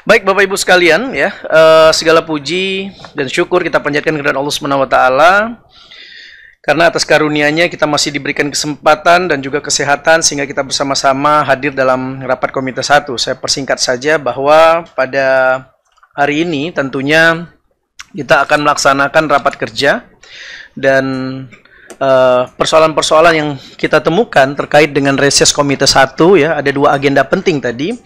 Baik Bapak Ibu sekalian ya, uh, segala puji dan syukur kita panjatkan kepada Allah Subhanahu wa taala karena atas karunia-Nya kita masih diberikan kesempatan dan juga kesehatan sehingga kita bersama-sama hadir dalam rapat Komite 1. Saya persingkat saja bahwa pada hari ini tentunya kita akan melaksanakan rapat kerja dan eh, persoalan-persoalan uh, yang kita temukan terkait dengan reses Komite 1 ya, ada dua agenda penting tadi,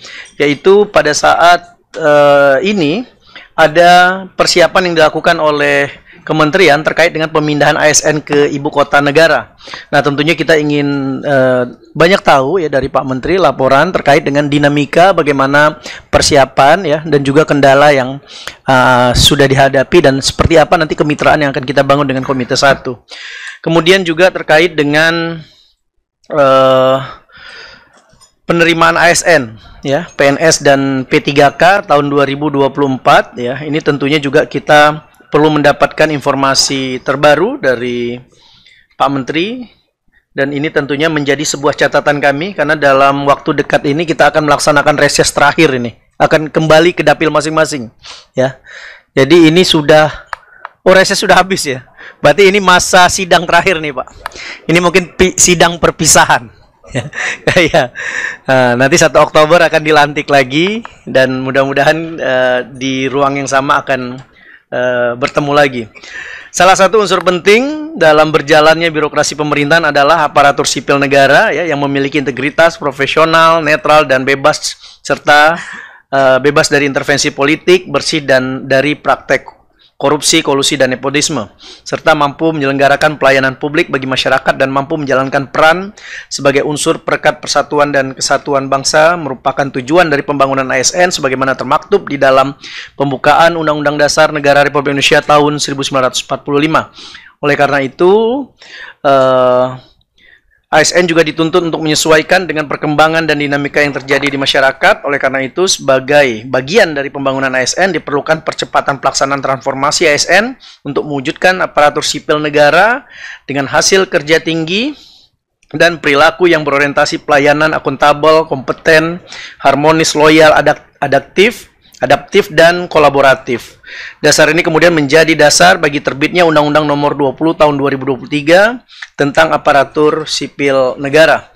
yaitu pada saat uh, ini ada persiapan yang dilakukan oleh kementerian terkait dengan pemindahan ASN ke ibu kota negara. Nah, tentunya kita ingin uh, banyak tahu ya dari Pak Menteri laporan terkait dengan dinamika bagaimana persiapan ya dan juga kendala yang uh, sudah dihadapi dan seperti apa nanti kemitraan yang akan kita bangun dengan Komite 1. Kemudian juga terkait dengan uh, penerimaan ASN ya PNS dan P3K tahun 2024 ya ini tentunya juga kita perlu mendapatkan informasi terbaru dari Pak Menteri dan ini tentunya menjadi sebuah catatan kami karena dalam waktu dekat ini kita akan melaksanakan reses terakhir ini akan kembali ke dapil masing-masing ya jadi ini sudah oh reses sudah habis ya berarti ini masa sidang terakhir nih Pak ini mungkin sidang perpisahan ya. nanti 1 Oktober akan dilantik lagi dan mudah-mudahan uh, di ruang yang sama akan uh, bertemu lagi. Salah satu unsur penting dalam berjalannya birokrasi pemerintahan adalah aparatur sipil negara ya yang memiliki integritas, profesional, netral dan bebas serta uh, bebas dari intervensi politik, bersih dan dari praktek korupsi, kolusi, dan nepotisme, serta mampu menyelenggarakan pelayanan publik bagi masyarakat dan mampu menjalankan peran sebagai unsur perekat persatuan dan kesatuan bangsa merupakan tujuan dari pembangunan ASN sebagaimana termaktub di dalam pembukaan Undang-Undang Dasar Negara Republik Indonesia tahun 1945. Oleh karena itu, eh, ASN juga dituntut untuk menyesuaikan dengan perkembangan dan dinamika yang terjadi di masyarakat. Oleh karena itu, sebagai bagian dari pembangunan ASN diperlukan percepatan pelaksanaan transformasi ASN untuk mewujudkan aparatur sipil negara dengan hasil kerja tinggi dan perilaku yang berorientasi pelayanan akuntabel, kompeten, harmonis, loyal, adaptif, adaptif dan kolaboratif. Dasar ini kemudian menjadi dasar bagi terbitnya Undang-Undang Nomor 20 Tahun 2023 tentang aparatur sipil negara.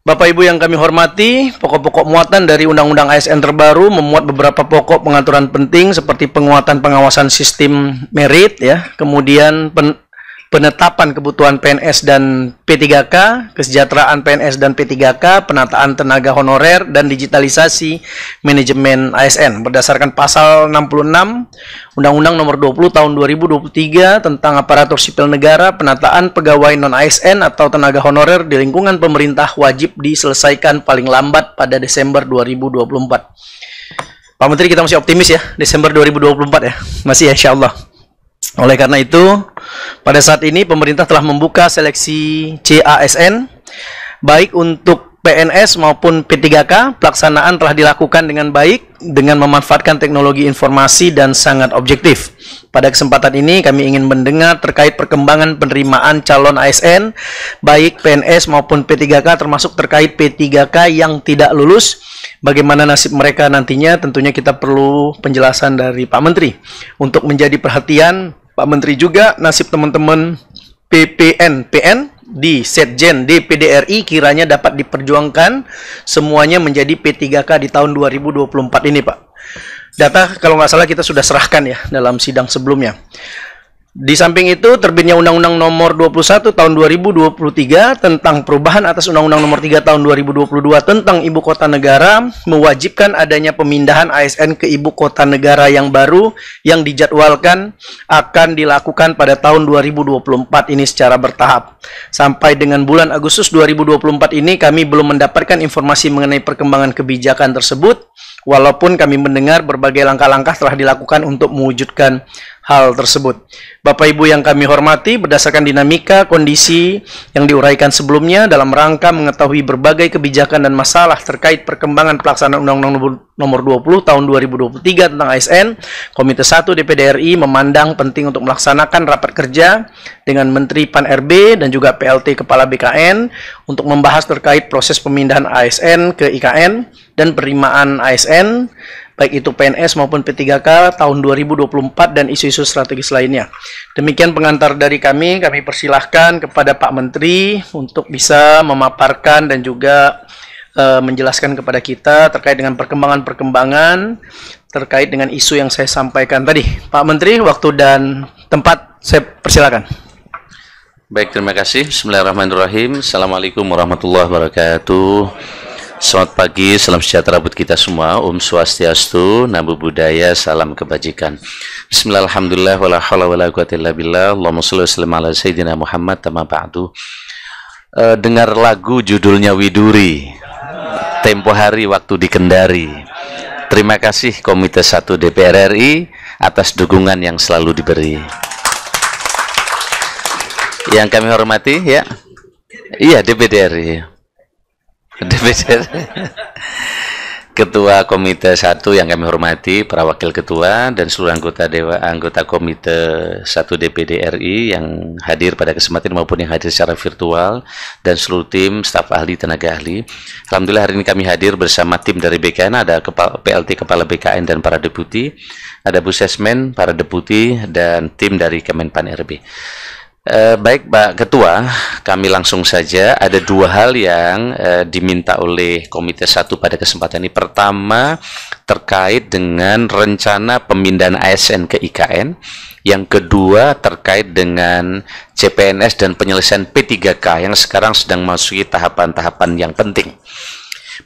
Bapak Ibu yang kami hormati, pokok-pokok muatan dari Undang-Undang ASN terbaru memuat beberapa pokok pengaturan penting seperti penguatan pengawasan sistem merit ya, kemudian pen penetapan kebutuhan PNS dan P3K, kesejahteraan PNS dan P3K, penataan tenaga honorer, dan digitalisasi manajemen ASN berdasarkan pasal 66 Undang-Undang nomor 20 tahun 2023 tentang aparatur sipil negara, penataan pegawai non-ASN atau tenaga honorer di lingkungan pemerintah wajib diselesaikan paling lambat pada Desember 2024. Pak Menteri kita masih optimis ya, Desember 2024 ya, masih ya insya Allah. Oleh karena itu, pada saat ini pemerintah telah membuka seleksi CASN baik untuk PNS maupun P3K, pelaksanaan telah dilakukan dengan baik dengan memanfaatkan teknologi informasi dan sangat objektif. Pada kesempatan ini kami ingin mendengar terkait perkembangan penerimaan calon ASN baik PNS maupun P3K termasuk terkait P3K yang tidak lulus Bagaimana nasib mereka nantinya tentunya kita perlu penjelasan dari Pak Menteri untuk menjadi perhatian Pak Menteri juga nasib teman-teman PPN PN di Setjen RI kiranya dapat diperjuangkan semuanya menjadi P3K di tahun 2024 ini Pak. Data kalau nggak salah kita sudah serahkan ya dalam sidang sebelumnya. Di samping itu terbitnya Undang-Undang Nomor 21 Tahun 2023 tentang perubahan atas Undang-Undang Nomor 3 Tahun 2022 tentang Ibu Kota Negara mewajibkan adanya pemindahan ASN ke Ibu Kota Negara yang baru yang dijadwalkan akan dilakukan pada tahun 2024 ini secara bertahap. Sampai dengan bulan Agustus 2024 ini kami belum mendapatkan informasi mengenai perkembangan kebijakan tersebut walaupun kami mendengar berbagai langkah-langkah telah dilakukan untuk mewujudkan hal tersebut. Bapak Ibu yang kami hormati, berdasarkan dinamika kondisi yang diuraikan sebelumnya dalam rangka mengetahui berbagai kebijakan dan masalah terkait perkembangan pelaksanaan Undang-Undang Nomor 20 Tahun 2023 tentang ASN, Komite 1 DPD RI memandang penting untuk melaksanakan rapat kerja dengan Menteri Pan-RB dan juga PLT Kepala BKN untuk membahas terkait proses pemindahan ASN ke IKN dan penerimaan ASN baik itu PNS maupun P3K tahun 2024 dan isu-isu strategis lainnya. Demikian pengantar dari kami, kami persilahkan kepada Pak Menteri untuk bisa memaparkan dan juga e, menjelaskan kepada kita terkait dengan perkembangan-perkembangan terkait dengan isu yang saya sampaikan tadi. Pak Menteri, waktu dan tempat saya persilakan. Baik, terima kasih. Bismillahirrahmanirrahim. Assalamualaikum warahmatullahi wabarakatuh. Selamat pagi, salam sejahtera buat kita semua. Om Swastiastu, Namo Buddhaya, salam kebajikan. Bismillahirrahmanirrahim. Allahumma Muhammad tamma ba'du. E, dengar lagu judulnya Widuri. Tempo hari waktu di Kendari. Terima kasih Komite 1 DPR RI atas dukungan yang selalu diberi. Yang kami hormati ya. Iya DPR RI. DPR Ketua Komite 1 yang kami hormati, para wakil ketua dan seluruh anggota dewa anggota Komite 1 DPD RI yang hadir pada kesempatan maupun yang hadir secara virtual dan seluruh tim staf ahli tenaga ahli. Alhamdulillah hari ini kami hadir bersama tim dari BKN ada kepala, PLT Kepala BKN dan para deputi, ada Bu Sesmen, para deputi dan tim dari Kemenpan RB. Eh, baik Pak Ketua, kami langsung saja ada dua hal yang eh, diminta oleh Komite Satu pada kesempatan ini. Pertama, terkait dengan rencana pemindahan ASN ke IKN. Yang kedua, terkait dengan CPNS dan penyelesaian P3K yang sekarang sedang masuki tahapan-tahapan yang penting.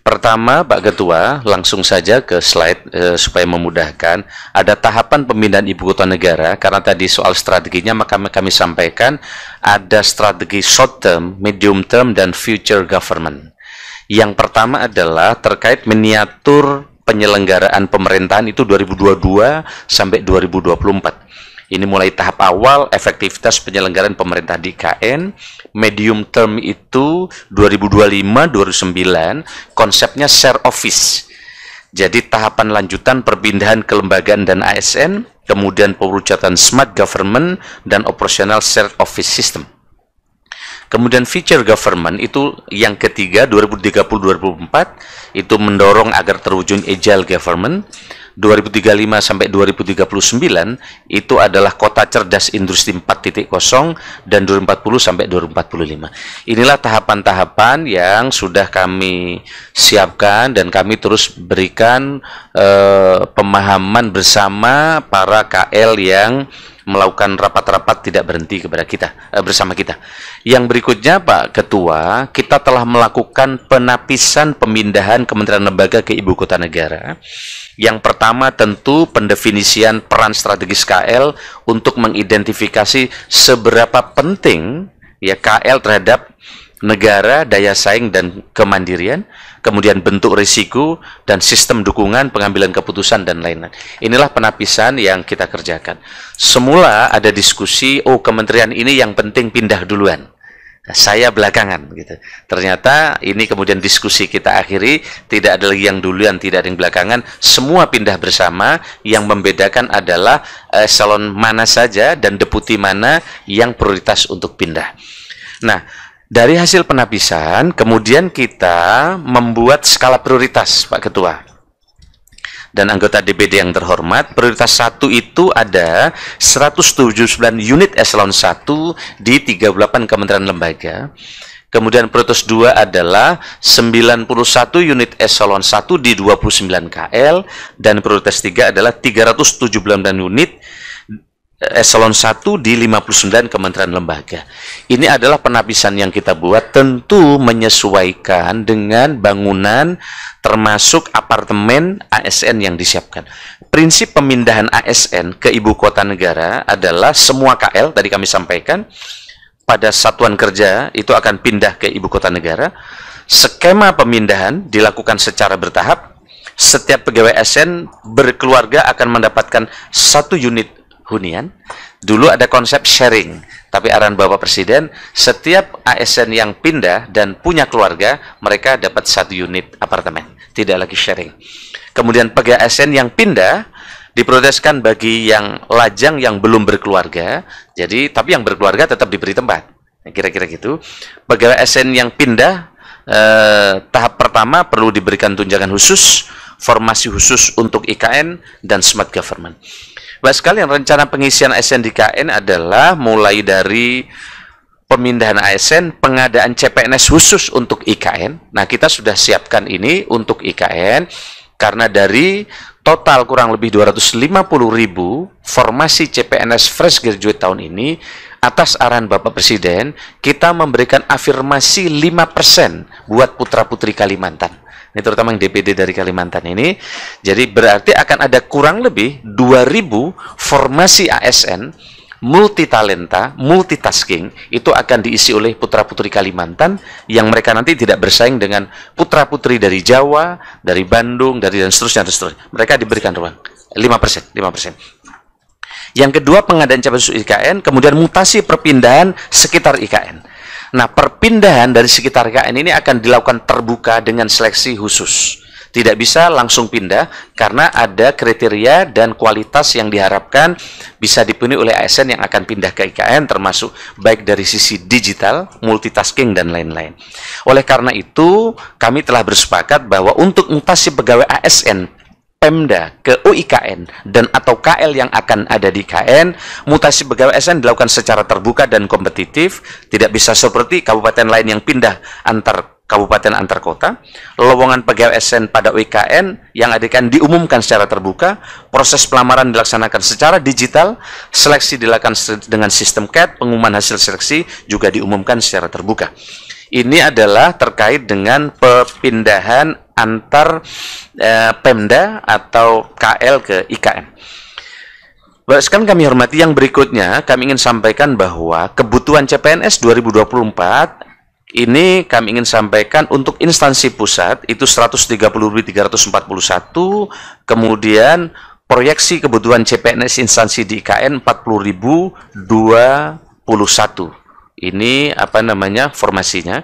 Pertama, Pak Ketua, langsung saja ke slide eh, supaya memudahkan. Ada tahapan pemindahan ibu kota negara karena tadi soal strateginya maka kami sampaikan ada strategi short term, medium term dan future government. Yang pertama adalah terkait miniatur penyelenggaraan pemerintahan itu 2022 sampai 2024. Ini mulai tahap awal efektivitas penyelenggaraan pemerintah di KN medium term itu 2025-2009, konsepnya share office. Jadi tahapan lanjutan perpindahan kelembagaan dan ASN, kemudian perwujudan smart government dan operational share office system. Kemudian feature government itu yang ketiga 2030 2024 itu mendorong agar terwujud agile government. 2035 sampai 2039 itu adalah kota cerdas industri 4.0 dan 2040 sampai 2045. Inilah tahapan-tahapan yang sudah kami siapkan dan kami terus berikan eh, pemahaman bersama para KL yang melakukan rapat-rapat tidak berhenti kepada kita eh, bersama kita. Yang berikutnya Pak Ketua, kita telah melakukan penapisan pemindahan Kementerian Lembaga ke Ibu Kota Negara. Yang pertama tentu pendefinisian peran strategis KL untuk mengidentifikasi seberapa penting ya KL terhadap negara, daya saing dan kemandirian, kemudian bentuk risiko dan sistem dukungan pengambilan keputusan dan lain-lain. Inilah penapisan yang kita kerjakan. Semula ada diskusi, oh kementerian ini yang penting pindah duluan. Nah, saya belakangan gitu. Ternyata ini kemudian diskusi kita akhiri tidak ada lagi yang duluan, tidak ada yang belakangan, semua pindah bersama. Yang membedakan adalah eh, salon mana saja dan deputi mana yang prioritas untuk pindah. Nah, dari hasil penapisan, kemudian kita membuat skala prioritas, Pak Ketua. Dan anggota DPD yang terhormat, prioritas satu itu ada 179 unit eselon 1 di 38 kementerian lembaga. Kemudian prioritas 2 adalah 91 unit eselon 1 di 29 KL dan prioritas 3 adalah 379 unit eselon 1 di 59 kementerian lembaga. Ini adalah penapisan yang kita buat tentu menyesuaikan dengan bangunan termasuk apartemen ASN yang disiapkan. Prinsip pemindahan ASN ke ibu kota negara adalah semua KL tadi kami sampaikan pada satuan kerja itu akan pindah ke ibu kota negara. Skema pemindahan dilakukan secara bertahap. Setiap pegawai ASN berkeluarga akan mendapatkan satu unit hunian. Dulu ada konsep sharing, tapi arahan Bapak Presiden, setiap ASN yang pindah dan punya keluarga, mereka dapat satu unit apartemen, tidak lagi sharing. Kemudian pegawai ASN yang pindah diproteskan bagi yang lajang yang belum berkeluarga, jadi tapi yang berkeluarga tetap diberi tempat. Kira-kira gitu. Pegawai ASN yang pindah eh, tahap pertama perlu diberikan tunjangan khusus, formasi khusus untuk IKN dan smart government. Baik yang rencana pengisian ASN di KN adalah mulai dari pemindahan ASN, pengadaan CPNS khusus untuk IKN. Nah, kita sudah siapkan ini untuk IKN karena dari total kurang lebih 250 ribu formasi CPNS fresh graduate tahun ini atas arahan Bapak Presiden, kita memberikan afirmasi 5% buat putra-putri Kalimantan ini terutama yang DPD dari Kalimantan ini. Jadi berarti akan ada kurang lebih 2000 formasi ASN multi talenta, multitasking itu akan diisi oleh putra-putri Kalimantan yang mereka nanti tidak bersaing dengan putra-putri dari Jawa, dari Bandung, dari dan seterusnya dan seterusnya. Mereka diberikan ruang 5%, 5%. Yang kedua pengadaan cabang IKN, kemudian mutasi perpindahan sekitar IKN. Nah, perpindahan dari sekitar KN ini akan dilakukan terbuka dengan seleksi khusus. Tidak bisa langsung pindah karena ada kriteria dan kualitas yang diharapkan bisa dipenuhi oleh ASN yang akan pindah ke IKN termasuk baik dari sisi digital, multitasking, dan lain-lain. Oleh karena itu, kami telah bersepakat bahwa untuk mutasi pegawai ASN Pemda ke UIKN dan atau KL yang akan ada di KN, mutasi pegawai ASN dilakukan secara terbuka dan kompetitif, tidak bisa seperti kabupaten lain yang pindah antar kabupaten antar kota. Lowongan pegawai ASN pada UIKN yang adekan diumumkan secara terbuka, proses pelamaran dilaksanakan secara digital, seleksi dilakukan dengan sistem CAT, pengumuman hasil seleksi juga diumumkan secara terbuka ini adalah terkait dengan perpindahan antar eh, Pemda atau KL ke IKM. Baik, sekarang kami hormati yang berikutnya, kami ingin sampaikan bahwa kebutuhan CPNS 2024 ini kami ingin sampaikan untuk instansi pusat itu 130.341, kemudian proyeksi kebutuhan CPNS instansi di IKN 40.021 ini apa namanya formasinya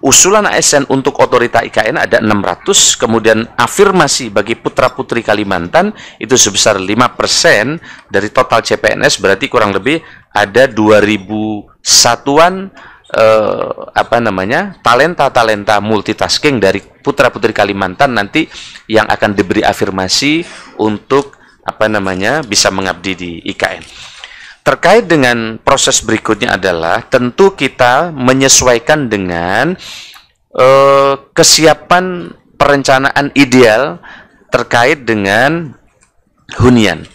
usulan ASN untuk otorita IKN ada 600 kemudian afirmasi bagi putra-putri Kalimantan itu sebesar 5% dari total CPNS berarti kurang lebih ada 2000 satuan eh, apa namanya talenta-talenta multitasking dari putra-putri Kalimantan nanti yang akan diberi afirmasi untuk apa namanya bisa mengabdi di IKN. Terkait dengan proses berikutnya adalah tentu kita menyesuaikan dengan eh, kesiapan perencanaan ideal terkait dengan hunian.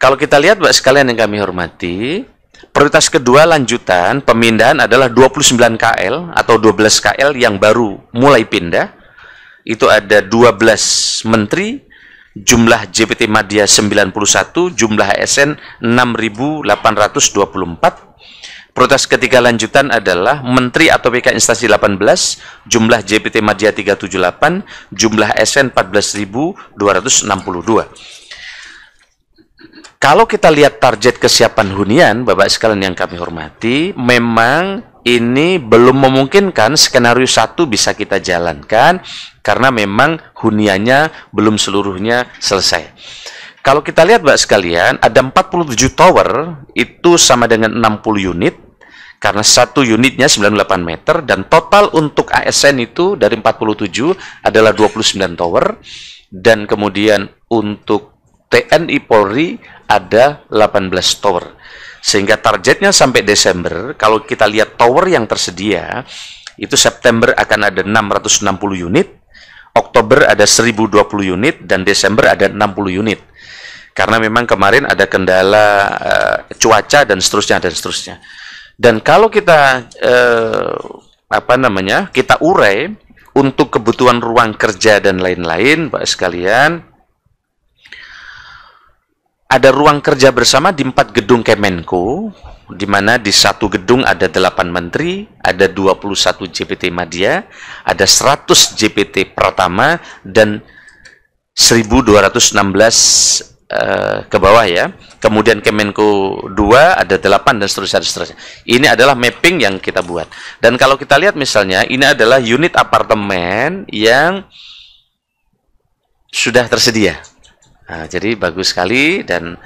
Kalau kita lihat Mbak sekalian yang kami hormati, prioritas kedua lanjutan pemindahan adalah 29 KL atau 12 KL yang baru mulai pindah. Itu ada 12 menteri, jumlah JPT Madya 91, jumlah ASN 6.824. Protes ketiga lanjutan adalah Menteri atau PK instansi 18, jumlah JPT Madya 378, jumlah ASN 14.262. Kalau kita lihat target kesiapan hunian, Bapak sekalian yang kami hormati, memang ini belum memungkinkan skenario satu bisa kita jalankan karena memang huniannya belum seluruhnya selesai. Kalau kita lihat Mbak sekalian, ada 47 tower itu sama dengan 60 unit karena satu unitnya 98 meter dan total untuk ASN itu dari 47 adalah 29 tower dan kemudian untuk TNI Polri ada 18 tower. Sehingga targetnya sampai Desember, kalau kita lihat tower yang tersedia, itu September akan ada 660 unit, Oktober ada 1020 unit, dan Desember ada 60 unit. Karena memang kemarin ada kendala uh, cuaca dan seterusnya dan seterusnya. Dan kalau kita uh, apa namanya kita urai untuk kebutuhan ruang kerja dan lain-lain, Pak sekalian, ada ruang kerja bersama di empat gedung Kemenko, di mana di satu gedung ada 8 menteri, ada 21 JPT Madya, ada 100 JPT Pratama, dan 1216 uh, eh, ke bawah ya. Kemudian Kemenko 2 ada 8 dan seterusnya, dan seterusnya. Ini adalah mapping yang kita buat. Dan kalau kita lihat misalnya, ini adalah unit apartemen yang sudah tersedia Nah, jadi bagus sekali dan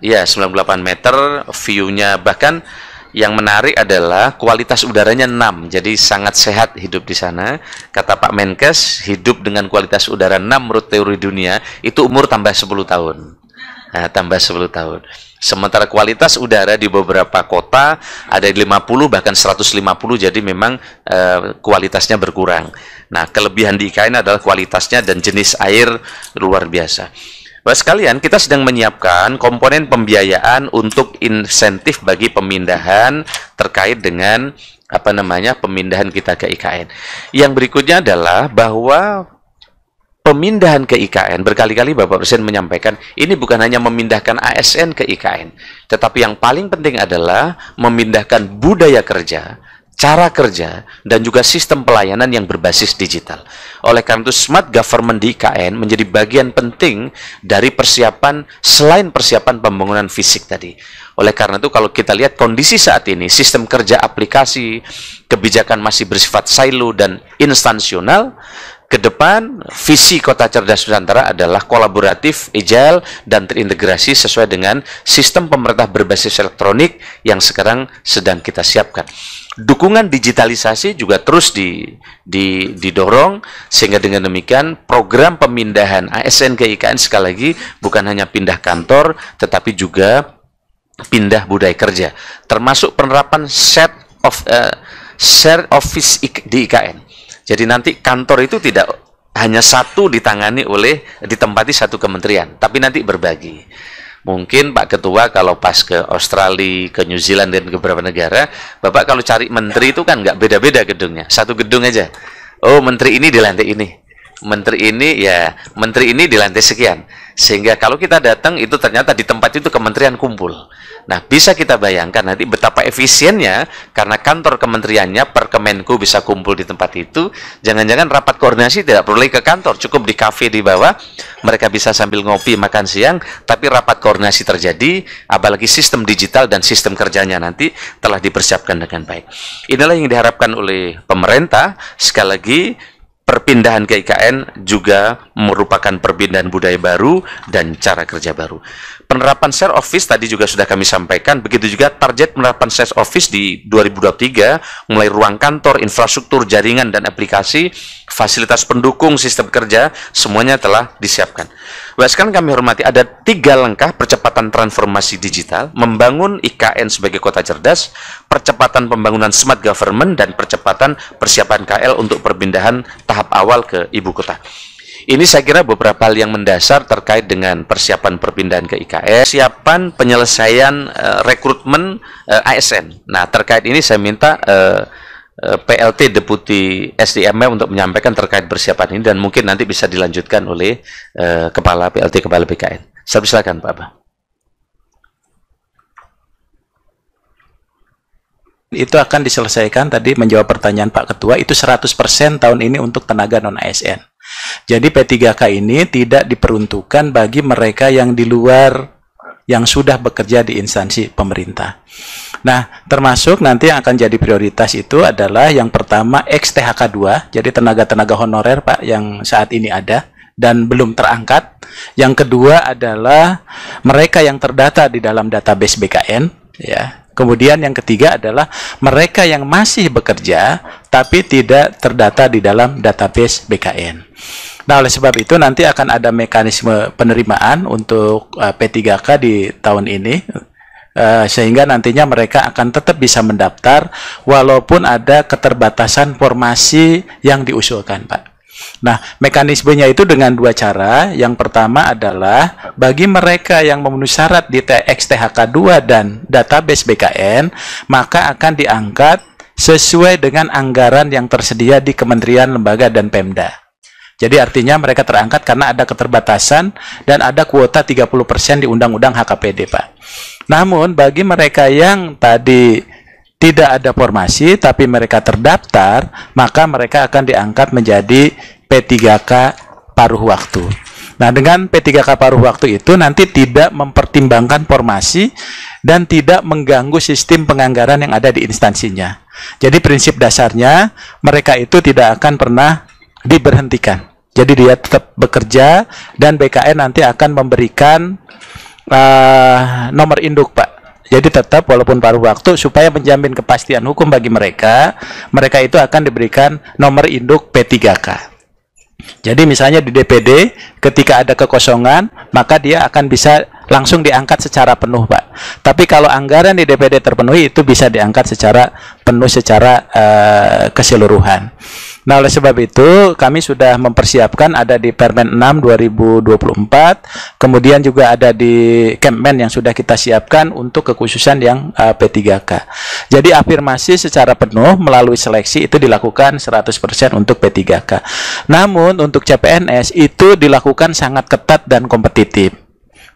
ya 98 meter view-nya bahkan yang menarik adalah kualitas udaranya 6 jadi sangat sehat hidup di sana kata Pak Menkes hidup dengan kualitas udara 6 menurut teori dunia itu umur tambah 10 tahun nah, tambah 10 tahun sementara kualitas udara di beberapa kota ada 50 bahkan 150 jadi memang eh, kualitasnya berkurang nah kelebihan di IKN adalah kualitasnya dan jenis air luar biasa Bapak sekalian, kita sedang menyiapkan komponen pembiayaan untuk insentif bagi pemindahan terkait dengan apa namanya pemindahan kita ke IKN. Yang berikutnya adalah bahwa pemindahan ke IKN berkali-kali Bapak Presiden menyampaikan ini bukan hanya memindahkan ASN ke IKN, tetapi yang paling penting adalah memindahkan budaya kerja cara kerja dan juga sistem pelayanan yang berbasis digital. Oleh karena itu smart government di IKN menjadi bagian penting dari persiapan selain persiapan pembangunan fisik tadi. Oleh karena itu kalau kita lihat kondisi saat ini sistem kerja aplikasi kebijakan masih bersifat silo dan instansional ke depan visi kota cerdas Nusantara adalah kolaboratif, agile, dan terintegrasi sesuai dengan sistem pemerintah berbasis elektronik yang sekarang sedang kita siapkan. Dukungan digitalisasi juga terus di, di, didorong, sehingga dengan demikian program pemindahan ASN ke IKN sekali lagi bukan hanya pindah kantor, tetapi juga pindah budaya kerja, termasuk penerapan set of uh, eh, share office di IKN jadi nanti kantor itu tidak hanya satu ditangani oleh ditempati satu kementerian, tapi nanti berbagi. Mungkin Pak Ketua kalau pas ke Australia, ke New Zealand dan ke beberapa negara, Bapak kalau cari menteri itu kan nggak beda-beda gedungnya, satu gedung aja. Oh menteri ini di lantai ini, menteri ini ya menteri ini di lantai sekian sehingga kalau kita datang itu ternyata di tempat itu kementerian kumpul nah bisa kita bayangkan nanti betapa efisiennya karena kantor kementeriannya per Kemenku bisa kumpul di tempat itu jangan-jangan rapat koordinasi tidak perlu lagi ke kantor cukup di kafe di bawah mereka bisa sambil ngopi makan siang tapi rapat koordinasi terjadi apalagi sistem digital dan sistem kerjanya nanti telah dipersiapkan dengan baik inilah yang diharapkan oleh pemerintah sekali lagi perpindahan ke IKN juga merupakan perpindahan budaya baru dan cara kerja baru. Penerapan share office tadi juga sudah kami sampaikan, begitu juga target penerapan share office di 2023 mulai ruang kantor, infrastruktur, jaringan dan aplikasi, fasilitas pendukung sistem kerja semuanya telah disiapkan. Baik, sekarang kami hormati ada tiga langkah percepatan transformasi digital, membangun IKN sebagai kota cerdas, percepatan pembangunan smart government dan percepatan persiapan KL untuk perpindahan tahap awal ke ibu kota. Ini saya kira beberapa hal yang mendasar terkait dengan persiapan perpindahan ke IKS, persiapan penyelesaian uh, rekrutmen uh, eh, ASN. Nah, terkait ini saya minta uh, eh, PLT Deputi SDMM untuk menyampaikan terkait persiapan ini dan mungkin nanti bisa dilanjutkan oleh uh, Kepala PLT Kepala BKN. Saya silakan Pak Abah. Itu akan diselesaikan tadi menjawab pertanyaan Pak Ketua itu 100% tahun ini untuk tenaga non ASN. Jadi P3K ini tidak diperuntukkan bagi mereka yang di luar yang sudah bekerja di instansi pemerintah. Nah, termasuk nanti yang akan jadi prioritas itu adalah yang pertama XTHK2, jadi tenaga-tenaga honorer Pak yang saat ini ada dan belum terangkat. Yang kedua adalah mereka yang terdata di dalam database BKN ya Kemudian yang ketiga adalah mereka yang masih bekerja tapi tidak terdata di dalam database BKN. Nah, oleh sebab itu nanti akan ada mekanisme penerimaan untuk eh, P3K di tahun ini eh, sehingga nantinya mereka akan tetap bisa mendaftar walaupun ada keterbatasan formasi yang diusulkan, Pak. Nah, mekanismenya itu dengan dua cara. Yang pertama adalah bagi mereka yang memenuhi syarat di TXTHK 2 dan database BKN, maka akan diangkat sesuai dengan anggaran yang tersedia di kementerian, lembaga, dan Pemda. Jadi artinya mereka terangkat karena ada keterbatasan dan ada kuota 30% di Undang-Undang HKPD, Pak. Namun bagi mereka yang tadi tidak ada formasi tapi mereka terdaftar, maka mereka akan diangkat menjadi P3K paruh waktu. Nah, dengan P3K paruh waktu itu nanti tidak mempertimbangkan formasi dan tidak mengganggu sistem penganggaran yang ada di instansinya. Jadi prinsip dasarnya mereka itu tidak akan pernah diberhentikan. Jadi dia tetap bekerja dan BKN nanti akan memberikan uh, nomor induk, Pak jadi tetap walaupun paruh waktu supaya menjamin kepastian hukum bagi mereka, mereka itu akan diberikan nomor induk P3K. Jadi misalnya di DPD ketika ada kekosongan maka dia akan bisa langsung diangkat secara penuh Pak. Tapi kalau anggaran di DPD terpenuhi itu bisa diangkat secara penuh secara uh, keseluruhan. Nah, oleh sebab itu kami sudah mempersiapkan ada di Permen 6 2024, kemudian juga ada di Kempen yang sudah kita siapkan untuk kekhususan yang uh, eh, P3K. Jadi afirmasi secara penuh melalui seleksi itu dilakukan 100% untuk P3K. Namun untuk CPNS itu dilakukan sangat ketat dan kompetitif.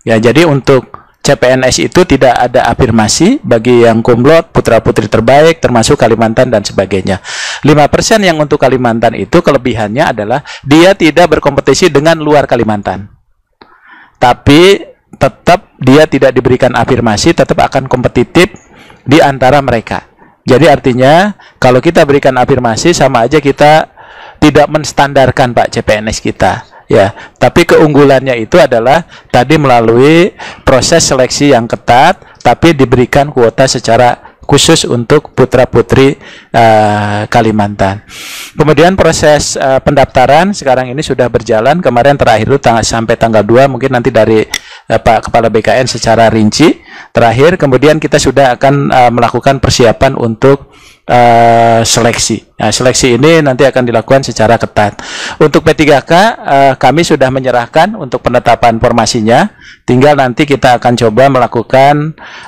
Ya, jadi untuk CPNS itu tidak ada afirmasi bagi yang kumlot, putra-putri terbaik, termasuk Kalimantan dan sebagainya. 5% yang untuk Kalimantan itu kelebihannya adalah dia tidak berkompetisi dengan luar Kalimantan. Tapi tetap dia tidak diberikan afirmasi, tetap akan kompetitif di antara mereka. Jadi artinya kalau kita berikan afirmasi sama aja kita tidak menstandarkan Pak CPNS kita ya tapi keunggulannya itu adalah tadi melalui proses seleksi yang ketat tapi diberikan kuota secara khusus untuk putra putri uh, eh, Kalimantan. Kemudian proses uh, pendaftaran sekarang ini sudah berjalan. Kemarin terakhir itu tang sampai tanggal 2 mungkin nanti dari uh, Pak Kepala BKN secara rinci. Terakhir kemudian kita sudah akan uh, melakukan persiapan untuk uh, seleksi. Nah, seleksi ini nanti akan dilakukan secara ketat. Untuk P3K uh, eh, kami sudah menyerahkan untuk penetapan formasinya. Tinggal nanti kita akan coba melakukan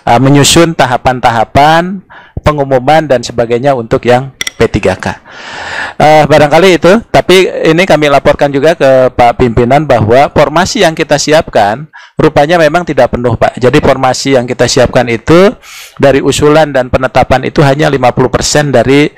uh, menyusun tahapan-tahapan pengumuman dan sebagainya untuk yang P3K. Uh, eh, barangkali itu, tapi ini kami laporkan juga ke Pak pimpinan bahwa formasi yang kita siapkan rupanya memang tidak penuh, Pak. Jadi formasi yang kita siapkan itu dari usulan dan penetapan itu hanya 50% dari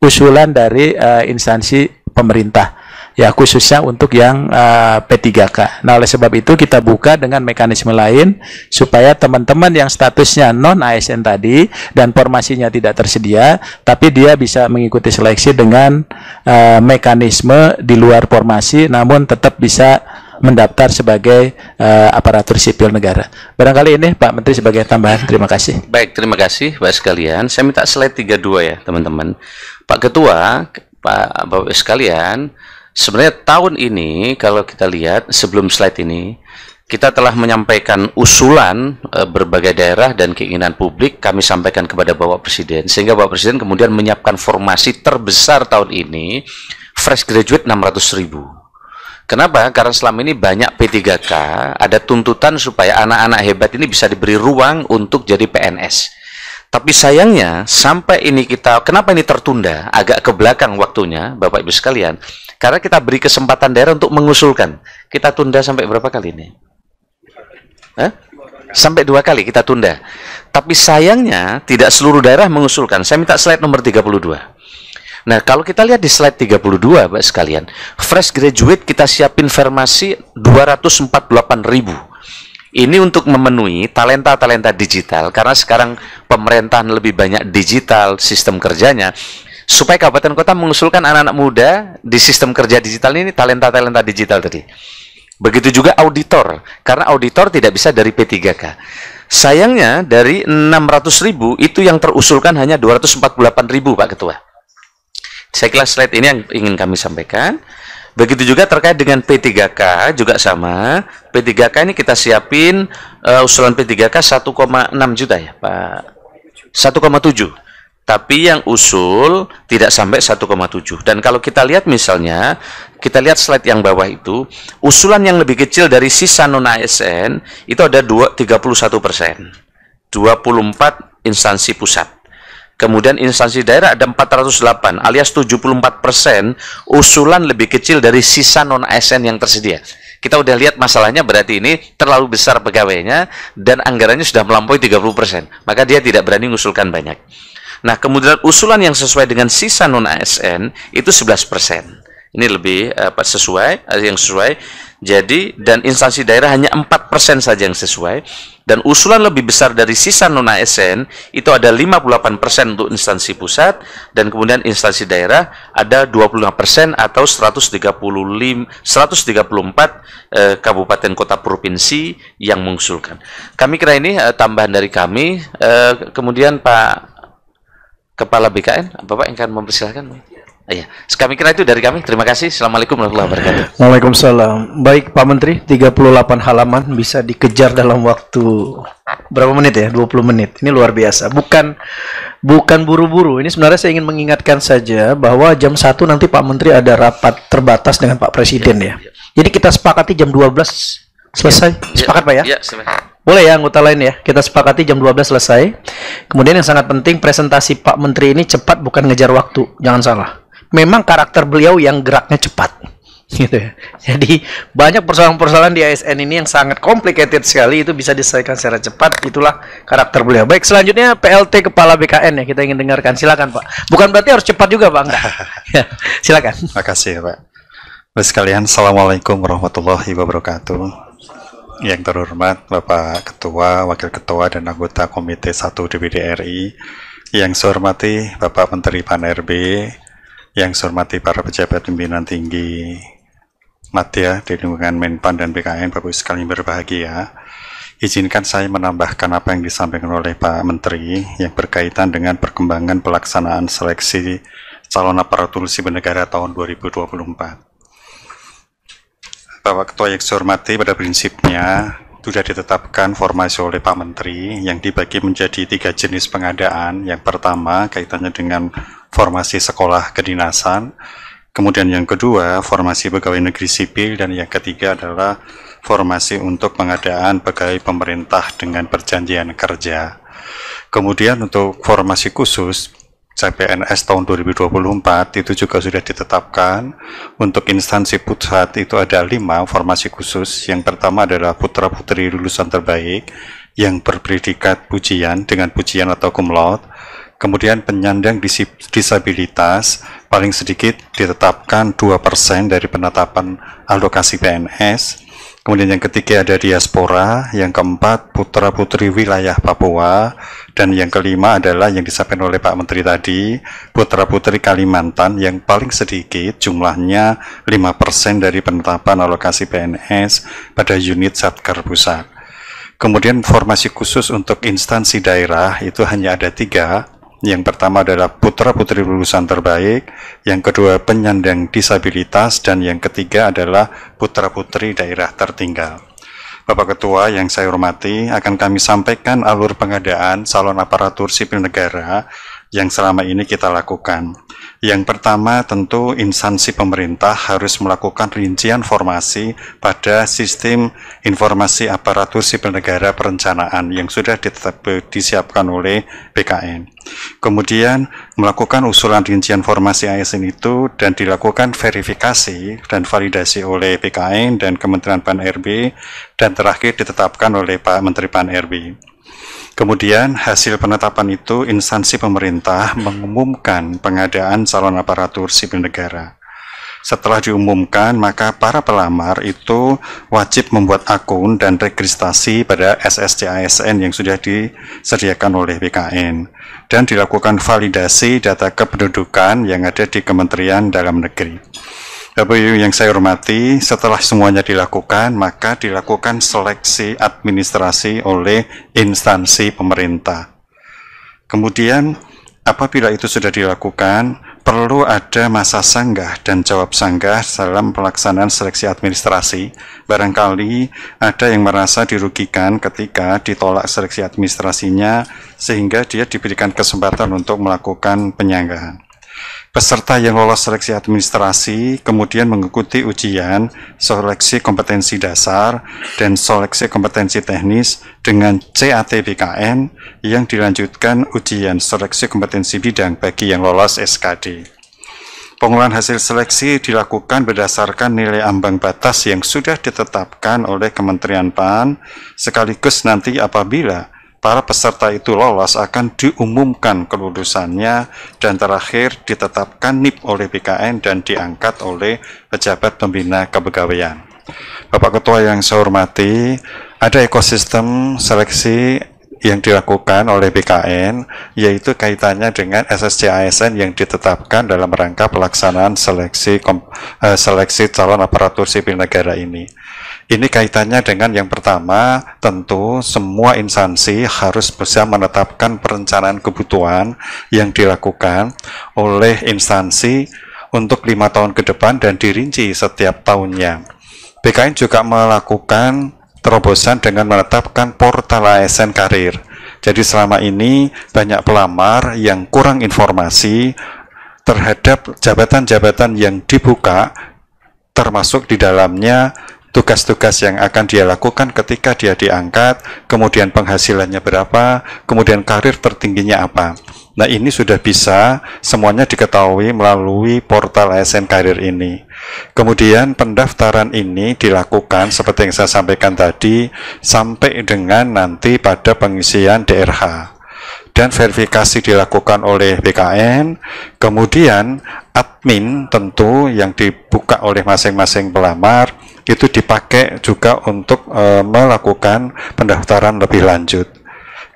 usulan dari uh, instansi pemerintah ya khususnya untuk yang uh, eh, P3K. Nah, oleh sebab itu kita buka dengan mekanisme lain supaya teman-teman yang statusnya non ASN tadi dan formasinya tidak tersedia, tapi dia bisa mengikuti seleksi dengan uh, mekanisme di luar formasi namun tetap bisa mendaftar sebagai uh, aparatur sipil negara. Barangkali ini Pak Menteri sebagai tambahan. Terima kasih. Baik, terima kasih Pak sekalian. Saya minta slide 32 ya, teman-teman. Pak Ketua, Pak Bapak sekalian, Sebenarnya tahun ini kalau kita lihat sebelum slide ini kita telah menyampaikan usulan e, berbagai daerah dan keinginan publik kami sampaikan kepada Bapak Presiden sehingga Bapak Presiden kemudian menyiapkan formasi terbesar tahun ini fresh graduate 600 ribu kenapa? karena selama ini banyak P3K ada tuntutan supaya anak-anak hebat ini bisa diberi ruang untuk jadi PNS tapi sayangnya sampai ini kita kenapa ini tertunda agak ke belakang waktunya Bapak Ibu sekalian karena kita beri kesempatan daerah untuk mengusulkan. Kita tunda sampai berapa kali ini? Hah? Sampai dua kali kita tunda. Tapi sayangnya tidak seluruh daerah mengusulkan. Saya minta slide nomor 32. Nah, kalau kita lihat di slide 32, Bapak sekalian, fresh graduate kita siapin puluh 248 ribu ini untuk memenuhi talenta-talenta digital karena sekarang pemerintahan lebih banyak digital sistem kerjanya supaya kabupaten kota mengusulkan anak-anak muda di sistem kerja digital ini talenta-talenta digital tadi. Begitu juga auditor karena auditor tidak bisa dari P3K. Sayangnya dari 600 ribu itu yang terusulkan hanya 248 ribu Pak Ketua. Saya kelas slide ini yang ingin kami sampaikan. Begitu juga terkait dengan P3K juga sama. P3K ini kita siapin uh, usulan P3K 1,6 juta ya, Pak. 1,7. Tapi yang usul tidak sampai 1,7. Dan kalau kita lihat misalnya, kita lihat slide yang bawah itu, usulan yang lebih kecil dari sisa non ASN itu ada 2 31%. 24 instansi pusat. Kemudian instansi daerah ada 408 alias 74 persen usulan lebih kecil dari sisa non ASN yang tersedia. Kita udah lihat masalahnya berarti ini terlalu besar pegawainya dan anggarannya sudah melampaui 30 persen. Maka dia tidak berani mengusulkan banyak. Nah kemudian usulan yang sesuai dengan sisa non ASN itu 11 persen. Ini lebih apa, eh, sesuai eh, yang sesuai jadi dan instansi daerah hanya 4% saja yang sesuai dan usulan lebih besar dari sisa non ASN itu ada 58% untuk instansi pusat dan kemudian instansi daerah ada 25% atau 135 134 eh, kabupaten kota provinsi yang mengusulkan. Kami kira ini eh, tambahan dari kami. Eh, kemudian Pak Kepala BKN, Bapak yang akan mempersilahkan. Iya, kami kira itu dari kami. Terima kasih. Assalamualaikum warahmatullahi wabarakatuh. Waalaikumsalam. Baik Pak Menteri, 38 halaman bisa dikejar dalam waktu berapa menit ya? 20 menit. Ini luar biasa. Bukan bukan buru-buru. Ini sebenarnya saya ingin mengingatkan saja bahwa jam 1 nanti Pak Menteri ada rapat terbatas dengan Pak Presiden ya. ya. Jadi kita sepakati jam 12 selesai. Ya. Sepakat Pak ya? Iya, Boleh ya anggota lain ya, kita sepakati jam 12 selesai. Kemudian yang sangat penting presentasi Pak Menteri ini cepat bukan ngejar waktu, jangan salah memang karakter beliau yang geraknya cepat gitu ya. Jadi banyak persoalan-persoalan di ASN ini yang sangat complicated sekali itu bisa diselesaikan secara cepat. Itulah karakter beliau. Baik, selanjutnya PLT Kepala BKN ya kita ingin dengarkan. Silakan Pak. Bukan berarti harus cepat juga Pak. Enggak. ya, silakan. Makasih Pak. Baik sekalian, Assalamualaikum warahmatullahi wabarakatuh. Yang terhormat Bapak Ketua, Wakil Ketua, dan anggota Komite 1 DPD RI. Yang saya hormati Bapak Menteri Pan RB, yang saya hormati para pejabat pimpinan tinggi Matya, di lingkungan Menpan dan BKN Bapak sekali sekalian berbahagia. Izinkan saya menambahkan apa yang disampaikan oleh Pak Menteri yang berkaitan dengan perkembangan pelaksanaan seleksi calon aparatur sipil negara tahun 2024. Bapak Ketua yang saya hormati pada prinsipnya sudah ditetapkan formasi oleh Pak Menteri yang dibagi menjadi tiga jenis pengadaan. Yang pertama kaitannya dengan formasi sekolah kedinasan. Kemudian yang kedua, formasi pegawai negeri sipil dan yang ketiga adalah formasi untuk pengadaan pegawai pemerintah dengan perjanjian kerja. Kemudian untuk formasi khusus CPNS tahun 2024 itu juga sudah ditetapkan untuk instansi pusat itu ada lima formasi khusus yang pertama adalah putra putri lulusan terbaik yang berpredikat pujian dengan pujian atau kumlot Kemudian penyandang disabilitas paling sedikit ditetapkan 2% dari penetapan alokasi PNS. Kemudian yang ketiga ada diaspora, yang keempat putra-putri wilayah Papua, dan yang kelima adalah yang disampaikan oleh Pak Menteri tadi, putra-putri Kalimantan yang paling sedikit jumlahnya 5% dari penetapan alokasi PNS pada unit Satker Pusat. Kemudian formasi khusus untuk instansi daerah itu hanya ada tiga, yang pertama adalah putra-putri lulusan terbaik, yang kedua penyandang disabilitas, dan yang ketiga adalah putra-putri daerah tertinggal. Bapak Ketua yang saya hormati, akan kami sampaikan alur pengadaan calon aparatur sipil negara yang selama ini kita lakukan. Yang pertama tentu instansi pemerintah harus melakukan rincian formasi pada sistem informasi aparatur sipil negara perencanaan yang sudah ditetap, disiapkan oleh BKN. Kemudian melakukan usulan rincian formasi ASN itu dan dilakukan verifikasi dan validasi oleh BKN dan Kementerian Pan RB dan terakhir ditetapkan oleh Pak Menteri Pan RB. Kemudian hasil penetapan itu instansi pemerintah mengumumkan pengadaan calon aparatur sipil negara. Setelah diumumkan, maka para pelamar itu wajib membuat akun dan registrasi pada ASN yang sudah disediakan oleh BKN dan dilakukan validasi data kependudukan yang ada di Kementerian Dalam Negeri. Bapak Ibu yang saya hormati, setelah semuanya dilakukan, maka dilakukan seleksi administrasi oleh instansi pemerintah. Kemudian, apabila itu sudah dilakukan, perlu ada masa sanggah dan jawab sanggah dalam pelaksanaan seleksi administrasi. Barangkali ada yang merasa dirugikan ketika ditolak seleksi administrasinya, sehingga dia diberikan kesempatan untuk melakukan penyanggahan. Peserta yang lolos seleksi administrasi kemudian mengikuti ujian seleksi kompetensi dasar dan seleksi kompetensi teknis dengan CAT BKN yang dilanjutkan ujian seleksi kompetensi bidang bagi yang lolos SKD. Pengolahan hasil seleksi dilakukan berdasarkan nilai ambang batas yang sudah ditetapkan oleh Kementerian PAN sekaligus nanti apabila para peserta itu lolos akan diumumkan kelulusannya dan terakhir ditetapkan NIP oleh BKN dan diangkat oleh pejabat pembina kepegawaian. Bapak Ketua yang saya hormati, ada ekosistem seleksi yang dilakukan oleh BKN yaitu kaitannya dengan SSC ASN yang ditetapkan dalam rangka pelaksanaan seleksi eh, seleksi calon aparatur sipil negara ini. Ini kaitannya dengan yang pertama, tentu semua instansi harus bisa menetapkan perencanaan kebutuhan yang dilakukan oleh instansi untuk lima tahun ke depan dan dirinci setiap tahunnya. BKN juga melakukan terobosan dengan menetapkan portal ASN karir. Jadi selama ini banyak pelamar yang kurang informasi terhadap jabatan-jabatan yang dibuka termasuk di dalamnya tugas-tugas yang akan dia lakukan ketika dia diangkat, kemudian penghasilannya berapa, kemudian karir tertingginya apa. Nah ini sudah bisa semuanya diketahui melalui portal ASN Karir ini. Kemudian pendaftaran ini dilakukan seperti yang saya sampaikan tadi sampai dengan nanti pada pengisian DRH dan verifikasi dilakukan oleh BKN. Kemudian admin tentu yang dibuka oleh masing-masing pelamar itu dipakai juga untuk e, melakukan pendaftaran lebih lanjut.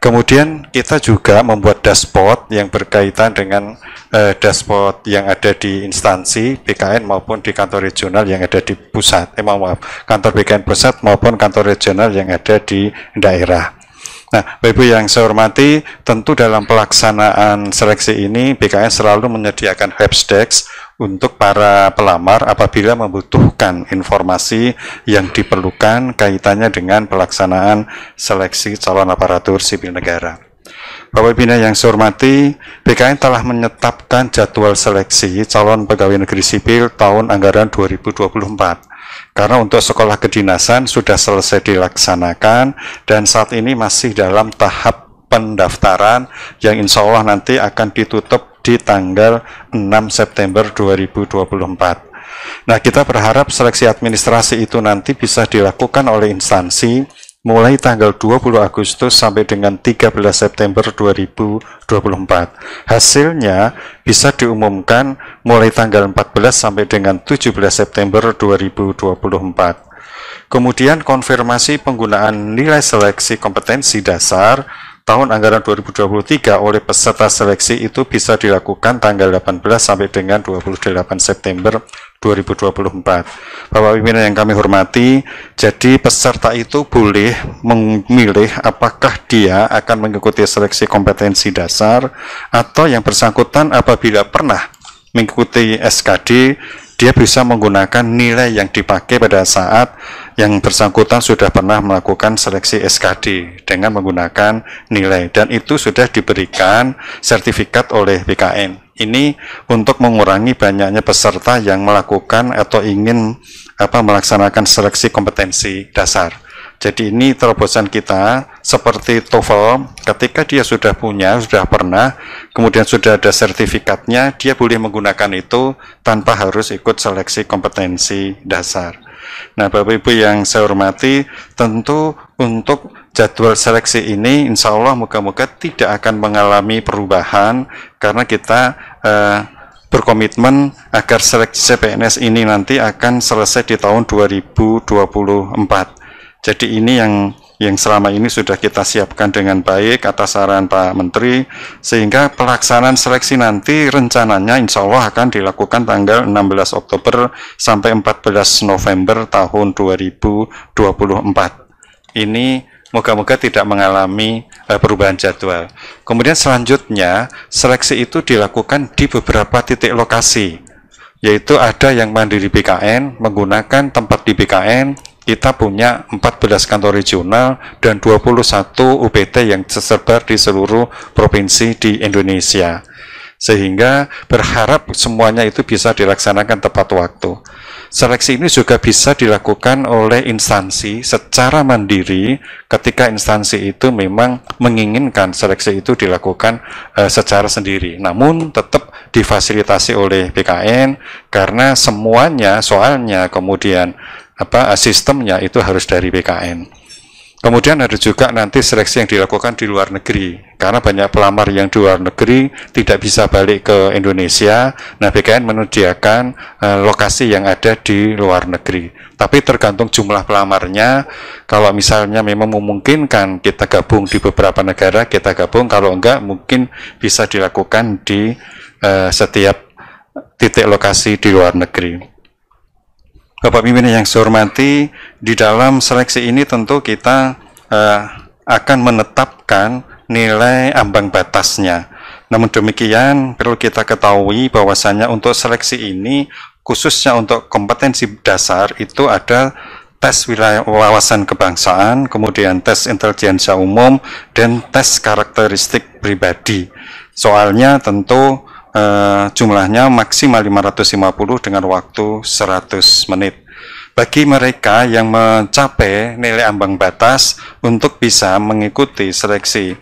Kemudian kita juga membuat dashboard yang berkaitan dengan e, dashboard yang ada di instansi BKN maupun di kantor regional yang ada di pusat. Eh maaf, kantor BKN pusat maupun kantor regional yang ada di daerah. Nah, Bapak Ibu yang saya hormati, tentu dalam pelaksanaan seleksi ini BKN selalu menyediakan webdesk untuk para pelamar apabila membutuhkan informasi yang diperlukan kaitannya dengan pelaksanaan seleksi calon aparatur sipil negara. Bapak Ibu yang saya hormati, BKN telah menetapkan jadwal seleksi calon pegawai negeri sipil tahun anggaran 2024 karena untuk sekolah kedinasan sudah selesai dilaksanakan dan saat ini masih dalam tahap pendaftaran yang insya Allah nanti akan ditutup di tanggal 6 September 2024. Nah, kita berharap seleksi administrasi itu nanti bisa dilakukan oleh instansi mulai tanggal 20 Agustus sampai dengan 13 September 2024. Hasilnya bisa diumumkan mulai tanggal 14 sampai dengan 17 September 2024. Kemudian konfirmasi penggunaan nilai seleksi kompetensi dasar tahun anggaran 2023 oleh peserta seleksi itu bisa dilakukan tanggal 18 sampai dengan 28 September 2024. Bapak pimpinan yang kami hormati, jadi peserta itu boleh memilih apakah dia akan mengikuti seleksi kompetensi dasar atau yang bersangkutan apabila pernah mengikuti SKD, dia bisa menggunakan nilai yang dipakai pada saat yang bersangkutan sudah pernah melakukan seleksi SKD dengan menggunakan nilai dan itu sudah diberikan sertifikat oleh BKN. Ini untuk mengurangi banyaknya peserta yang melakukan atau ingin apa melaksanakan seleksi kompetensi dasar. Jadi ini terobosan kita seperti TOEFL ketika dia sudah punya, sudah pernah, kemudian sudah ada sertifikatnya, dia boleh menggunakan itu tanpa harus ikut seleksi kompetensi dasar. Nah, Bapak Ibu yang saya hormati, tentu untuk jadwal seleksi ini insya Allah moga-moga tidak akan mengalami perubahan karena kita eh, berkomitmen agar seleksi CPNS ini nanti akan selesai di tahun 2024. Jadi ini yang yang selama ini sudah kita siapkan dengan baik atas saran Pak Menteri sehingga pelaksanaan seleksi nanti rencananya insya Allah akan dilakukan tanggal 16 Oktober sampai 14 November tahun 2024 ini moga-moga tidak mengalami uh, perubahan jadwal kemudian selanjutnya seleksi itu dilakukan di beberapa titik lokasi yaitu ada yang mandiri BKN menggunakan tempat di BKN kita punya 14 kantor regional dan 21 UPT yang tersebar di seluruh provinsi di Indonesia. Sehingga berharap semuanya itu bisa dilaksanakan tepat waktu. Seleksi ini juga bisa dilakukan oleh instansi secara mandiri ketika instansi itu memang menginginkan seleksi itu dilakukan uh, secara sendiri. Namun tetap difasilitasi oleh BKN karena semuanya soalnya kemudian apa eh, sistemnya itu harus dari BKN. Kemudian ada juga nanti seleksi yang dilakukan di luar negeri, karena banyak pelamar yang di luar negeri tidak bisa balik ke Indonesia. Nah, BKN menyediakan eh, lokasi yang ada di luar negeri, tapi tergantung jumlah pelamarnya. Kalau misalnya memang memungkinkan kita gabung di beberapa negara, kita gabung. Kalau enggak, mungkin bisa dilakukan di eh, setiap titik lokasi di luar negeri. Bapak pimpinan yang saya hormati, di dalam seleksi ini tentu kita eh, akan menetapkan nilai ambang batasnya. Namun demikian, perlu kita ketahui bahwasannya untuk seleksi ini, khususnya untuk kompetensi dasar, itu ada tes wilayah wawasan kebangsaan, kemudian tes intelijensia umum, dan tes karakteristik pribadi. Soalnya tentu eh, jumlahnya maksimal 550 dengan waktu 100 menit. Bagi mereka yang mencapai nilai ambang batas untuk bisa mengikuti seleksi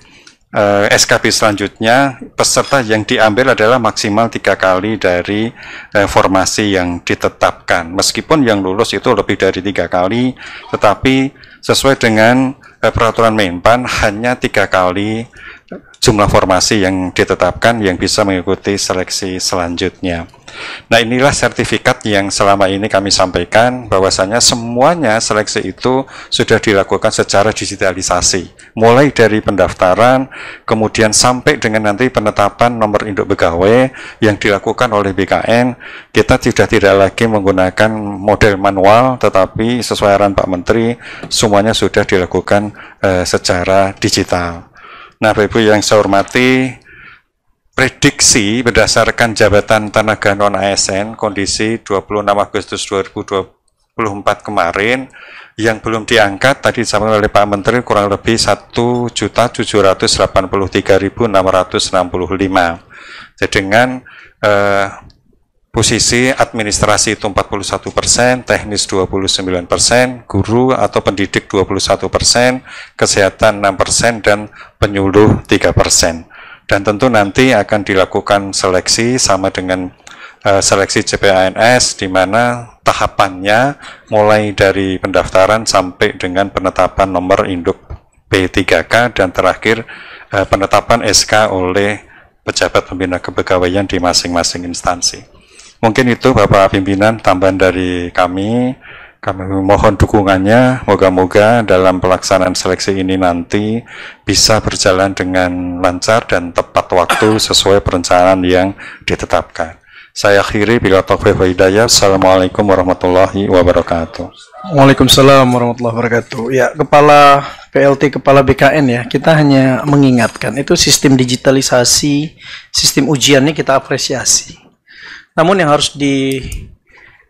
eh, SKB selanjutnya, peserta yang diambil adalah maksimal tiga kali dari eh, formasi yang ditetapkan. Meskipun yang lulus itu lebih dari tiga kali, tetapi sesuai dengan eh, peraturan Menpan hanya tiga kali jumlah formasi yang ditetapkan yang bisa mengikuti seleksi selanjutnya. Nah inilah sertifikat yang selama ini kami sampaikan bahwasanya semuanya seleksi itu sudah dilakukan secara digitalisasi. Mulai dari pendaftaran, kemudian sampai dengan nanti penetapan nomor induk pegawai yang dilakukan oleh BKN, kita sudah tidak lagi menggunakan model manual, tetapi sesuai arahan Pak Menteri, semuanya sudah dilakukan eh, secara digital. Nah, Bapak Ibu yang saya hormati, prediksi berdasarkan jabatan tenaga non ASN kondisi 26 Agustus 2024 kemarin yang belum diangkat tadi disampaikan oleh Pak Menteri kurang lebih 1.783.665. Jadi dengan eh, Posisi administrasi itu 41 persen, teknis 29 persen, guru atau pendidik 21 persen, kesehatan 6 persen, dan penyuluh 3 persen. Dan tentu nanti akan dilakukan seleksi sama dengan uh, seleksi CPNS di mana tahapannya mulai dari pendaftaran sampai dengan penetapan nomor induk P3K dan terakhir uh, penetapan SK oleh pejabat pembina kepegawaian di masing-masing instansi. Mungkin itu Bapak Pimpinan tambahan dari kami. Kami mohon dukungannya, moga-moga dalam pelaksanaan seleksi ini nanti bisa berjalan dengan lancar dan tepat waktu sesuai perencanaan yang ditetapkan. Saya akhiri bila taufiq wa hidayah. Assalamualaikum warahmatullahi wabarakatuh. Waalaikumsalam warahmatullahi wabarakatuh. Ya, kepala PLT, kepala BKN ya, kita hanya mengingatkan itu sistem digitalisasi, sistem ujiannya kita apresiasi. Namun yang harus di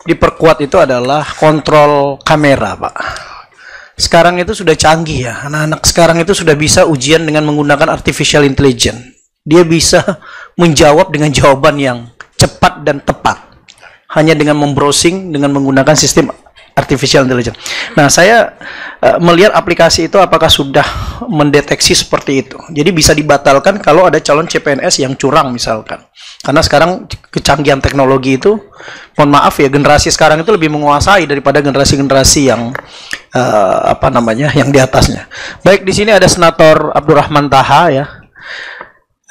diperkuat itu adalah kontrol kamera, Pak. Sekarang itu sudah canggih ya. Anak-anak sekarang itu sudah bisa ujian dengan menggunakan artificial intelligence. Dia bisa menjawab dengan jawaban yang cepat dan tepat. Hanya dengan membrowsing dengan menggunakan sistem artificial intelligence. Nah, saya uh, melihat aplikasi itu apakah sudah mendeteksi seperti itu. Jadi bisa dibatalkan kalau ada calon CPNS yang curang misalkan. Karena sekarang kecanggihan teknologi itu, mohon maaf ya, generasi sekarang itu lebih menguasai daripada generasi-generasi yang uh, apa namanya, yang di atasnya. Baik, di sini ada Senator Abdurrahman Taha ya.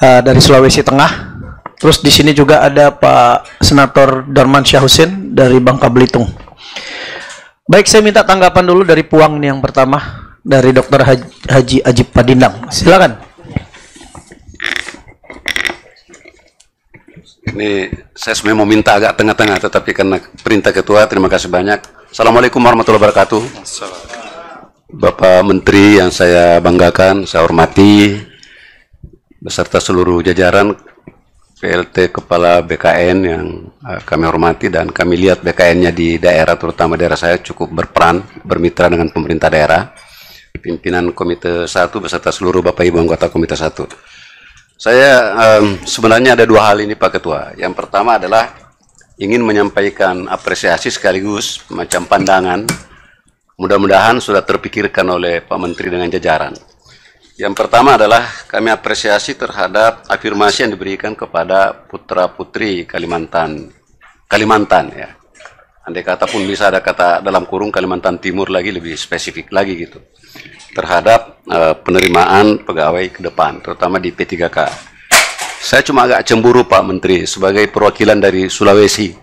Uh, dari Sulawesi Tengah. Terus di sini juga ada Pak Senator Darman Syahusin dari Bangka Belitung. Baik, saya minta tanggapan dulu dari Puang nih yang pertama dari Dokter Haji, Haji Ajib Padinang. Silakan. Ini saya sebenarnya mau minta agak tengah-tengah tetapi karena perintah ketua terima kasih banyak. Assalamualaikum warahmatullahi wabarakatuh. Bapak Menteri yang saya banggakan, saya hormati beserta seluruh jajaran PLT Kepala BKN yang eh, kami hormati dan kami lihat BKN-nya di daerah terutama daerah saya cukup berperan bermitra dengan pemerintah daerah pimpinan Komite 1 beserta seluruh Bapak Ibu anggota Komite 1 saya um, sebenarnya ada dua hal ini Pak Ketua yang pertama adalah ingin menyampaikan apresiasi sekaligus macam pandangan mudah-mudahan sudah terpikirkan oleh Pak Menteri dengan jajaran yang pertama adalah kami apresiasi terhadap afirmasi yang diberikan kepada putra putri Kalimantan. Kalimantan ya. Andai kata pun bisa ada kata dalam kurung Kalimantan Timur lagi lebih spesifik lagi gitu. Terhadap e, penerimaan pegawai ke depan, terutama di P3K. Saya cuma agak cemburu Pak Menteri sebagai perwakilan dari Sulawesi.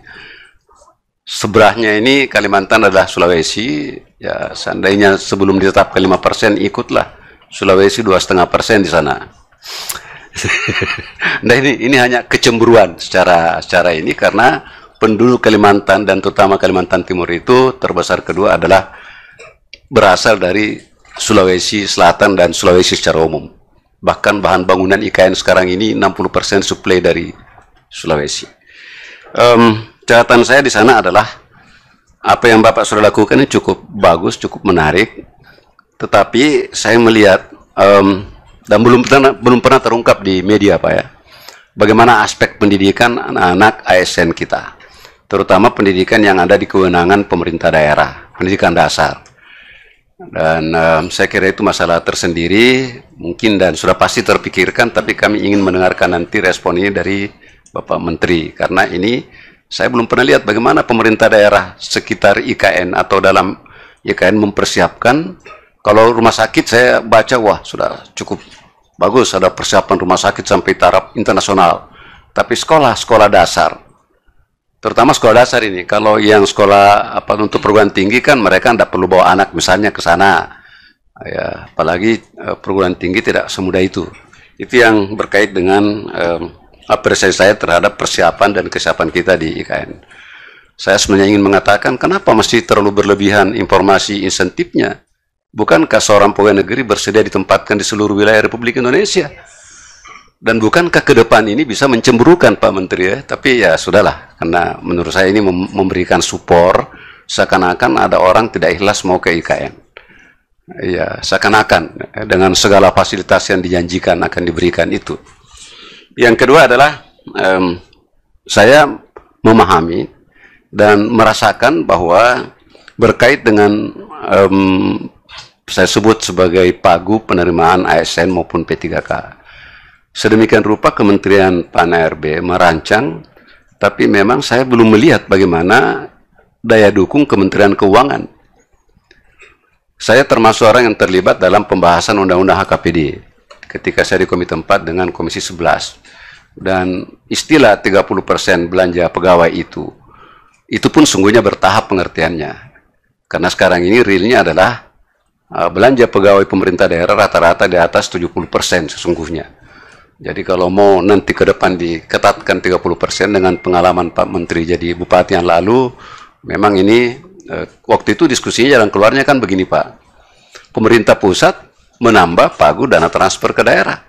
Seberahnya ini Kalimantan adalah Sulawesi, ya seandainya sebelum ditetapkan 5% ikutlah Sulawesi dua setengah persen di sana. nah ini ini hanya kecemburuan secara secara ini karena penduduk Kalimantan dan terutama Kalimantan Timur itu terbesar kedua adalah berasal dari Sulawesi Selatan dan Sulawesi secara umum. Bahkan bahan bangunan IKN sekarang ini 60% suplai dari Sulawesi. Um, catatan saya di sana adalah apa yang Bapak sudah lakukan ini cukup bagus, cukup menarik tetapi saya melihat um, dan belum pernah belum pernah terungkap di media pak ya bagaimana aspek pendidikan anak-anak ASN kita terutama pendidikan yang ada di kewenangan pemerintah daerah pendidikan dasar dan um, saya kira itu masalah tersendiri mungkin dan sudah pasti terpikirkan tapi kami ingin mendengarkan nanti respon ini dari Bapak Menteri karena ini saya belum pernah lihat bagaimana pemerintah daerah sekitar IKN atau dalam IKN mempersiapkan kalau rumah sakit saya baca wah sudah cukup bagus ada persiapan rumah sakit sampai taraf internasional. Tapi sekolah sekolah dasar terutama sekolah dasar ini kalau yang sekolah apa untuk perguruan tinggi kan mereka tidak perlu bawa anak misalnya ke sana ya apalagi eh, perguruan tinggi tidak semudah itu itu yang berkait dengan eh, apresiasi saya terhadap persiapan dan kesiapan kita di IKN saya sebenarnya ingin mengatakan kenapa masih terlalu berlebihan informasi insentifnya Bukankah seorang pegawai negeri bersedia ditempatkan di seluruh wilayah Republik Indonesia? Dan bukankah ke depan ini bisa mencemburukan Pak Menteri ya? Tapi ya sudahlah, karena menurut saya ini memberikan support seakan-akan ada orang tidak ikhlas mau ke IKN. Ya, seakan-akan dengan segala fasilitas yang dijanjikan akan diberikan itu. Yang kedua adalah um, saya memahami dan merasakan bahwa berkait dengan um, saya sebut sebagai pagu penerimaan ASN maupun P3K. Sedemikian rupa Kementerian Pan RB merancang, tapi memang saya belum melihat bagaimana daya dukung Kementerian Keuangan. Saya termasuk orang yang terlibat dalam pembahasan Undang-Undang HKPD ketika saya di Komite 4 dengan Komisi 11. Dan istilah 30% belanja pegawai itu, itu pun sungguhnya bertahap pengertiannya. Karena sekarang ini realnya adalah Ah, belanja pegawai pemerintah daerah rata-rata di atas 70% sesungguhnya. Jadi kalau mau nanti ke depan diketatkan 30% dengan pengalaman Pak Menteri jadi bupati yang lalu, memang ini eh, waktu itu diskusinya jalan keluarnya kan begini Pak. Pemerintah pusat menambah pagu dana transfer ke daerah.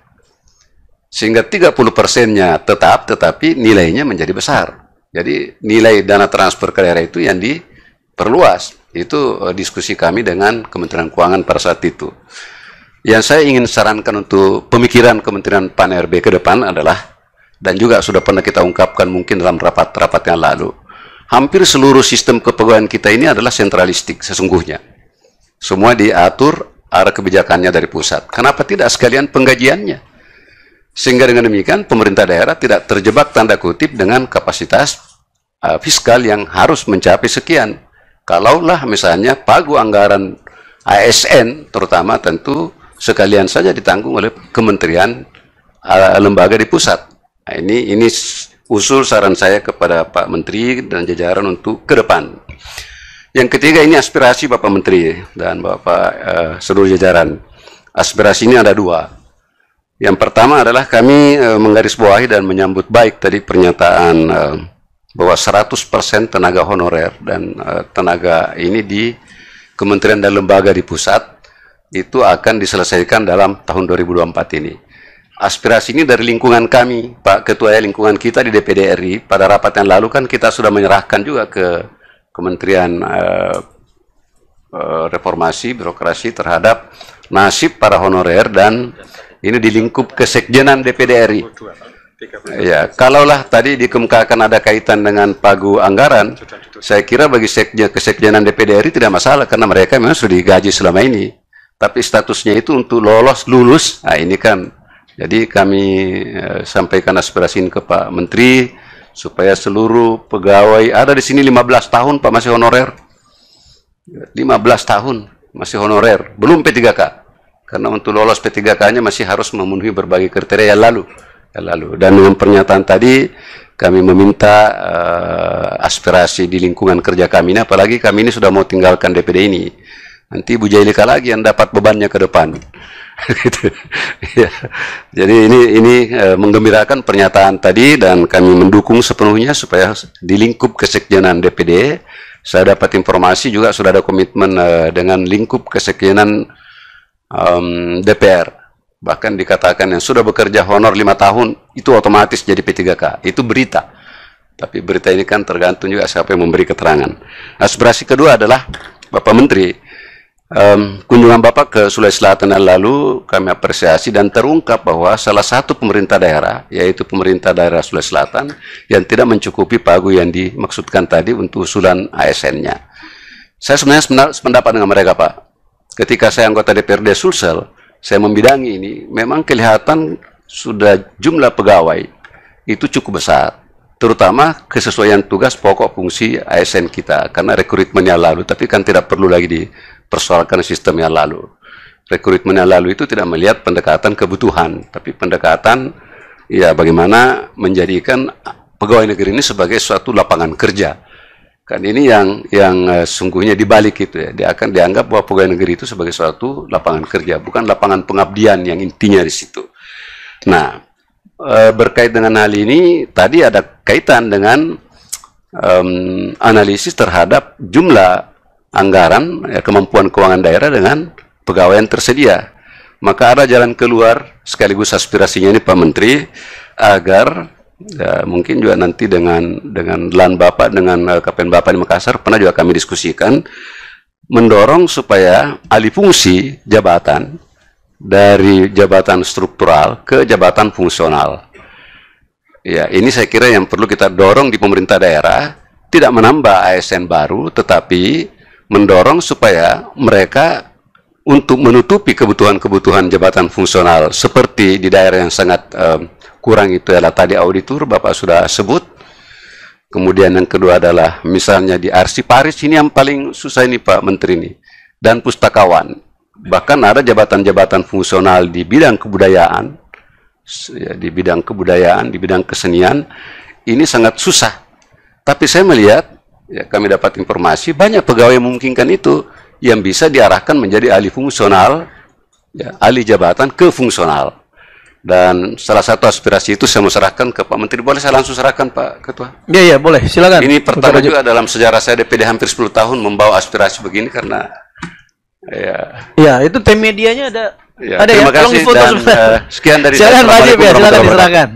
Sehingga 30 persennya tetap tetapi nilainya menjadi besar. Jadi nilai dana transfer ke daerah itu yang diperluas. Itu uh, diskusi kami dengan Kementerian Keuangan pada saat itu. Yang saya ingin sarankan untuk pemikiran Kementerian Pan RB ke depan adalah dan juga sudah pernah kita ungkapkan mungkin dalam rapat-rapat yang lalu. Hampir seluruh sistem kepegawaian kita ini adalah sentralistik sesungguhnya. Semua diatur arah kebijakannya dari pusat. Kenapa tidak sekalian penggajiannya? Sehingga dengan demikian pemerintah daerah tidak terjebak tanda kutip dengan kapasitas uh, fiskal yang harus mencapai sekian. Kalaulah misalnya pagu anggaran ASN terutama tentu sekalian saja ditanggung oleh kementerian lembaga di pusat. Nah, ini ini usul saran saya kepada Pak Menteri dan jajaran untuk ke depan. Yang ketiga ini aspirasi Bapak Menteri dan Bapak eh, seluruh jajaran. Aspirasi ini ada dua. Yang pertama adalah kami eh, menggarisbawahi dan menyambut baik tadi pernyataan eh, bahwa 100% tenaga honorer dan uh, tenaga ini di kementerian dan lembaga di pusat itu akan diselesaikan dalam tahun 2024 ini. Aspirasi ini dari lingkungan kami, Pak Ketua ya, lingkungan kita di DPD RI. Pada rapat yang lalu kan kita sudah menyerahkan juga ke Kementerian uh, Reformasi Birokrasi terhadap nasib para honorer dan ini di lingkup kesekjenan DPD RI. Ya, kalaulah tadi dikemukakan ada kaitan dengan pagu anggaran, saya kira bagi sekjen kesekjenan DPD RI tidak masalah karena mereka memang sudah digaji selama ini. Tapi statusnya itu untuk lolos lulus, nah ini kan. Jadi kami eh, sampaikan aspirasi ini ke Pak Menteri supaya seluruh pegawai ada di sini 15 tahun Pak masih honorer. 15 tahun masih honorer, belum P3K. Karena untuk lolos P3K-nya masih harus memenuhi berbagai kriteria yang lalu lalu. Dan dengan pernyataan tadi kami meminta uh, aspirasi di lingkungan kerja kami ini, apalagi kami ini sudah mau tinggalkan DPD ini. Nanti Bu Jailika lagi yang dapat bebannya ke depan. gitu. ya. Jadi ini ini uh, menggembirakan pernyataan tadi dan kami mendukung sepenuhnya supaya di lingkup kesekjenan DPD saya dapat informasi juga sudah ada komitmen uh, dengan lingkup kesekjenan um, DPR Bahkan dikatakan yang sudah bekerja honor lima tahun, itu otomatis jadi P3K. Itu berita. Tapi berita ini kan tergantung juga siapa yang memberi keterangan. Aspirasi kedua adalah Bapak Menteri, um, kunjungan Bapak ke Sulawesi Selatan yang lalu kami apresiasi dan terungkap bahwa salah satu pemerintah daerah, yaitu pemerintah daerah Sulawesi Selatan, yang tidak mencukupi pagu yang dimaksudkan tadi untuk usulan ASN-nya. Saya sebenarnya sependapat dengan mereka Pak. Ketika saya anggota DPRD Sulsel, saya membidangi ini, memang kelihatan sudah jumlah pegawai itu cukup besar. Terutama kesesuaian tugas pokok fungsi ASN kita, karena rekrutmen yang lalu, tapi kan tidak perlu lagi dipersoalkan sistem yang lalu. Rekrutmen yang lalu itu tidak melihat pendekatan kebutuhan, tapi pendekatan ya bagaimana menjadikan pegawai negeri ini sebagai suatu lapangan kerja Kan ini yang yang uh, sungguhnya dibalik itu ya. Dia akan dianggap bahwa pegawai negeri itu sebagai suatu lapangan kerja, bukan lapangan pengabdian yang intinya di situ. Nah, uh, berkait dengan hal ini tadi ada kaitan dengan um, analisis terhadap jumlah anggaran ya, kemampuan keuangan daerah dengan pegawai yang tersedia. Maka ada jalan keluar sekaligus aspirasinya ini Pak Menteri agar Ya, mungkin juga nanti dengan dengan Lan Bapak dengan eh, kapten Bapak di Makassar pernah juga kami diskusikan mendorong supaya alih fungsi jabatan dari jabatan struktural ke jabatan fungsional. Ya, ini saya kira yang perlu kita dorong di pemerintah daerah tidak menambah ASN baru tetapi mendorong supaya mereka untuk menutupi kebutuhan-kebutuhan jabatan fungsional seperti di daerah yang sangat eh, kurang itu adalah tadi auditor Bapak sudah sebut. Kemudian yang kedua adalah misalnya di arsip Paris ini yang paling susah ini Pak Menteri ini dan pustakawan. Bahkan ada jabatan-jabatan fungsional di bidang kebudayaan, ya, di bidang kebudayaan, di bidang kesenian ini sangat susah. Tapi saya melihat ya kami dapat informasi banyak pegawai yang memungkinkan itu yang bisa diarahkan menjadi ahli fungsional, ya, ahli jabatan ke fungsional. Dan salah satu aspirasi itu saya mau serahkan ke Pak Menteri. Boleh saya langsung serahkan Pak Ketua? Iya, iya, boleh. Silakan. Ini pertama juga dalam sejarah saya DPD hampir 10 tahun membawa aspirasi begini karena ya. Ya, itu tim medianya ada ya, ada ya? terima ya. kasih dan, uh, sekian dari silakan saya. Ya, silakan Pak ya, silakan diserahkan.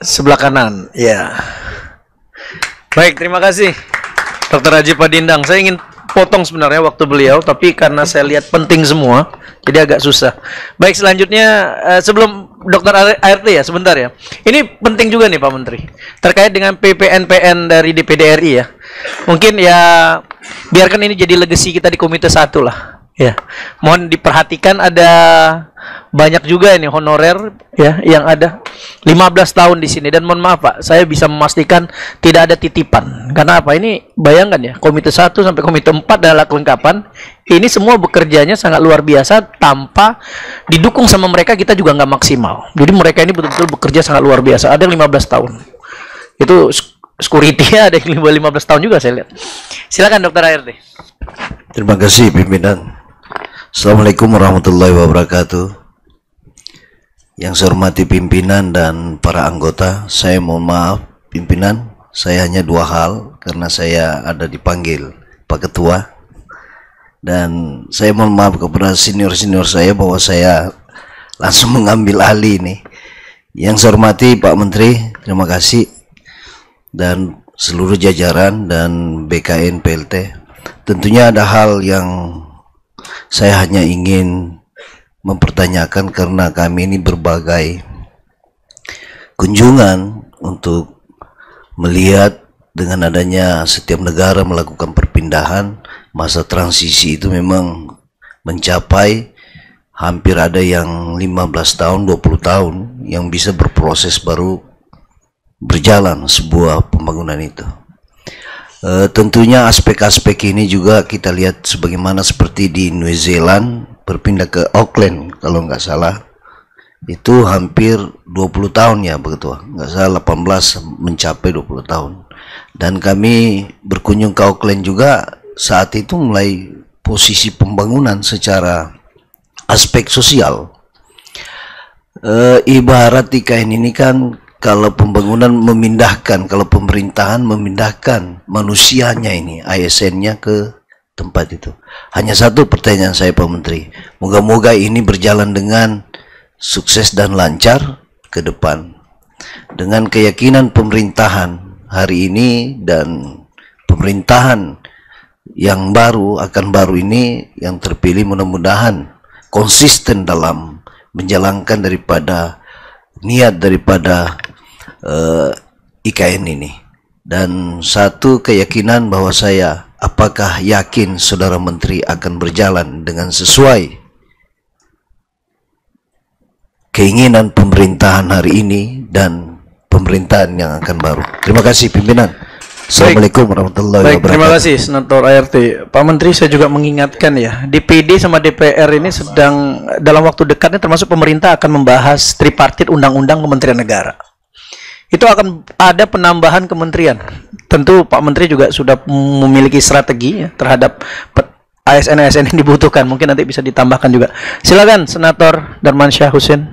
Sebelah kanan, ya. Baik, terima kasih. Dr. Haji Padindang, saya ingin potong sebenarnya waktu beliau, tapi karena saya lihat penting semua, jadi agak susah. Baik, selanjutnya eh, sebelum Dr. ART ya, sebentar ya. Ini penting juga nih Pak Menteri, terkait dengan PPNPN dari dpdri ya. Mungkin ya biarkan ini jadi legasi kita di Komite Satu lah. Ya, mohon diperhatikan ada banyak juga ini honorer ya yang ada 15 tahun di sini dan mohon maaf Pak, saya bisa memastikan tidak ada titipan. Karena apa? Ini bayangkan ya, komite 1 sampai komite 4 adalah kelengkapan. Ini semua bekerjanya sangat luar biasa tanpa didukung sama mereka kita juga nggak maksimal. Jadi mereka ini betul-betul bekerja sangat luar biasa. Ada 15 tahun. Itu security ada yang 15 tahun juga saya lihat. Silakan Dokter ARD. Terima kasih pimpinan. Assalamualaikum warahmatullahi wabarakatuh Yang saya hormati pimpinan dan para anggota Saya mohon maaf pimpinan Saya hanya dua hal Karena saya ada dipanggil Pak Ketua Dan saya mohon maaf kepada senior-senior saya Bahwa saya langsung mengambil ahli ini Yang saya hormati Pak Menteri Terima kasih Dan seluruh jajaran dan BKN PLT Tentunya ada hal yang saya hanya ingin mempertanyakan karena kami ini berbagai kunjungan untuk melihat dengan adanya setiap negara melakukan perpindahan masa transisi itu memang mencapai hampir ada yang 15 tahun 20 tahun yang bisa berproses baru berjalan sebuah pembangunan itu E, tentunya aspek-aspek ini juga kita lihat sebagaimana seperti di New Zealand berpindah ke Auckland kalau nggak salah itu hampir 20 tahun ya begitu nggak salah 18 mencapai 20 tahun dan kami berkunjung ke Auckland juga saat itu mulai posisi pembangunan secara aspek sosial e, ibarat IKN ini kan kalau pembangunan memindahkan, kalau pemerintahan memindahkan manusianya ini, ASN-nya ke tempat itu. Hanya satu pertanyaan saya Pak Menteri. Moga-moga ini berjalan dengan sukses dan lancar ke depan. Dengan keyakinan pemerintahan hari ini dan pemerintahan yang baru akan baru ini yang terpilih mudah-mudahan konsisten dalam menjalankan daripada niat daripada uh, eh, IKN ini dan satu keyakinan bahwa saya apakah yakin saudara menteri akan berjalan dengan sesuai keinginan pemerintahan hari ini dan pemerintahan yang akan baru. Terima kasih pimpinan. Assalamualaikum warahmatullahi Baik, wabarakatuh. Terima kasih Senator ART. Pak Menteri saya juga mengingatkan ya, DPD sama DPR ini sedang dalam waktu dekatnya termasuk pemerintah akan membahas tripartit undang-undang Kementerian Negara. Itu akan ada penambahan kementerian. Tentu Pak Menteri juga sudah memiliki strategi ya, terhadap ASN-ASN yang dibutuhkan. Mungkin nanti bisa ditambahkan juga. Silakan Senator Darmansyah Husin.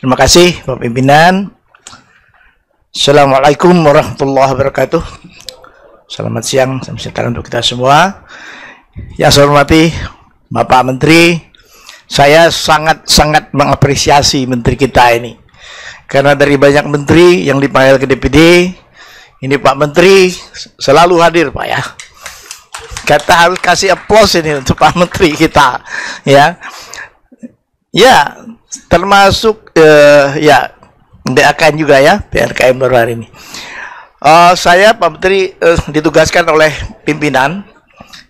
Terima kasih Pak Pimpinan. Assalamualaikum warahmatullahi wabarakatuh. Selamat siang, selamat siang untuk kita semua. Yang saya hormati Bapak Menteri, saya sangat-sangat mengapresiasi Menteri kita ini. Karena dari banyak Menteri yang dipanggil ke DPD, ini Pak Menteri selalu hadir Pak ya. Kata harus kasih aplaus ini untuk Pak Menteri kita ya. Ya, termasuk eh, ya mendekatkan juga ya PRKM baru hari ini uh, saya Pak Menteri uh, ditugaskan oleh pimpinan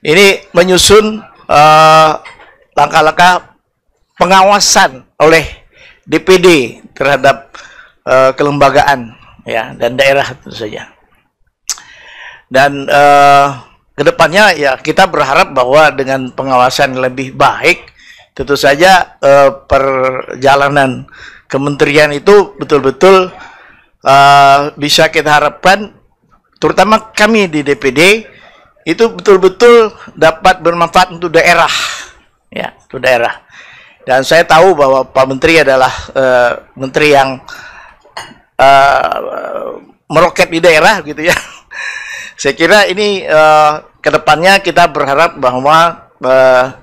ini menyusun eh, langkah-langkah uh, pengawasan oleh DPD terhadap uh, kelembagaan ya dan daerah tentu saja dan uh, kedepannya ya kita berharap bahwa dengan pengawasan lebih baik tentu saja uh, perjalanan kementerian itu betul-betul uh, bisa kita harapkan terutama kami di DPD itu betul-betul dapat bermanfaat untuk daerah ya untuk daerah dan saya tahu bahwa Pak Menteri adalah uh, menteri yang uh, meroket di daerah gitu ya saya kira ini uh, kedepannya kita berharap bahwa uh,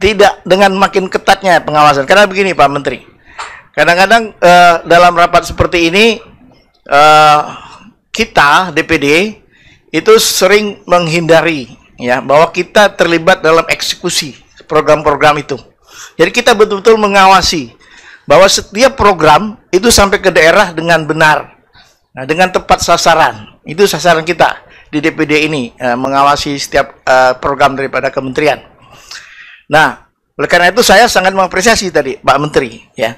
tidak dengan makin ketatnya pengawasan. Karena begini Pak Menteri, kadang-kadang eh, dalam rapat seperti ini eh, kita DPD itu sering menghindari ya bahwa kita terlibat dalam eksekusi program-program itu. Jadi kita betul-betul mengawasi bahwa setiap program itu sampai ke daerah dengan benar, nah, dengan tepat sasaran. Itu sasaran kita di DPD ini eh, mengawasi setiap eh, program daripada kementerian. Nah, oleh karena itu saya sangat mengapresiasi tadi Pak Menteri ya.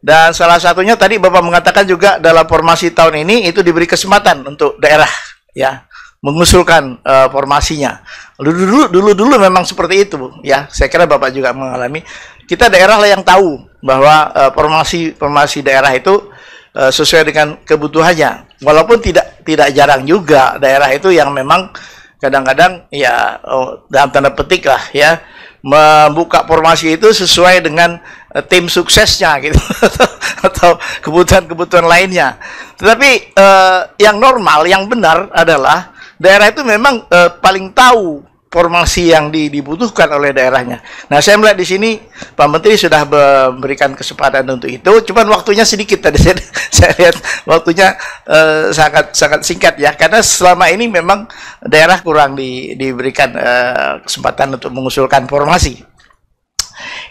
Dan salah satunya tadi Bapak mengatakan juga dalam formasi tahun ini itu diberi kesempatan untuk daerah ya mengusulkan uh, formasinya. Dulu dulu dulu dulu memang seperti itu ya. Saya kira Bapak juga mengalami kita daerah lah yang tahu bahwa uh, formasi formasi daerah itu uh, sesuai dengan kebutuhannya. Walaupun tidak tidak jarang juga daerah itu yang memang kadang-kadang ya oh, dalam tanda petik lah ya membuka formasi itu sesuai dengan uh, tim suksesnya gitu atau kebutuhan-kebutuhan lainnya. Tetapi uh, yang normal, yang benar adalah daerah itu memang uh, paling tahu formasi yang dibutuhkan oleh daerahnya. Nah, saya melihat di sini Pak Menteri sudah memberikan kesempatan untuk itu, cuman waktunya sedikit tadi saya, saya lihat waktunya eh, sangat sangat singkat ya, karena selama ini memang daerah kurang di, diberikan eh, kesempatan untuk mengusulkan formasi.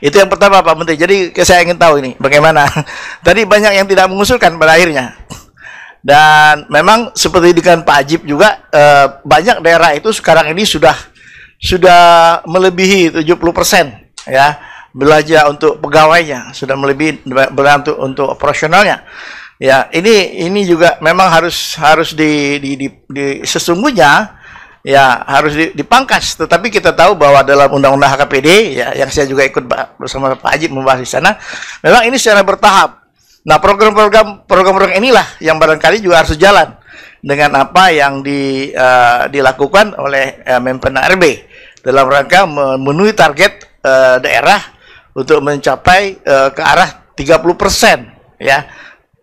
Itu yang pertama Pak Menteri. Jadi saya ingin tahu ini bagaimana. Tadi banyak yang tidak mengusulkan pada akhirnya dan memang seperti dengan Pak Ajib juga eh, banyak daerah itu sekarang ini sudah sudah melebihi 70% ya belajar untuk pegawainya sudah melebihi belanja untuk, untuk operasionalnya ya ini ini juga memang harus harus di, di, di, di sesungguhnya ya harus dipangkas tetapi kita tahu bahwa dalam undang-undang HKPD ya yang saya juga ikut bersama Pak Haji membahas di sana memang ini secara bertahap nah program-program program-program inilah yang barangkali juga harus jalan dengan apa yang di, uh, dilakukan oleh uh, eh, Mempen RB dalam rangka memenuhi target uh, daerah untuk mencapai uh, ke arah 30% persen ya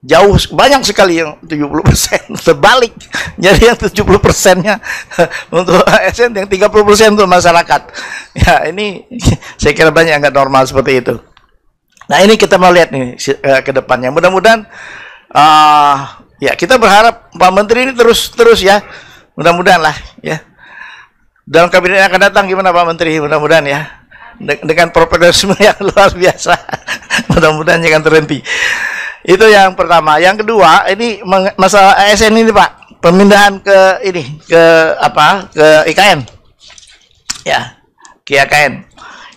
jauh banyak sekali yang 70 persen terbalik jadi yang 70 persennya untuk ASN yang 30 persen untuk masyarakat ya ini saya kira banyak nggak normal seperti itu nah ini kita mau lihat nih ke depannya mudah-mudahan uh, Ya, kita berharap Pak Menteri ini terus-terus ya. Mudah-mudahan lah ya. Dalam kabinet yang akan datang gimana Pak Menteri? Mudah-mudahan ya. De dengan profesionalisme yang luar biasa. Mudah-mudahan jangan terhenti. Itu yang pertama. Yang kedua, ini masalah ASN ini Pak, pemindahan ke ini ke apa? ke IKN. Ya, ke IKN.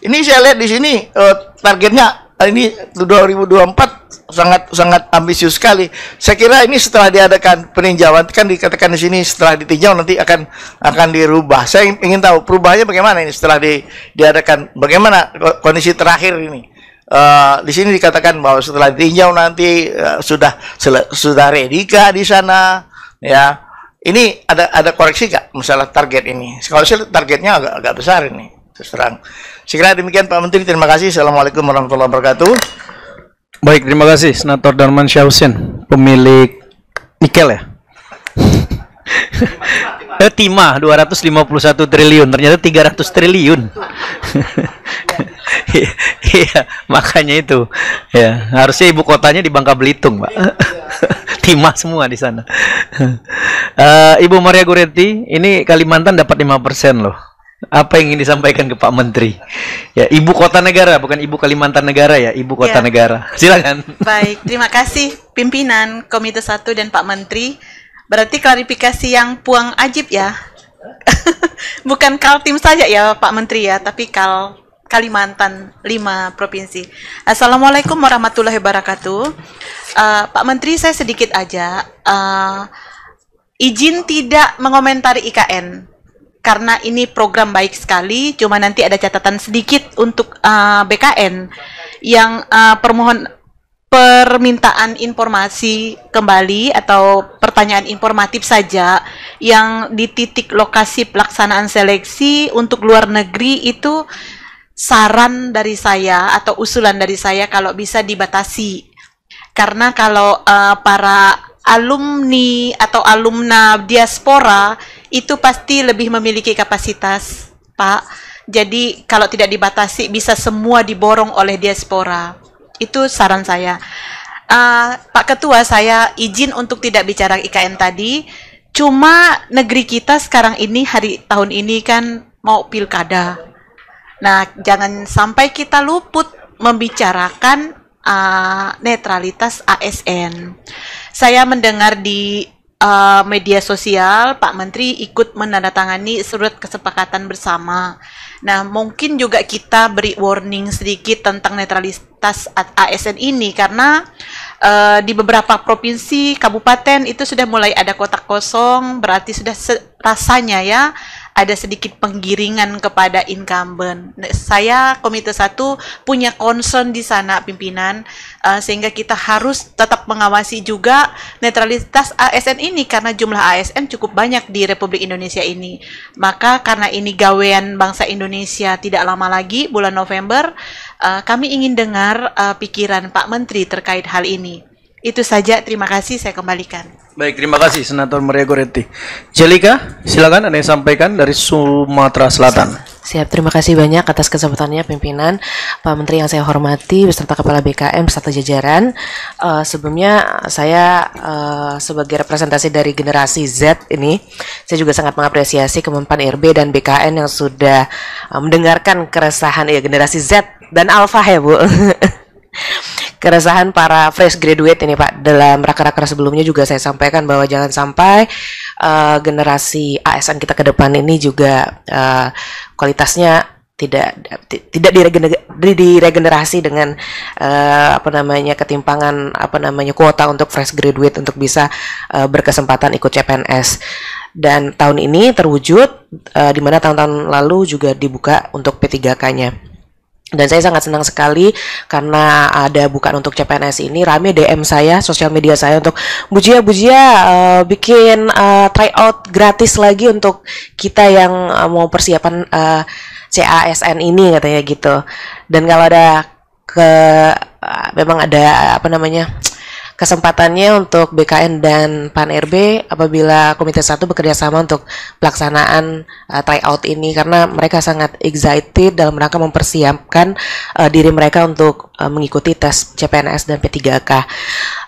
Ini saya lihat di sini eh, targetnya ini 2024 sangat sangat ambisius sekali. Saya kira ini setelah diadakan peninjauan kan dikatakan di sini setelah ditinjau nanti akan akan dirubah. Saya ingin tahu perubahannya bagaimana ini setelah di, diadakan bagaimana kondisi terakhir ini. Uh, di sini dikatakan bahwa setelah ditinjau nanti uh, sudah sudah ready di sana ya. Ini ada ada koreksi kak. masalah target ini? Kalau saya targetnya agak agak besar ini terus terang. Saya demikian Pak Menteri. Terima kasih. Assalamualaikum warahmatullahi wabarakatuh. Baik, terima kasih Senator Darman Syahusin, pemilik nikel ya. Eh timah 251 triliun, ternyata 300 triliun. Iya. iya, makanya itu. Ya, harusnya ibu kotanya di Bangka Belitung, Pak. Iya. timah semua di sana. uh, ibu Maria Guretti, ini Kalimantan dapat 5% loh apa yang ingin disampaikan ke Pak Menteri? Ya, ibu kota negara, bukan ibu Kalimantan negara ya, ibu kota ya. negara. Silakan. Baik, terima kasih pimpinan Komite 1 dan Pak Menteri. Berarti klarifikasi yang puang ajib ya. bukan Kaltim saja ya Pak Menteri ya, tapi Kal Kalimantan 5 provinsi. Assalamualaikum warahmatullahi wabarakatuh. Uh, Pak Menteri saya sedikit aja uh, izin tidak mengomentari IKN karena ini program baik sekali, cuma nanti ada catatan sedikit untuk uh, BKN yang uh, permohon permintaan informasi kembali atau pertanyaan informatif saja yang di titik lokasi pelaksanaan seleksi untuk luar negeri itu saran dari saya atau usulan dari saya kalau bisa dibatasi karena kalau uh, para alumni atau alumna diaspora itu pasti lebih memiliki kapasitas, Pak. Jadi kalau tidak dibatasi bisa semua diborong oleh diaspora. Itu saran saya. Uh, Pak Ketua, saya izin untuk tidak bicara IKN tadi. Cuma negeri kita sekarang ini hari tahun ini kan mau pilkada. Nah, jangan sampai kita luput membicarakan uh, netralitas ASN. Saya mendengar di uh, media sosial, Pak Menteri ikut menandatangani surat kesepakatan bersama. Nah, mungkin juga kita beri warning sedikit tentang netralitas ASN ini karena uh, di beberapa provinsi, kabupaten itu sudah mulai ada kotak kosong, berarti sudah rasanya ya ada sedikit penggiringan kepada incumbent. Saya Komite Satu punya concern di sana pimpinan uh, sehingga kita harus tetap mengawasi juga netralitas ASN ini karena jumlah ASN cukup banyak di Republik Indonesia ini. Maka karena ini gawean bangsa Indonesia tidak lama lagi bulan November, uh, kami ingin dengar uh, pikiran Pak Menteri terkait hal ini. Itu saja, terima kasih saya kembalikan. Baik, terima kasih Senator Maria Goretti. Jelika, silakan Anda sampaikan dari Sumatera Selatan. Siap, terima kasih banyak atas kesempatannya pimpinan Pak Menteri yang saya hormati beserta Kepala BKM beserta jajaran. Uh, sebelumnya saya uh, sebagai representasi dari generasi Z ini, saya juga sangat mengapresiasi kemampuan RB dan BKN yang sudah uh, mendengarkan keresahan ya generasi Z dan Alpha ya Bu. keresahan para fresh graduate ini Pak. Dalam raker-raker sebelumnya juga saya sampaikan bahwa jangan sampai uh, generasi ASN kita ke depan ini juga uh, kualitasnya tidak tidak diregenerasi dengan uh, apa namanya ketimpangan apa namanya kuota untuk fresh graduate untuk bisa uh, berkesempatan ikut CPNS dan tahun ini terwujud uh, di mana tahun-tahun lalu juga dibuka untuk P3K-nya dan saya sangat senang sekali karena ada bukan untuk CPNS ini rame DM saya sosial media saya untuk Bujia Bujia uh, bikin uh, tryout gratis lagi untuk kita yang uh, mau persiapan uh, CASN ini katanya gitu dan kalau ada ke uh, memang ada apa namanya kesempatannya untuk BKN dan Pan RB apabila Komite Satu bekerja sama untuk pelaksanaan uh, tryout ini karena mereka sangat excited dalam rangka mempersiapkan uh, diri mereka untuk uh, mengikuti tes CPNS dan P3K.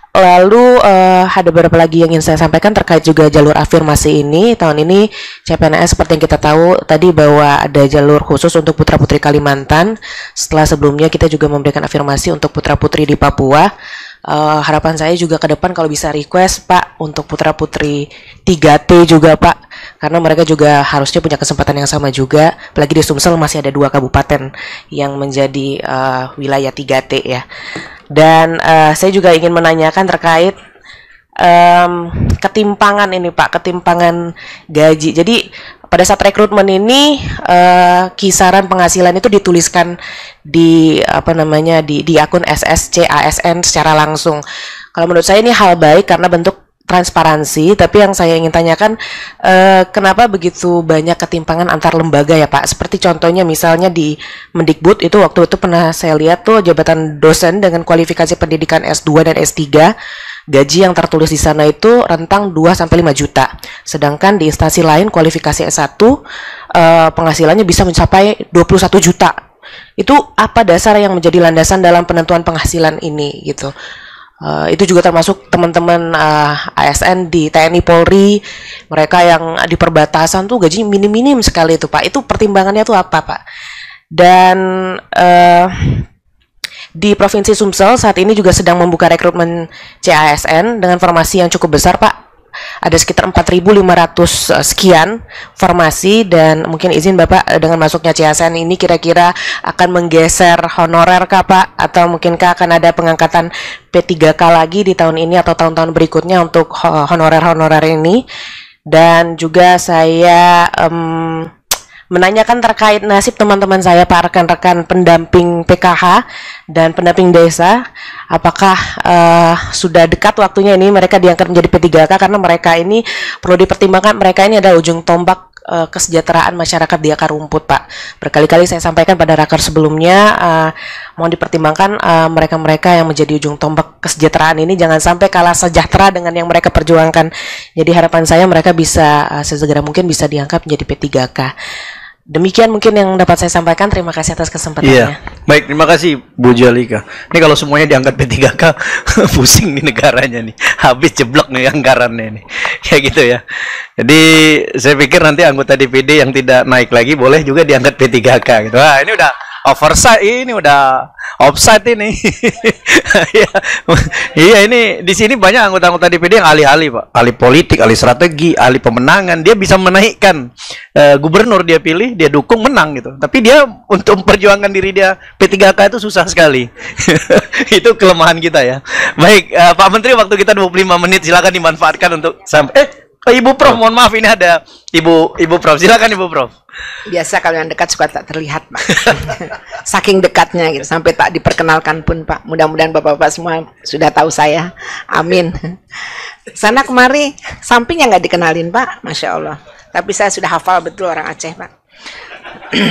Lalu uh, ada beberapa lagi yang ingin saya sampaikan terkait juga jalur afirmasi ini. Tahun ini CPNS seperti yang kita tahu tadi bahwa ada jalur khusus untuk putra-putri Kalimantan. Setelah sebelumnya kita juga memberikan afirmasi untuk putra-putri di Papua uh, harapan saya juga ke depan kalau bisa request Pak untuk putra putri 3T juga Pak karena mereka juga harusnya punya kesempatan yang sama juga apalagi di Sumsel masih ada dua kabupaten yang menjadi uh, wilayah 3T ya dan uh, saya juga ingin menanyakan terkait um, ketimpangan ini Pak, ketimpangan gaji. Jadi pada saat rekrutmen ini uh, kisaran penghasilan itu dituliskan di apa namanya di di akun SSC ASN secara langsung. Kalau menurut saya ini hal baik karena bentuk transparansi, tapi yang saya ingin tanyakan uh, kenapa begitu banyak ketimpangan antar lembaga ya Pak? Seperti contohnya misalnya di Mendikbud itu waktu itu pernah saya lihat tuh jabatan dosen dengan kualifikasi pendidikan S2 dan S3 Gaji yang tertulis di sana itu rentang 2 sampai 5 juta. Sedangkan di instansi lain kualifikasi S1 eh, penghasilannya bisa mencapai 21 juta. Itu apa dasar yang menjadi landasan dalam penentuan penghasilan ini gitu. Uh, itu juga termasuk teman-teman uh, eh, ASN di TNI Polri mereka yang di perbatasan tuh gaji minim-minim sekali itu pak itu pertimbangannya tuh apa pak dan uh, di Provinsi Sumsel saat ini juga sedang membuka rekrutmen CASN dengan formasi yang cukup besar, Pak. Ada sekitar 4.500 eh, sekian formasi dan mungkin izin Bapak eh, dengan masuknya CASN ini kira-kira akan menggeser honorer kah, Pak atau mungkinkah akan ada pengangkatan P3K lagi di tahun ini atau tahun-tahun berikutnya untuk honorer-honorer ini dan juga saya um, menanyakan terkait nasib teman-teman saya para rekan-rekan pendamping PKH dan pendamping desa apakah uh, sudah dekat waktunya ini mereka diangkat menjadi P3K karena mereka ini perlu dipertimbangkan mereka ini adalah ujung tombak eh, kesejahteraan masyarakat di akar rumput Pak berkali-kali saya sampaikan pada rakar sebelumnya uh, mohon dipertimbangkan mereka-mereka uh, yang menjadi ujung tombak kesejahteraan ini jangan sampai kalah sejahtera dengan yang mereka perjuangkan jadi harapan saya mereka bisa uh, sesegera mungkin bisa diangkat menjadi P3K Demikian mungkin yang dapat saya sampaikan. Terima kasih atas kesempatannya. Iya. Baik, terima kasih Bu Jalika. Ini kalau semuanya diangkat P3K, pusing nih negaranya nih. Habis jeblok nih anggarannya nih. Kayak gitu ya. Jadi saya pikir nanti anggota DPD yang tidak naik lagi boleh juga diangkat P3K gitu. Wah, ini udah oversight ini udah offside ini. Iya. iya, ini di sini banyak anggota-anggota DPD yang ahli-ahli pak, ahli politik, ahli strategi, ahli pemenangan. Dia bisa menaikkan uh, gubernur dia pilih, dia dukung menang gitu. Tapi dia untuk memperjuangkan diri dia P3K itu susah sekali. itu kelemahan kita ya. Baik uh, Pak Menteri waktu kita 25 menit silakan dimanfaatkan untuk sampai eh Oh, Ibu Prof, iya. mohon maaf ini ada Ibu Ibu Prof. Silakan Ibu Prof. Biasa kalau yang dekat suka tak terlihat, Pak. Saking dekatnya gitu sampai tak diperkenalkan pun, Pak. Mudah-mudahan Bapak-bapak semua sudah tahu saya. Amin. Sana kemari sampingnya nggak dikenalin, Pak. Masya Allah. Tapi saya sudah hafal betul orang Aceh, Pak.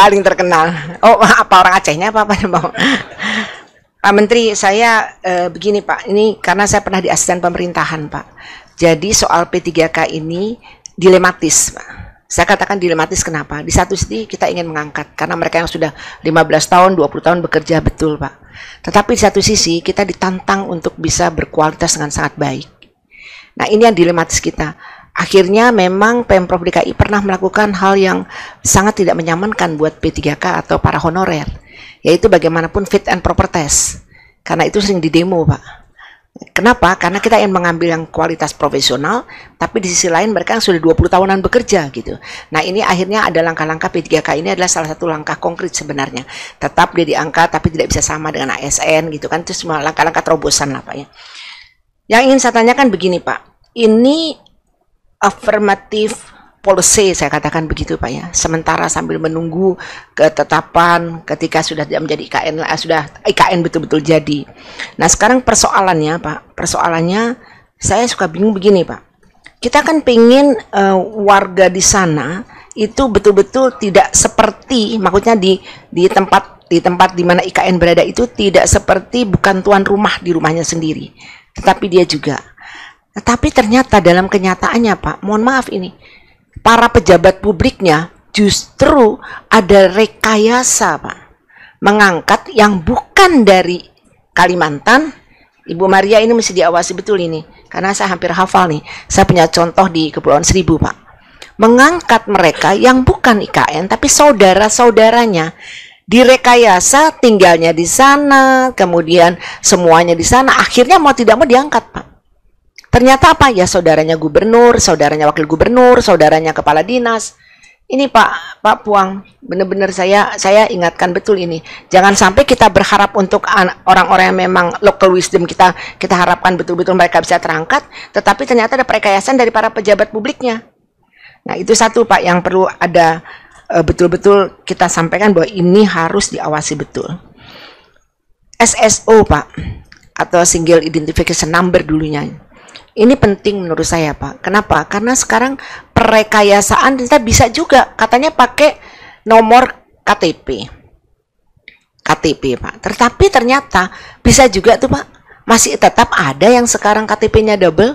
Paling terkenal. Oh, apa orang Acehnya apa Pak? Pak ah, Menteri, saya e, begini Pak, ini karena saya pernah di asisten pemerintahan Pak. Jadi soal P3K ini dilematis Pak. Saya katakan dilematis kenapa? Di satu sisi kita ingin mengangkat karena mereka yang sudah 15 tahun, 20 tahun bekerja betul Pak. Tetapi di satu sisi kita ditantang untuk bisa berkualitas dengan sangat baik. Nah ini yang dilematis kita akhirnya memang Pemprov DKI pernah melakukan hal yang sangat tidak menyamankan buat P3K atau para honorer, yaitu bagaimanapun fit and proper test. Karena itu sering didemo, Pak. Kenapa? Karena kita ingin mengambil yang kualitas profesional, tapi di sisi lain mereka yang sudah 20 tahunan bekerja gitu. Nah ini akhirnya ada langkah-langkah P3K ini adalah salah satu langkah konkret sebenarnya. Tetap dia diangkat tapi tidak bisa sama dengan ASN gitu kan. Itu semua langkah-langkah terobosan lah Pak ya. Yang ingin saya tanyakan begini Pak, ini affirmative policy saya katakan begitu Pak ya. Sementara sambil menunggu ketetapan ketika sudah menjadi IKN eh, sudah IKN betul-betul jadi. Nah, sekarang persoalannya Pak, persoalannya saya suka bingung begini Pak. Kita kan pengen uh, warga di sana itu betul-betul tidak seperti maksudnya di di tempat di tempat di mana IKN berada itu tidak seperti bukan tuan rumah di rumahnya sendiri, tetapi dia juga Nah, tapi ternyata dalam kenyataannya Pak, mohon maaf ini, para pejabat publiknya justru ada rekayasa Pak. Mengangkat yang bukan dari Kalimantan, Ibu Maria ini mesti diawasi betul ini, karena saya hampir hafal nih, saya punya contoh di Kepulauan Seribu Pak. Mengangkat mereka yang bukan IKN, tapi saudara-saudaranya direkayasa tinggalnya di sana, kemudian semuanya di sana, akhirnya mau tidak mau diangkat Pak. Ternyata apa ya saudaranya gubernur, saudaranya wakil gubernur, saudaranya kepala dinas. Ini Pak Pak Puang, benar-benar saya saya ingatkan betul ini. Jangan sampai kita berharap untuk orang-orang yang memang local wisdom kita kita harapkan betul-betul mereka bisa terangkat, tetapi ternyata ada perekayasan dari para pejabat publiknya. Nah, itu satu Pak yang perlu ada eh, betul-betul kita sampaikan bahwa ini harus diawasi betul. SSO Pak atau single identification number dulunya ini penting menurut saya, Pak. Kenapa? Karena sekarang perekayasaan kita bisa juga katanya pakai nomor KTP. KTP, Pak. Tetapi ternyata bisa juga tuh, Pak. Masih tetap ada yang sekarang KTP-nya double.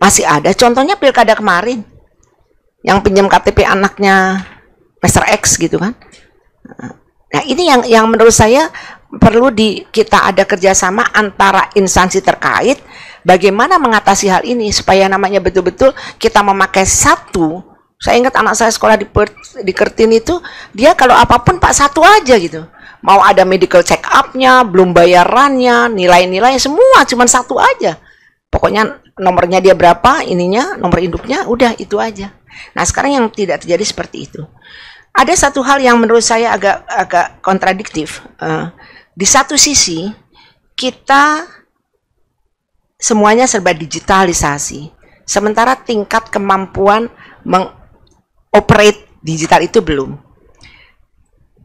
Masih ada. Contohnya pilkada kemarin. Yang pinjam KTP anaknya Mr. X gitu kan. Nah, ini yang yang menurut saya perlu di kita ada kerjasama antara instansi terkait bagaimana mengatasi hal ini supaya namanya betul-betul kita memakai satu saya ingat anak saya sekolah di per, di Kertin itu dia kalau apapun pak satu aja gitu mau ada medical check upnya belum bayarannya nilai-nilai semua cuma satu aja pokoknya nomornya dia berapa ininya nomor induknya udah itu aja nah sekarang yang tidak terjadi seperti itu ada satu hal yang menurut saya agak agak kontradiktif uh, di satu sisi kita semuanya serba digitalisasi. Sementara tingkat kemampuan mengoperate digital itu belum.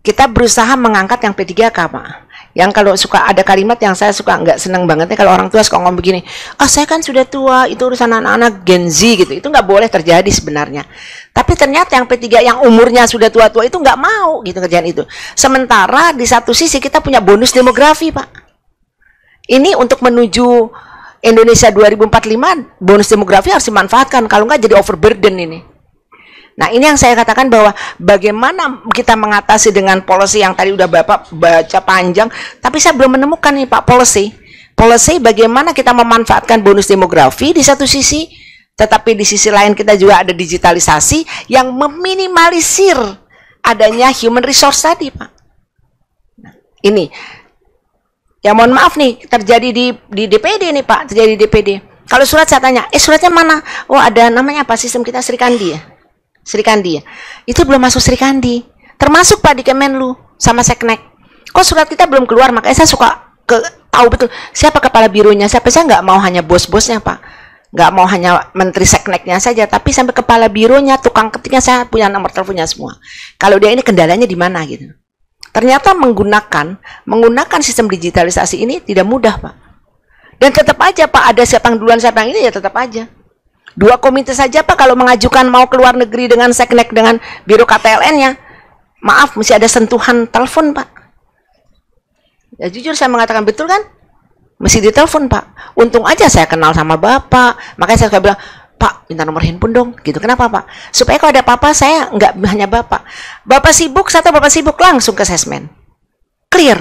Kita berusaha mengangkat yang P3K, Pak. Yang kalau suka ada kalimat yang saya suka nggak seneng banget kalau orang tua suka ngomong begini, oh saya kan sudah tua, itu urusan anak-anak Gen Z gitu. Itu nggak boleh terjadi sebenarnya. Tapi ternyata yang P3 yang umurnya sudah tua-tua itu nggak mau gitu kerjaan itu. Sementara di satu sisi kita punya bonus demografi, Pak. Ini untuk menuju Indonesia 2045 bonus demografi harus dimanfaatkan kalau nggak jadi overburden ini. Nah ini yang saya katakan bahwa bagaimana kita mengatasi dengan polisi yang tadi udah Bapak baca panjang, tapi saya belum menemukan nih Pak polisi. Polisi bagaimana kita memanfaatkan bonus demografi di satu sisi, tetapi di sisi lain kita juga ada digitalisasi yang meminimalisir adanya human resource tadi Pak. Nah, ini Ya mohon maaf nih terjadi di di DPD nih Pak, terjadi di DPD. Kalau surat saya tanya, eh suratnya mana? Oh ada namanya apa sistem kita Sri Kandi ya? Sri Kandi ya. Itu belum masuk Sri Kandi. Termasuk Pak di Kemenlu sama Seknek. Kok surat kita belum keluar? Makanya saya suka ke tahu betul siapa kepala birunya siapa saya nggak mau hanya bos-bosnya Pak nggak mau hanya menteri sekneknya saja tapi sampai kepala birunya tukang ketiknya saya punya nomor teleponnya semua kalau dia ini kendalanya di mana gitu Ternyata menggunakan menggunakan sistem digitalisasi ini tidak mudah, Pak. Dan tetap aja Pak ada yang duluan yang ini ya tetap aja. Dua komite saja Pak kalau mengajukan mau keluar negeri dengan seknek dengan biro KTLN-nya, maaf mesti ada sentuhan telepon Pak. Ya jujur saya mengatakan betul kan? Mesti ditelepon Pak. Untung aja saya kenal sama Bapak, makanya saya bilang Pak, minta nomor handphone dong, gitu. Kenapa Pak? Supaya kalau ada apa-apa saya nggak hanya Bapak. Bapak sibuk, satu Bapak sibuk langsung ke sesmen. Clear.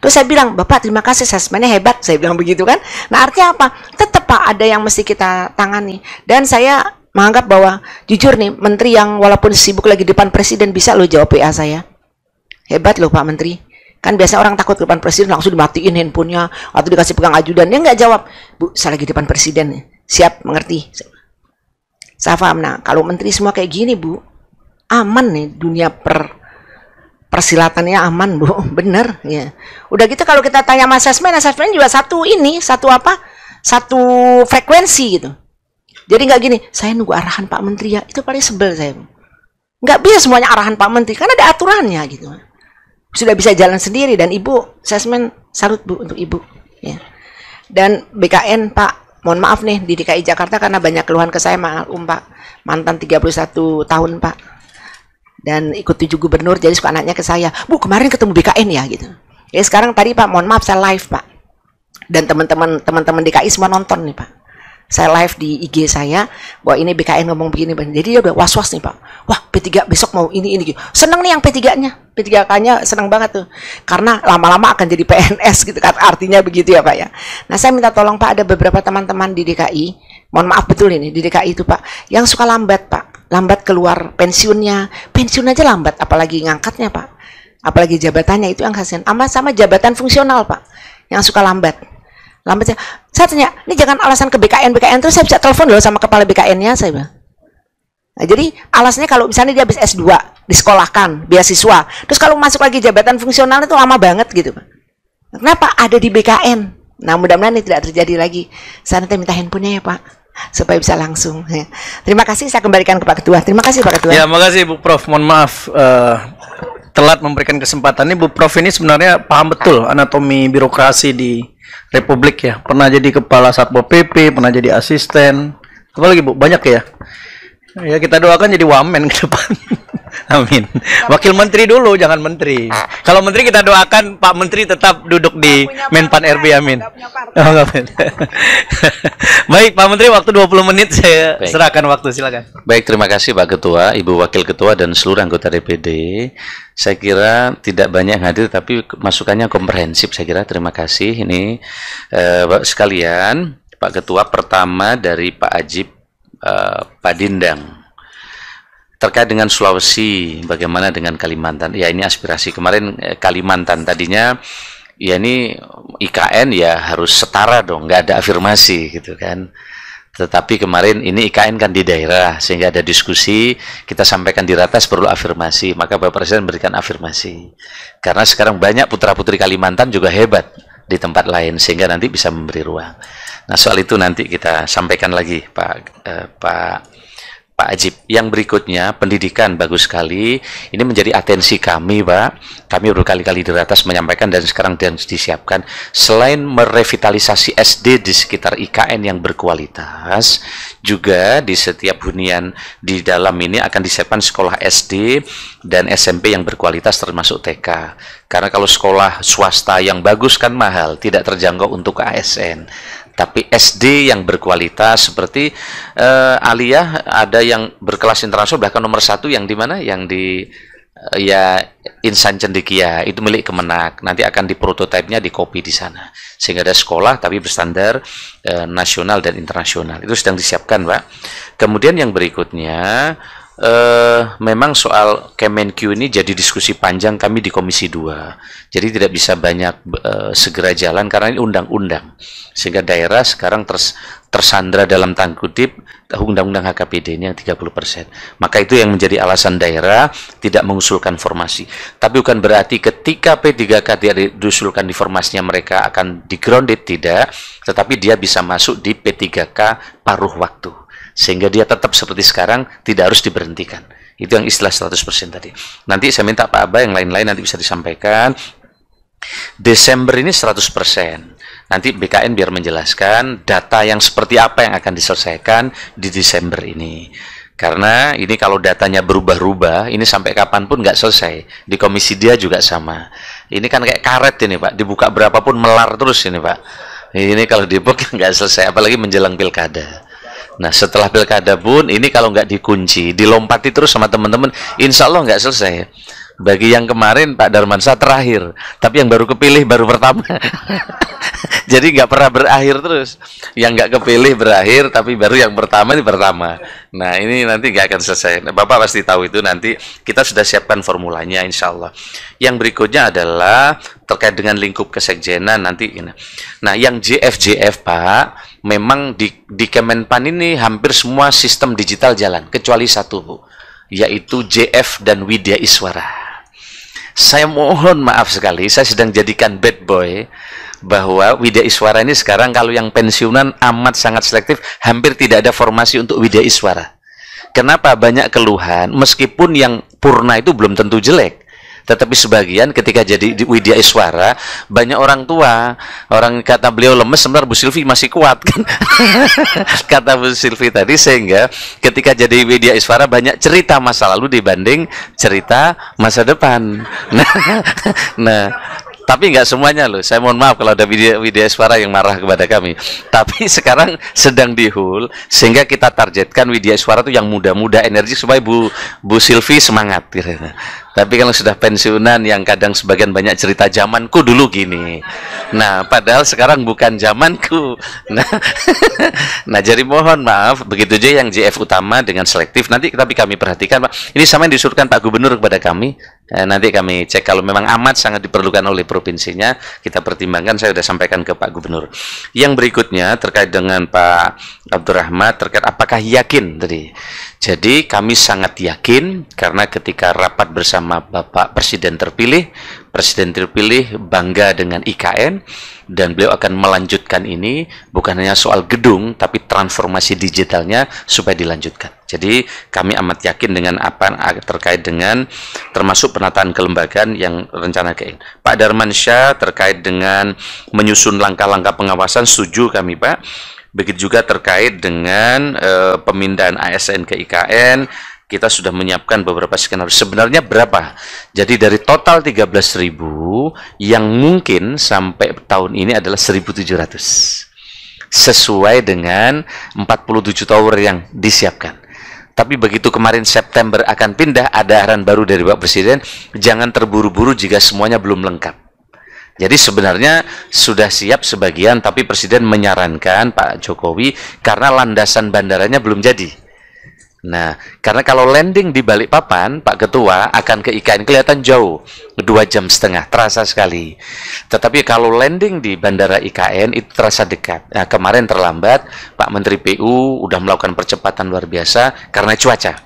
Terus saya bilang, Bapak terima kasih sesmennya hebat. Saya bilang begitu kan. Nah artinya apa? Tetap Pak ada yang mesti kita tangani. Dan saya menganggap bahwa jujur nih menteri yang walaupun sibuk lagi depan presiden bisa lo jawab WA saya hebat loh Pak Menteri kan biasa orang takut depan presiden langsung dimatiin handphonenya atau dikasih pegang ajudan dia nggak jawab Bu saya lagi depan presiden siap mengerti saya paham. Nah, kalau menteri semua kayak gini, Bu, aman nih dunia per persilatannya aman, Bu. Bener, ya. Udah gitu kalau kita tanya sama mas assessment nah juga satu ini, satu apa? Satu frekuensi gitu. Jadi nggak gini, saya nunggu arahan Pak Menteri ya, itu paling sebel saya. Nggak bisa semuanya arahan Pak Menteri, karena ada aturannya gitu. Sudah bisa jalan sendiri dan Ibu, assessment salut Bu untuk Ibu. Ya. Dan BKN Pak mohon maaf nih di DKI Jakarta karena banyak keluhan ke saya maklum Pak mantan 31 tahun Pak dan ikut tujuh gubernur jadi suka anaknya ke saya Bu kemarin ketemu BKN ya gitu ya sekarang tadi Pak mohon maaf saya live Pak dan teman-teman teman-teman DKI semua nonton nih Pak saya live di IG saya bahwa ini BKN ngomong begini jadi dia udah was was nih pak wah P3 besok mau ini ini gitu seneng nih yang P3 nya P3K nya seneng banget tuh karena lama-lama akan jadi PNS gitu kan artinya begitu ya pak ya nah saya minta tolong pak ada beberapa teman-teman di DKI mohon maaf betul ini di DKI itu pak yang suka lambat pak lambat keluar pensiunnya pensiun aja lambat apalagi ngangkatnya pak apalagi jabatannya itu yang kasihan sama sama jabatan fungsional pak yang suka lambat lambat saya, saya tanya, ini jangan alasan ke BKN BKN terus saya bisa telepon loh sama kepala BKN-nya saya bilang. Nah, jadi alasnya kalau misalnya dia habis S2 disekolahkan beasiswa, terus kalau masuk lagi jabatan fungsional itu lama banget gitu nah, Kenapa ada di BKN? Nah mudah-mudahan ini tidak terjadi lagi. Saya nanti minta handphonenya ya pak supaya bisa langsung. Ya. Terima kasih saya kembalikan ke Pak Ketua. Terima kasih Pak Ketua. Ya, makasih Bu Prof. Mohon maaf uh, telat memberikan kesempatan ini Bu Prof ini sebenarnya paham betul anatomi birokrasi di Republik ya. Pernah jadi kepala Satpol PP, pernah jadi asisten. Apalagi Bu, banyak ya. Ya kita doakan jadi wamen ke depan. Amin. Wakil Menteri dulu, jangan Menteri. Ah. Kalau Menteri kita doakan Pak Menteri tetap duduk di Menpan RB, amin. Oh, Baik, Pak Menteri, waktu 20 menit saya Baik. serahkan waktu, silakan. Baik, terima kasih Pak Ketua, Ibu Wakil Ketua, dan seluruh anggota DPD. Saya kira tidak banyak hadir, tapi masukannya komprehensif, saya kira. Terima kasih. Ini eh, sekalian, Pak Ketua pertama dari Pak Ajib eh, Pak Dindang terkait dengan Sulawesi, bagaimana dengan Kalimantan? Ya ini aspirasi kemarin eh, Kalimantan tadinya ya ini IKN ya harus setara dong, nggak ada afirmasi gitu kan. Tetapi kemarin ini IKN kan di daerah sehingga ada diskusi kita sampaikan di ratas perlu afirmasi maka Bapak Presiden memberikan afirmasi karena sekarang banyak putra putri Kalimantan juga hebat di tempat lain sehingga nanti bisa memberi ruang. Nah soal itu nanti kita sampaikan lagi Pak eh, Pak Pak Ajib. Yang berikutnya pendidikan bagus sekali. Ini menjadi atensi kami, Pak. Kami berkali-kali di atas menyampaikan dan sekarang dan disiapkan selain merevitalisasi SD di sekitar IKN yang berkualitas, juga di setiap hunian di dalam ini akan disiapkan sekolah SD dan SMP yang berkualitas termasuk TK. Karena kalau sekolah swasta yang bagus kan mahal, tidak terjangkau untuk ASN tapi SD yang berkualitas seperti uh, Aliyah ada yang berkelas internasional bahkan nomor satu yang di mana yang di uh, ya Insan Cendekia itu milik Kemenak nanti akan diprototipnya di copy di sana sehingga ada sekolah tapi berstandar uh, nasional dan internasional itu sedang disiapkan Pak kemudian yang berikutnya eh, memang soal Kemenq ini jadi diskusi panjang kami di Komisi 2. Jadi tidak bisa banyak eh, segera jalan karena ini undang-undang. Sehingga daerah sekarang ters, tersandra dalam tanda kutip undang-undang hkpd yang 30%. Maka itu yang menjadi alasan daerah tidak mengusulkan formasi. Tapi bukan berarti ketika P3K tidak diusulkan di formasinya mereka akan digrounded tidak, tetapi dia bisa masuk di P3K paruh waktu sehingga dia tetap seperti sekarang tidak harus diberhentikan itu yang istilah 100% tadi nanti saya minta Pak Aba yang lain-lain nanti bisa disampaikan Desember ini 100% nanti BKN biar menjelaskan data yang seperti apa yang akan diselesaikan di Desember ini karena ini kalau datanya berubah-ubah ini sampai kapanpun nggak selesai di komisi dia juga sama ini kan kayak karet ini pak dibuka berapapun melar terus ini pak ini kalau dibuka nggak selesai apalagi menjelang pilkada Nah setelah pilkada pun ini kalau nggak dikunci, dilompati terus sama teman-teman, insya Allah nggak selesai bagi yang kemarin Pak Darmansa terakhir, tapi yang baru kepilih baru pertama. Jadi nggak pernah berakhir terus. Yang nggak kepilih berakhir, tapi baru yang pertama ini pertama. Nah ini nanti nggak akan selesai. Nah, Bapak pasti tahu itu nanti kita sudah siapkan formulanya, insya Allah. Yang berikutnya adalah terkait dengan lingkup kesekjenan nanti. Ini. Nah yang JFJF Pak, memang di, di Kemenpan ini hampir semua sistem digital jalan, kecuali satu Bu, yaitu JF dan Widya Iswara. Saya mohon maaf sekali, saya sedang jadikan bad boy bahwa Widya Iswara ini sekarang kalau yang pensiunan amat sangat selektif, hampir tidak ada formasi untuk Widya Iswara. Kenapa banyak keluhan meskipun yang purna itu belum tentu jelek. Tetapi sebagian ketika jadi di Widya Iswara, banyak orang tua, orang kata beliau lemes, sebenarnya Bu Silvi masih kuat kan. kata Bu Silvi tadi sehingga ketika jadi Widya Iswara banyak cerita masa lalu dibanding cerita masa depan. Nah, nah tapi nggak semuanya loh. Saya mohon maaf kalau ada Widya, video Iswara yang marah kepada kami. Tapi sekarang sedang dihul sehingga kita targetkan Widya Iswara tuh yang muda-muda energi supaya Bu Bu Silvi semangat gitu. Tapi kalau sudah pensiunan yang kadang sebagian banyak cerita zamanku dulu gini. Nah, padahal sekarang bukan zamanku. Nah, nah jadi mohon maaf, begitu aja yang JF utama dengan selektif. Nanti tapi kami perhatikan, Pak. Ini sama yang disuruhkan Pak Gubernur kepada kami. Eh, nanti kami cek kalau memang amat sangat diperlukan oleh provinsinya, kita pertimbangkan. Saya sudah sampaikan ke Pak Gubernur. Yang berikutnya terkait dengan Pak Abdurrahman terkait apakah yakin tadi. Jadi kami sangat yakin karena ketika rapat bersama bersama Bapak Presiden terpilih. Presiden terpilih bangga dengan IKN dan beliau akan melanjutkan ini bukan hanya soal gedung tapi transformasi digitalnya supaya dilanjutkan. Jadi kami amat yakin dengan apa terkait dengan termasuk penataan kelembagaan yang rencana KN. Pak Darman Syah terkait dengan menyusun langkah-langkah pengawasan setuju kami Pak. Begitu juga terkait dengan e, pemindahan ASN ke IKN kita sudah menyiapkan beberapa skenario. Sebenarnya berapa? Jadi dari total 13.000 yang mungkin sampai tahun ini adalah 1.700. Sesuai dengan 47 tower yang disiapkan. Tapi begitu kemarin September akan pindah, ada arahan baru dari Pak Presiden, jangan terburu-buru jika semuanya belum lengkap. Jadi sebenarnya sudah siap sebagian, tapi Presiden menyarankan Pak Jokowi karena landasan bandaranya belum jadi. Nah, karena kalau landing di balik papan, Pak Ketua akan ke IKN kelihatan jauh, dua jam setengah, terasa sekali. Tetapi kalau landing di bandara IKN itu terasa dekat. Nah, kemarin terlambat, Pak Menteri PU udah melakukan percepatan luar biasa karena cuaca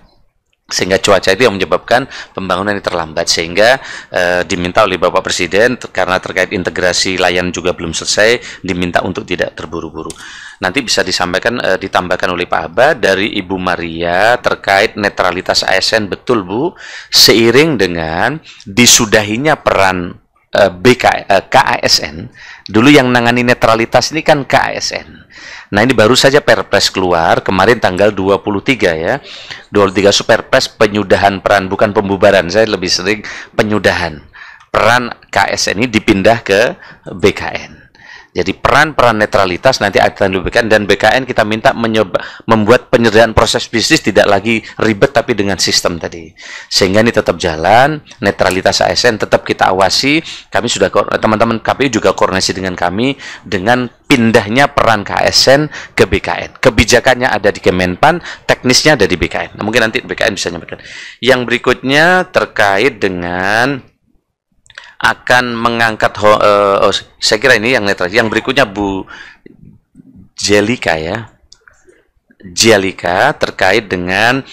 sehingga cuaca itu yang menyebabkan pembangunan ini terlambat sehingga e, diminta oleh Bapak Presiden karena terkait integrasi layan juga belum selesai diminta untuk tidak terburu-buru. Nanti bisa disampaikan e, ditambahkan oleh Pak Aba dari Ibu Maria terkait netralitas ASN betul Bu seiring dengan disudahinya peran e, eh, BK e, KASN Dulu yang nangani netralitas ini kan KSN. Nah ini baru saja Perpres keluar kemarin tanggal 23 ya. 23 so Perpres penyudahan peran bukan pembubaran. Saya lebih sering penyudahan peran KSN ini dipindah ke BKN. Jadi peran-peran netralitas nanti akan diberikan dan BKN kita minta menyoba, membuat penyederhanaan proses bisnis tidak lagi ribet tapi dengan sistem tadi. Sehingga ini tetap jalan, netralitas ASN tetap kita awasi. Kami sudah teman-teman KPU juga koordinasi dengan kami dengan pindahnya peran KSN ke BKN. Kebijakannya ada di Kemenpan, teknisnya ada di BKN. Nah, mungkin nanti BKN bisa nyampaikan. Yang berikutnya terkait dengan akan mengangkat uh, oh, saya kira ini yang netral. Yang berikutnya Bu Jelika ya. Jelika terkait dengan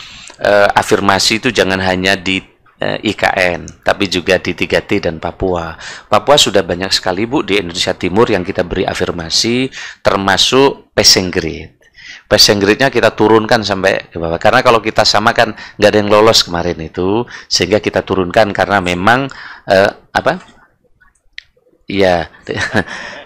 uh, afirmasi itu jangan hanya di uh, eh, IKN, tapi juga di 3T dan Papua. Papua sudah banyak sekali Bu di Indonesia Timur yang kita beri afirmasi termasuk passing grade kita turunkan sampai ke bawah. Karena kalau kita samakan nggak ada yang lolos kemarin itu, sehingga kita turunkan karena memang eh, apa Iya.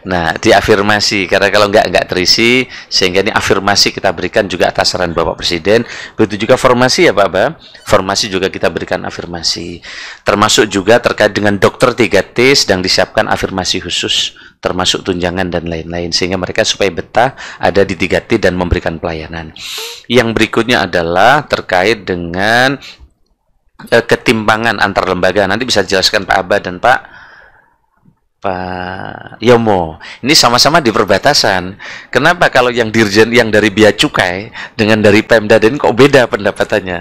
Nah, diafirmasi karena kalau nggak nggak terisi sehingga ini afirmasi kita berikan juga atas saran Bapak Presiden. Begitu juga formasi ya Pak Bam. Formasi juga kita berikan afirmasi. Termasuk juga terkait dengan dokter 3T sedang disiapkan afirmasi khusus termasuk tunjangan dan lain-lain sehingga mereka supaya betah ada di 3T dan memberikan pelayanan. Yang berikutnya adalah terkait dengan Eh, ketimpangan antar lembaga. Nanti bisa dijelaskan Pak Abah dan Pak Pak Yomo. Ya ini sama-sama di perbatasan. Kenapa kalau yang dirjen yang dari Bia Cukai dengan dari Pemda dan kok beda pendapatannya?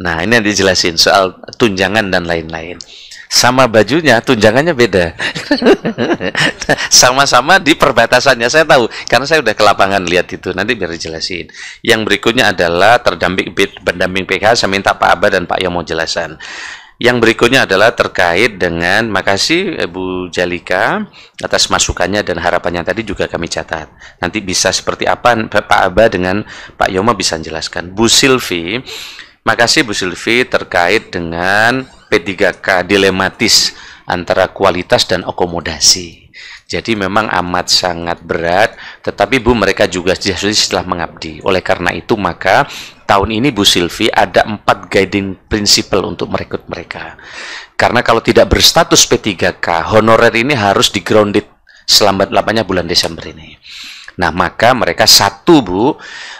Nah, ini yang dijelasin soal tunjangan dan lain-lain. Sama bajunya, tunjangannya beda. Sama-sama di perbatasannya, saya tahu. Karena saya udah ke lapangan lihat itu, nanti biar dijelasin. Yang berikutnya adalah terdamping pendamping PK, saya minta Pak Abah dan Pak Yomo jelasan. Yang berikutnya adalah terkait dengan makasih Bu Jalika atas masukannya dan harapannya tadi juga kami catat. Nanti bisa seperti apa Pak Aba dengan Pak Yoma bisa jelaskan. Bu Silvi, makasih Bu Silvi terkait dengan P3K dilematis antara kualitas dan akomodasi. Jadi memang amat sangat berat, tetapi Bu mereka juga setelah mengabdi. Oleh karena itu maka tahun ini Bu Silvi ada empat guiding principle untuk merekrut mereka. Karena kalau tidak berstatus P3K, honorer ini harus di grounded selambat lamanya bulan Desember ini. Nah, maka mereka satu Bu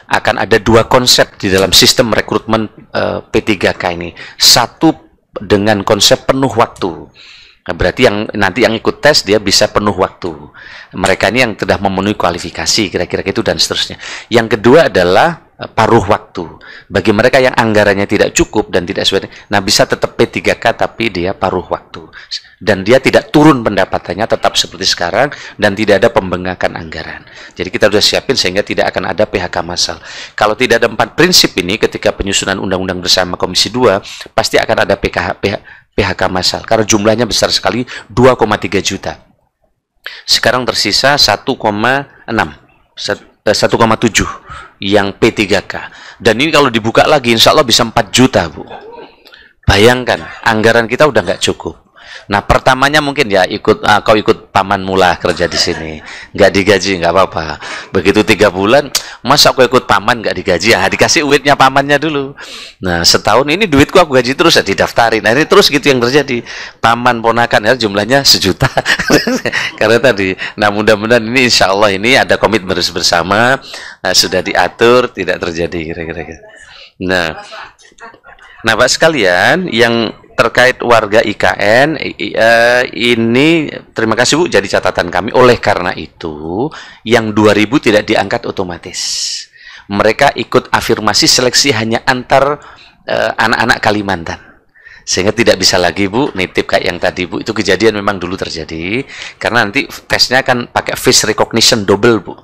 akan ada dua konsep di dalam sistem rekrutmen e, eh, P3K ini. Satu dengan konsep penuh waktu. Nah, berarti yang nanti yang ikut tes dia bisa penuh waktu. Mereka ini yang sudah memenuhi kualifikasi kira-kira gitu dan seterusnya. Yang kedua adalah Eh, paruh waktu. Bagi mereka yang anggarannya tidak cukup dan tidak sesuai, nah bisa tetap P3K tapi dia paruh waktu. Dan dia tidak turun pendapatannya tetap seperti sekarang dan tidak ada pembengkakan anggaran. Jadi kita sudah siapin sehingga tidak akan ada PHK massal. Kalau tidak ada empat prinsip ini ketika penyusunan undang-undang bersama Komisi 2, pasti akan ada PKH, PH, PHK massal karena jumlahnya besar sekali 2,3 juta. Sekarang tersisa 1,6. 1,7 eh, yang P3K. Dan ini kalau dibuka lagi insya Allah bisa 4 juta Bu. Bayangkan anggaran kita udah nggak cukup. Nah pertamanya mungkin ya ikut uh, kau ikut paman mula kerja di sini, nggak digaji nggak apa-apa. Begitu tiga bulan, masa aku ikut paman nggak digaji ya dikasih duitnya pamannya dulu. Nah setahun ini duitku aku gaji terus ya didaftarin. Nah ini terus gitu yang terjadi. Paman ponakan ya jumlahnya sejuta karena tadi. Nah mudah-mudahan ini insya Allah ini ada komitmen bersama nah, sudah diatur tidak terjadi kira-kira. Gitu. Nah, nah pak sekalian yang terkait warga IKN eh, ini terima kasih Bu jadi catatan kami oleh karena itu yang 2000 tidak diangkat otomatis mereka ikut afirmasi seleksi hanya antar eh, anak-anak Kalimantan sehingga tidak bisa lagi Bu nitip kayak yang tadi Bu itu kejadian memang dulu terjadi karena nanti tesnya kan pakai face recognition double Bu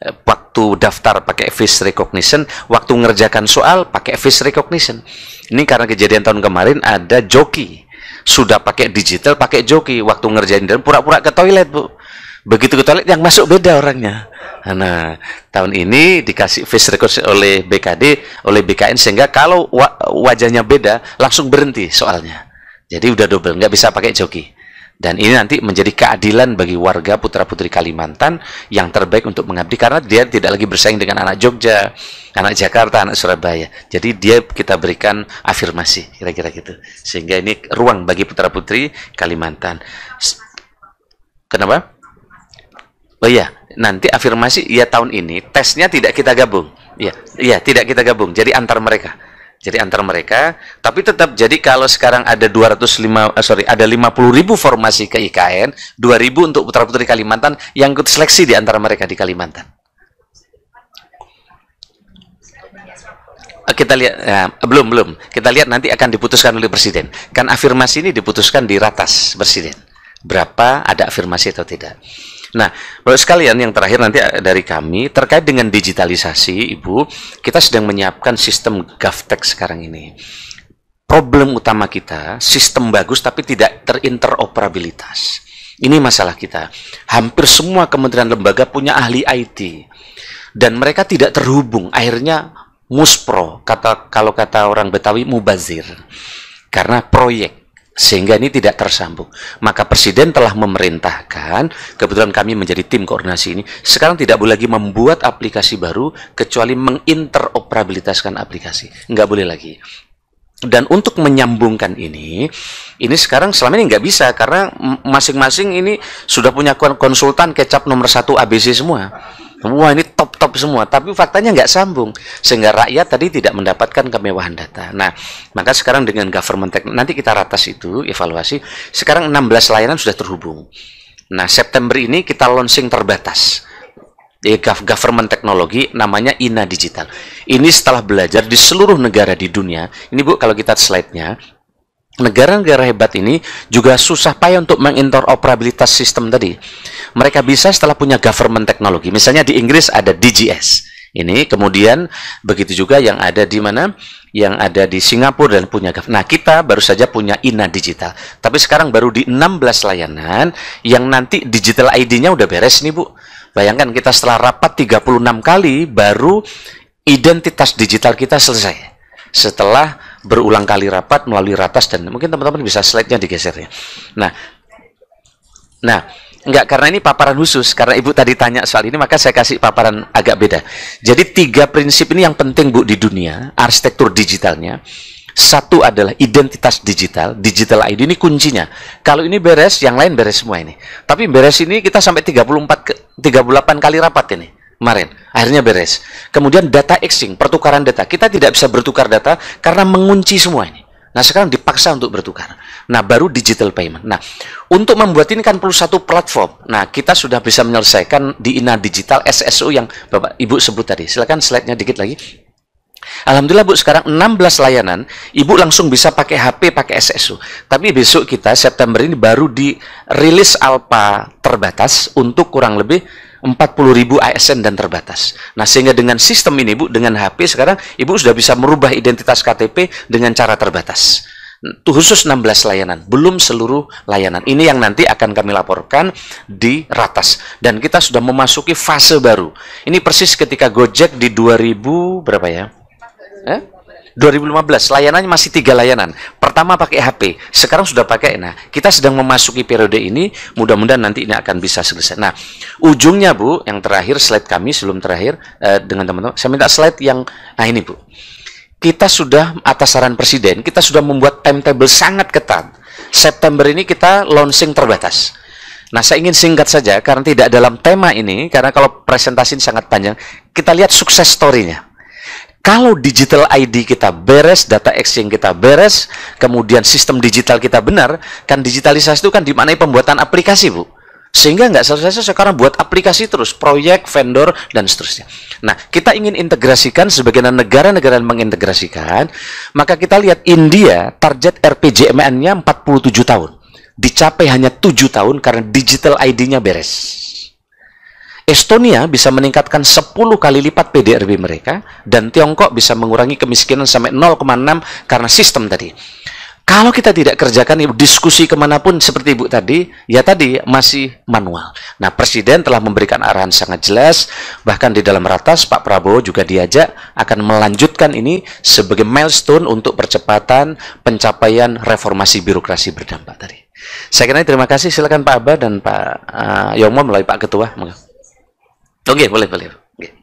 waktu daftar pakai face recognition, waktu ngerjakan soal pakai face recognition. Ini karena kejadian tahun kemarin ada joki sudah pakai digital, pakai joki waktu ngerjain dan pura-pura ke toilet, Bu. Begitu ke toilet yang masuk beda orangnya. Nah, tahun ini dikasih face recognition oleh BKD, oleh BKN sehingga kalau wajahnya beda langsung berhenti soalnya. Jadi udah double, nggak bisa pakai joki. Dan ini nanti menjadi keadilan bagi warga putra-putri Kalimantan yang terbaik untuk mengabdi karena dia tidak lagi bersaing dengan anak Jogja, anak Jakarta, anak Surabaya. Jadi dia kita berikan afirmasi kira-kira gitu. Sehingga ini ruang bagi putra-putri Kalimantan. Kenapa? Oh iya, nanti afirmasi ya tahun ini tesnya tidak kita gabung. Iya, iya tidak kita gabung. Jadi antar mereka. Jadi antar mereka, tapi tetap jadi kalau sekarang ada 205 eh, sorry ada 50 ribu formasi ke IKN, 2000 untuk putra putri Kalimantan yang ikut seleksi di antara mereka di Kalimantan. Eh, kita lihat ya, belum belum. Kita lihat nanti akan diputuskan oleh presiden. Kan afirmasi ini diputuskan di ratas presiden. Berapa ada afirmasi atau tidak? Nah, menurut sekalian yang terakhir nanti eh, dari kami terkait dengan digitalisasi, Ibu, kita sedang menyiapkan sistem GovTech sekarang ini. Problem utama kita, sistem bagus tapi tidak terinteroperabilitas. Ini masalah kita. Hampir semua kementerian lembaga punya ahli IT dan mereka tidak terhubung. Akhirnya muspro, kata kalau kata orang Betawi mubazir. Karena proyek sehingga ini tidak tersambung. Maka Presiden telah memerintahkan, kebetulan kami menjadi tim koordinasi ini, sekarang tidak boleh lagi membuat aplikasi baru kecuali menginteroperabilitaskan aplikasi. Nggak boleh lagi. Dan untuk menyambungkan ini, ini sekarang selama ini nggak bisa karena masing-masing ini sudah punya konsultan kecap nomor satu ABC semua. Wah ini top-top semua, tapi faktanya nggak sambung sehingga rakyat tadi tidak mendapatkan kemewahan data. Nah, maka sekarang dengan government tech nanti kita ratas itu evaluasi. Sekarang 16 layanan sudah terhubung. Nah, September ini kita launching terbatas di eh, government teknologi namanya INA Digital. Ini setelah belajar di seluruh negara di dunia. Ini Bu kalau kita slide-nya negara-negara hebat ini juga susah payah untuk menginteroperabilitas sistem tadi. Mereka bisa setelah punya government teknologi. Misalnya di Inggris ada DGS. Ini kemudian begitu juga yang ada di mana? Yang ada di Singapura dan punya Nah, kita baru saja punya INA digital. Tapi sekarang baru di 16 layanan yang nanti digital ID-nya udah beres nih, Bu. Bayangkan kita setelah rapat 36 kali baru identitas digital kita selesai. Setelah berulang kali rapat melalui ratas dan mungkin teman-teman bisa slide-nya digeser ya. Nah, nah Enggak, karena ini paparan khusus. Karena Ibu tadi tanya soal ini, maka saya kasih paparan agak beda. Jadi tiga prinsip ini yang penting Bu di dunia, arsitektur digitalnya. Satu adalah identitas digital, digital ID ini kuncinya. Kalau ini beres, yang lain beres semua ini. Tapi beres ini kita sampai 34 ke, 38 kali rapat ini kemarin. Akhirnya beres. Kemudian data exchange, pertukaran data. Kita tidak bisa bertukar data karena mengunci semua ini. Nah sekarang dipaksa untuk bertukar. Nah baru digital payment. Nah untuk membuat ini kan perlu satu platform. Nah kita sudah bisa menyelesaikan di INA Digital SSO yang Bapak Ibu sebut tadi. Silakan slide-nya dikit lagi. Alhamdulillah Bu, sekarang 16 layanan, Ibu langsung bisa pakai HP, pakai SSU. Tapi besok kita, September ini baru dirilis alpha terbatas untuk kurang lebih 40 ribu ASN dan terbatas. Nah sehingga dengan sistem ini Bu, dengan HP sekarang Ibu sudah bisa merubah identitas KTP dengan cara terbatas. Khusus 16 layanan, belum seluruh layanan. Ini yang nanti akan kami laporkan di Ratas. Dan kita sudah memasuki fase baru. Ini persis ketika Gojek di 2000 berapa ya? Eh? 2015 layanannya masih tiga layanan. Pertama pakai HP, sekarang sudah pakai. Nah, kita sedang memasuki periode ini, mudah-mudahan nanti ini akan bisa selesai. Nah, ujungnya Bu, yang terakhir slide kami sebelum terakhir uh, dengan teman-teman, saya minta slide yang nah ini Bu. Kita sudah atas saran presiden, kita sudah membuat timetable sangat ketat. September ini kita launching terbatas. Nah, saya ingin singkat saja karena tidak dalam tema ini, karena kalau presentasi sangat panjang, kita lihat sukses story-nya. Kalau digital ID kita beres, data exchange kita beres, kemudian sistem digital kita benar, kan digitalisasi itu kan dimaknai pembuatan aplikasi, Bu. Sehingga nggak selesai sekarang buat aplikasi terus, proyek, vendor, dan seterusnya. Nah, kita ingin integrasikan sebagian negara-negara yang mengintegrasikan, maka kita lihat India target RPJMN-nya 47 tahun. Dicapai hanya 7 tahun karena digital ID-nya beres. Estonia bisa meningkatkan 10 kali lipat PDRB mereka dan Tiongkok bisa mengurangi kemiskinan sampai 0,6 karena sistem tadi. Kalau kita tidak kerjakan ibu diskusi kemanapun seperti ibu tadi, ya tadi masih manual. Nah presiden telah memberikan arahan sangat jelas, bahkan di dalam ratas Pak Prabowo juga diajak akan melanjutkan ini sebagai milestone untuk percepatan pencapaian reformasi birokrasi berdampak tadi. Saya kira terima kasih silakan Pak Aba dan Pak uh, eh, Yomo melalui Pak Ketua. Oke, okay, boleh, boleh. Okay.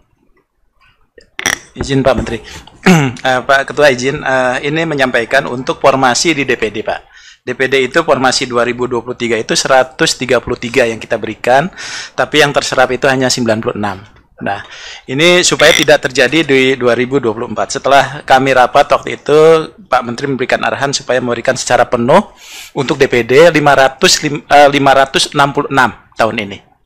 Izin Pak Menteri. uh, Pak Ketua izin, uh, ini menyampaikan untuk formasi di DPD, Pak. DPD itu formasi 2023 itu 133 yang kita berikan, tapi yang terserap itu hanya 96. Nah, ini supaya tidak terjadi di 2024. Setelah kami rapat waktu itu, Pak Menteri memberikan arahan supaya memberikan secara penuh untuk DPD 500, 566 tahun ini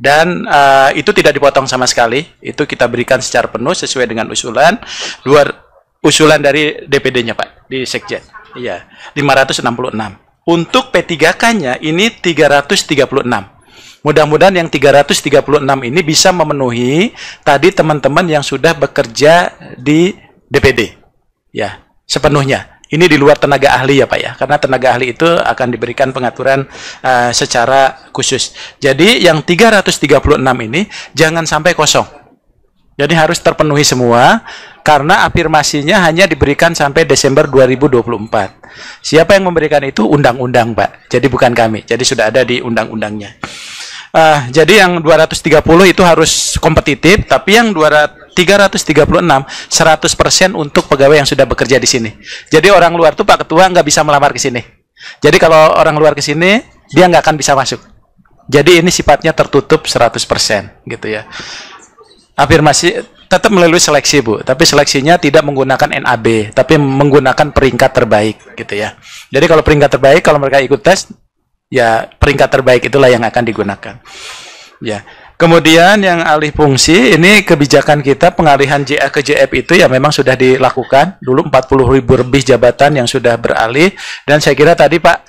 dan uh, itu tidak dipotong sama sekali. Itu kita berikan secara penuh sesuai dengan usulan luar usulan dari DPD-nya Pak di Sekjen. Iya, 566. Untuk P3K-nya ini 336. Mudah-mudahan yang 336 ini bisa memenuhi tadi teman-teman yang sudah bekerja di DPD. Ya, sepenuhnya. Ini di luar tenaga ahli ya Pak ya, karena tenaga ahli itu akan diberikan pengaturan uh, secara khusus. Jadi yang 336 ini jangan sampai kosong. Jadi harus terpenuhi semua karena afirmasinya hanya diberikan sampai Desember 2024. Siapa yang memberikan itu undang-undang, Pak. Jadi bukan kami. Jadi sudah ada di undang-undangnya. Uh, jadi yang 230 itu harus kompetitif, tapi yang 200 336 100% untuk pegawai yang sudah bekerja di sini. Jadi orang luar tuh Pak Ketua nggak bisa melamar ke sini. Jadi kalau orang luar ke sini dia nggak akan bisa masuk. Jadi ini sifatnya tertutup 100% gitu ya. Afirmasi tetap melalui seleksi Bu, tapi seleksinya tidak menggunakan NAB, tapi menggunakan peringkat terbaik gitu ya. Jadi kalau peringkat terbaik kalau mereka ikut tes ya peringkat terbaik itulah yang akan digunakan. Ya. Kemudian yang alih fungsi ini kebijakan kita pengalihan JA ke JF itu ya memang sudah dilakukan dulu 40 ribu lebih jabatan yang sudah beralih dan saya kira tadi Pak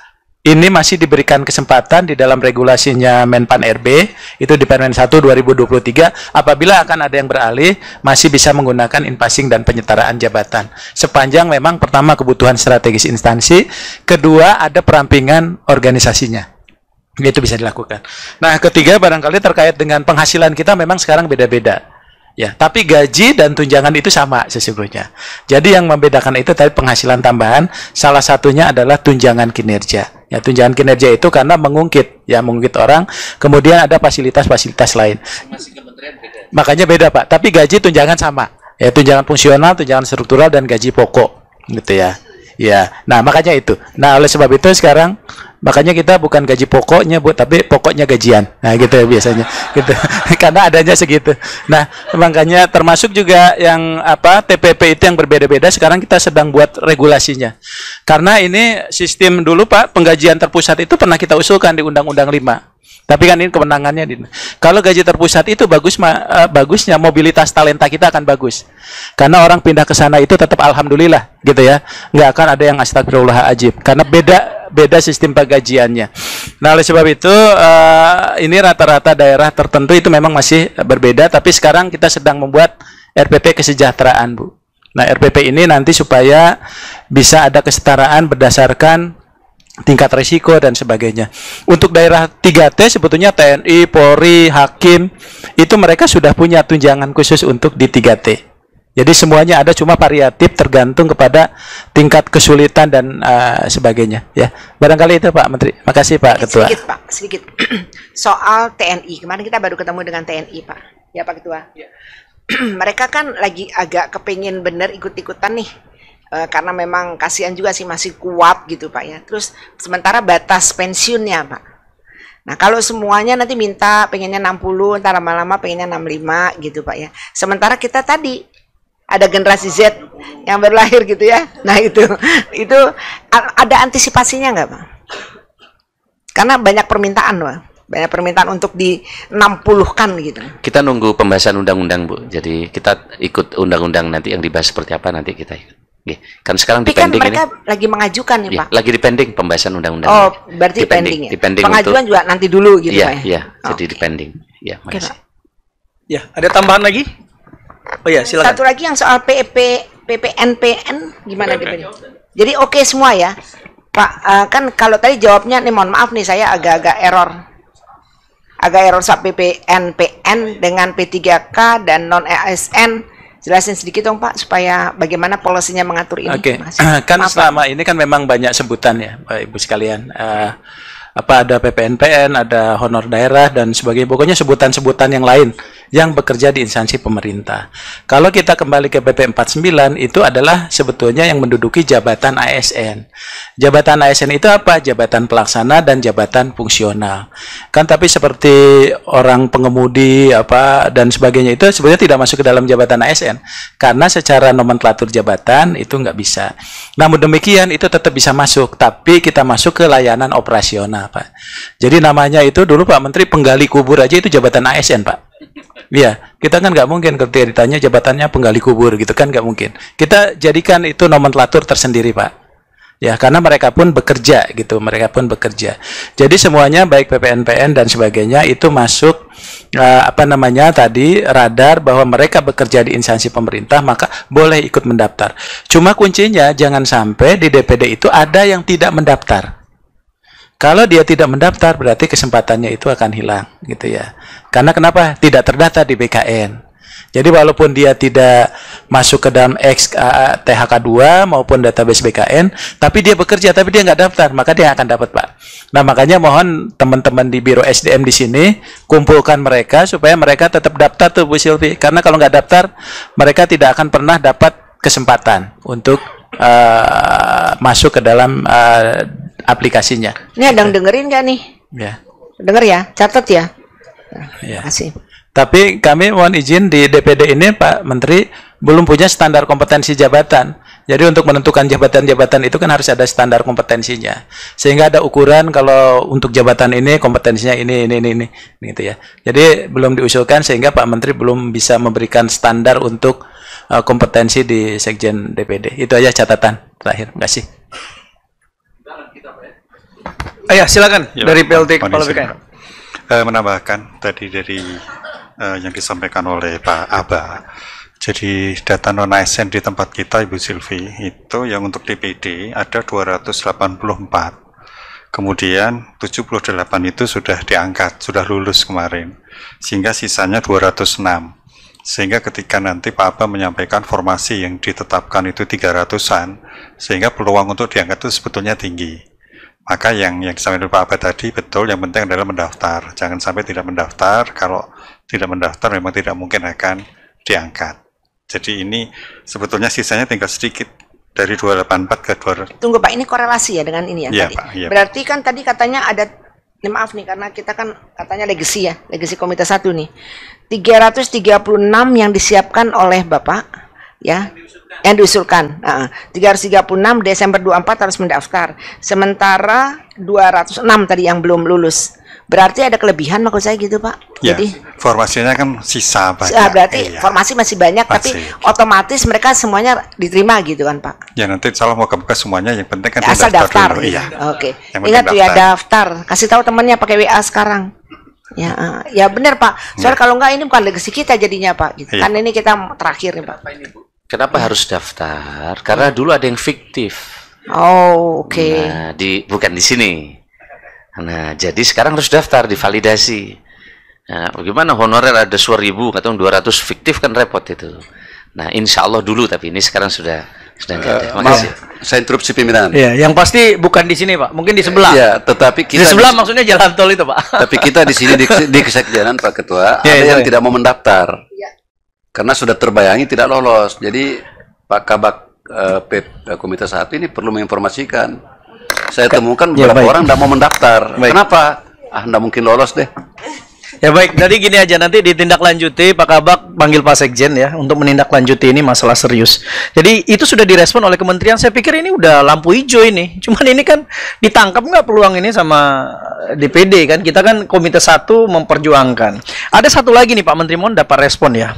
ini masih diberikan kesempatan di dalam regulasinya Menpan RB itu di Permen 1 2023 apabila akan ada yang beralih masih bisa menggunakan inpassing dan penyetaraan jabatan sepanjang memang pertama kebutuhan strategis instansi kedua ada perampingan organisasinya itu bisa dilakukan. Nah, ketiga barangkali terkait dengan penghasilan kita memang sekarang beda-beda. Ya, tapi gaji dan tunjangan itu sama sesungguhnya. Jadi yang membedakan itu tadi penghasilan tambahan, salah satunya adalah tunjangan kinerja. Ya, tunjangan kinerja itu karena mengungkit, ya mengungkit orang, kemudian ada fasilitas-fasilitas lain. beda. Makanya beda, Pak. Tapi gaji tunjangan sama. Ya, tunjangan fungsional, tunjangan struktural dan gaji pokok gitu ya. Ya. Nah, makanya itu. Nah, oleh sebab itu sekarang makanya kita bukan gaji pokoknya bu tapi pokoknya gajian nah gitu ya biasanya gitu karena adanya segitu nah makanya termasuk juga yang apa TPP itu yang berbeda-beda sekarang kita sedang buat regulasinya karena ini sistem dulu pak penggajian terpusat itu pernah kita usulkan di Undang-Undang 5 tapi kan ini kemenangannya di kalau gaji terpusat itu bagus ma, eh, bagusnya mobilitas talenta kita akan bagus karena orang pindah ke sana itu tetap alhamdulillah gitu ya nggak akan ada yang astagfirullahaladzim karena beda beda sistem penggajiannya. Nah, oleh sebab itu uh, ini rata-rata daerah tertentu itu memang masih berbeda, tapi sekarang kita sedang membuat RPP kesejahteraan, Bu. Nah, RPP ini nanti supaya bisa ada kesetaraan berdasarkan tingkat risiko dan sebagainya. Untuk daerah 3T sebetulnya TNI, Polri, Hakim itu mereka sudah punya tunjangan khusus untuk di 3T. Jadi semuanya ada cuma variatif tergantung kepada tingkat kesulitan dan uh, sebagainya ya. Barangkali itu Pak Menteri. Makasih Pak sedikit, Ketua. Sedikit Pak, sedikit. Soal TNI. Kemarin kita baru ketemu dengan TNI Pak. Ya Pak Ketua. Ya. Mereka kan lagi agak kepingin bener ikut-ikutan nih. E, karena memang kasihan juga sih masih kuat gitu Pak ya. Terus sementara batas pensiunnya Pak. Nah kalau semuanya nanti minta pengennya 60, entar lama-lama pengennya 65 gitu Pak ya. Sementara kita tadi ada generasi Z yang baru lahir gitu ya. Nah itu itu ada antisipasinya nggak pak? Karena banyak permintaan pak, banyak permintaan untuk di 60-kan gitu. Kita nunggu pembahasan undang-undang bu, jadi kita ikut undang-undang nanti yang dibahas seperti apa nanti kita ikut. Ya, kan sekarang Tapi kan mereka ini, lagi mengajukan nih ya, Pak. Lagi dipending pembahasan undang-undang. Oh, berarti dipending. Ya? dipending Pengajuan untuk, juga nanti dulu gitu iya, ya, Iya, ya, jadi okay. dipending. Ya, makasih. Ya, ada tambahan lagi? Oh ya, silakan. Satu lagi yang soal PEP, PPNPN gimana PPN. Jadi oke okay semua ya. Pak, uh, kan kalau tadi jawabnya nih mohon maaf nih saya agak-agak error. Agak error soal PPNPN dengan P3K dan non ASN. Jelasin sedikit dong Pak supaya bagaimana polisinya mengatur ini. Oke. Okay. kan maaf, selama ini kan memang banyak sebutan ya, Pak Ibu sekalian. Uh, apa ada PPNPN, ada honor daerah dan sebagainya. Pokoknya sebutan-sebutan yang lain yang bekerja di instansi pemerintah. Kalau kita kembali ke PP 49 itu adalah sebetulnya yang menduduki jabatan ASN. Jabatan ASN itu apa? Jabatan pelaksana dan jabatan fungsional. Kan tapi seperti orang pengemudi apa dan sebagainya itu sebenarnya tidak masuk ke dalam jabatan ASN karena secara nomenklatur jabatan itu nggak bisa. Namun demikian itu tetap bisa masuk, tapi kita masuk ke layanan operasional, Pak. Jadi namanya itu dulu Pak Menteri penggali kubur aja itu jabatan ASN, Pak. Iya, kita kan nggak mungkin ketika ditanya jabatannya penggali kubur gitu kan nggak mungkin. Kita jadikan itu nomenklatur tersendiri pak. Ya, karena mereka pun bekerja gitu, mereka pun bekerja. Jadi semuanya baik PPNPN dan sebagainya itu masuk uh, apa namanya tadi radar bahwa mereka bekerja di instansi pemerintah maka boleh ikut mendaftar. Cuma kuncinya jangan sampai di DPD itu ada yang tidak mendaftar. Kalau dia tidak mendaftar berarti kesempatannya itu akan hilang gitu ya. Karena kenapa? Tidak terdata di BKN. Jadi walaupun dia tidak masuk ke dalam XA, THK2 maupun database BKN, tapi dia bekerja, tapi dia nggak daftar, maka dia akan dapat Pak. Nah makanya mohon teman-teman di Biro SDM di sini kumpulkan mereka supaya mereka tetap daftar tuh Bu Silvi, karena kalau nggak daftar mereka tidak akan pernah dapat kesempatan untuk uh, masuk ke dalam uh, aplikasinya. Ini ada yang gitu. dengerin gak nih? Ya. Denger ya, catat ya. ya. Nah, kasih. Tapi kami mohon izin di DPD ini Pak Menteri belum punya standar kompetensi jabatan. Jadi untuk menentukan jabatan-jabatan itu kan harus ada standar kompetensinya. Sehingga ada ukuran kalau untuk jabatan ini kompetensinya ini ini ini ini gitu ya. Jadi belum diusulkan sehingga Pak Menteri belum bisa memberikan standar untuk eh, kompetensi di Sekjen DPD. Itu aja catatan terakhir. Terima kasih. Ah, ya silakan ya, dari PLT Kepala BKN. Uh, eh, menambahkan tadi dari uh, yang disampaikan oleh Pak Aba. Jadi data non ASN di tempat kita Ibu Silvi itu yang untuk DPD ada 284. Kemudian 78 itu sudah diangkat, sudah lulus kemarin. Sehingga sisanya 206. Sehingga ketika nanti Pak Aba menyampaikan formasi yang ditetapkan itu 300-an, sehingga peluang untuk diangkat itu sebetulnya tinggi maka yang yang disampaikan Pak Abad tadi betul yang penting adalah mendaftar jangan sampai tidak mendaftar kalau tidak mendaftar memang tidak mungkin akan diangkat jadi ini sebetulnya sisanya tinggal sedikit dari 284 ke ratus. Tunggu Pak, ini korelasi ya dengan ini ya, ya tadi. Pak, ya, Berarti kan tadi katanya ada ini maaf nih karena kita kan katanya legacy ya, legacy komite satu nih. 336 yang disiapkan oleh Bapak ya yang diusulkan uh, 336 Desember 24 harus mendaftar sementara 206 tadi yang belum lulus berarti ada kelebihan maksud saya gitu pak ya, jadi formasinya kan sisa ah, banyak berarti berarti ya. formasi masih banyak masih. tapi otomatis mereka semuanya diterima gitu kan pak ya nanti salah mau kebuka semuanya yang penting kan ya, asal daftar, daftar iya oke okay. ingat ya, daftar. ya daftar kasih tahu temannya pakai wa sekarang Ya, ah. ya benar Pak. Soalnya iya. kalau enggak ini bukan legacy kita jadinya Pak. Gitu. Ya. Kan ini kita terakhir nih Pak. ini, Bu? Kenapa hmm. harus daftar? Karena hmm. dulu ada yang fiktif. Oh, oke. Okay. Nah, di bukan di sini. Nah, jadi sekarang harus daftar, divalidasi. Nah, bagaimana honorer ada ribu atau ratus fiktif kan repot itu. Nah, insya Allah dulu, tapi ini sekarang sudah sudah enggak ada. Eh, Makasih. Maaf, saya interupsi pimpinan. Iya, yang pasti bukan di sini, Pak. Mungkin di sebelah. Iya, tetapi kita di sebelah di, maksudnya jalan tol itu, Pak. Tapi kita di sini di, di kesekjenan, Pak Ketua, ya, ada ya, yang ya. tidak mau mendaftar. Ya karena sudah terbayangi tidak lolos. Jadi Pak Kabak eh, eh Komite satu ini perlu menginformasikan. Saya temukan ya, beberapa ya, orang tidak mau mendaftar. Baik. Kenapa? Ah, tidak mungkin lolos deh. Ya baik, jadi gini aja nanti ditindaklanjuti Pak Kabak panggil Pak Sekjen ya untuk menindaklanjuti ini masalah serius. Jadi itu sudah direspon oleh kementerian. Saya pikir ini udah lampu hijau ini. Cuman ini kan ditangkap nggak peluang ini sama DPD kan? Kita kan Komite Satu memperjuangkan. Ada satu lagi nih Pak Menteri mohon dapat respon ya.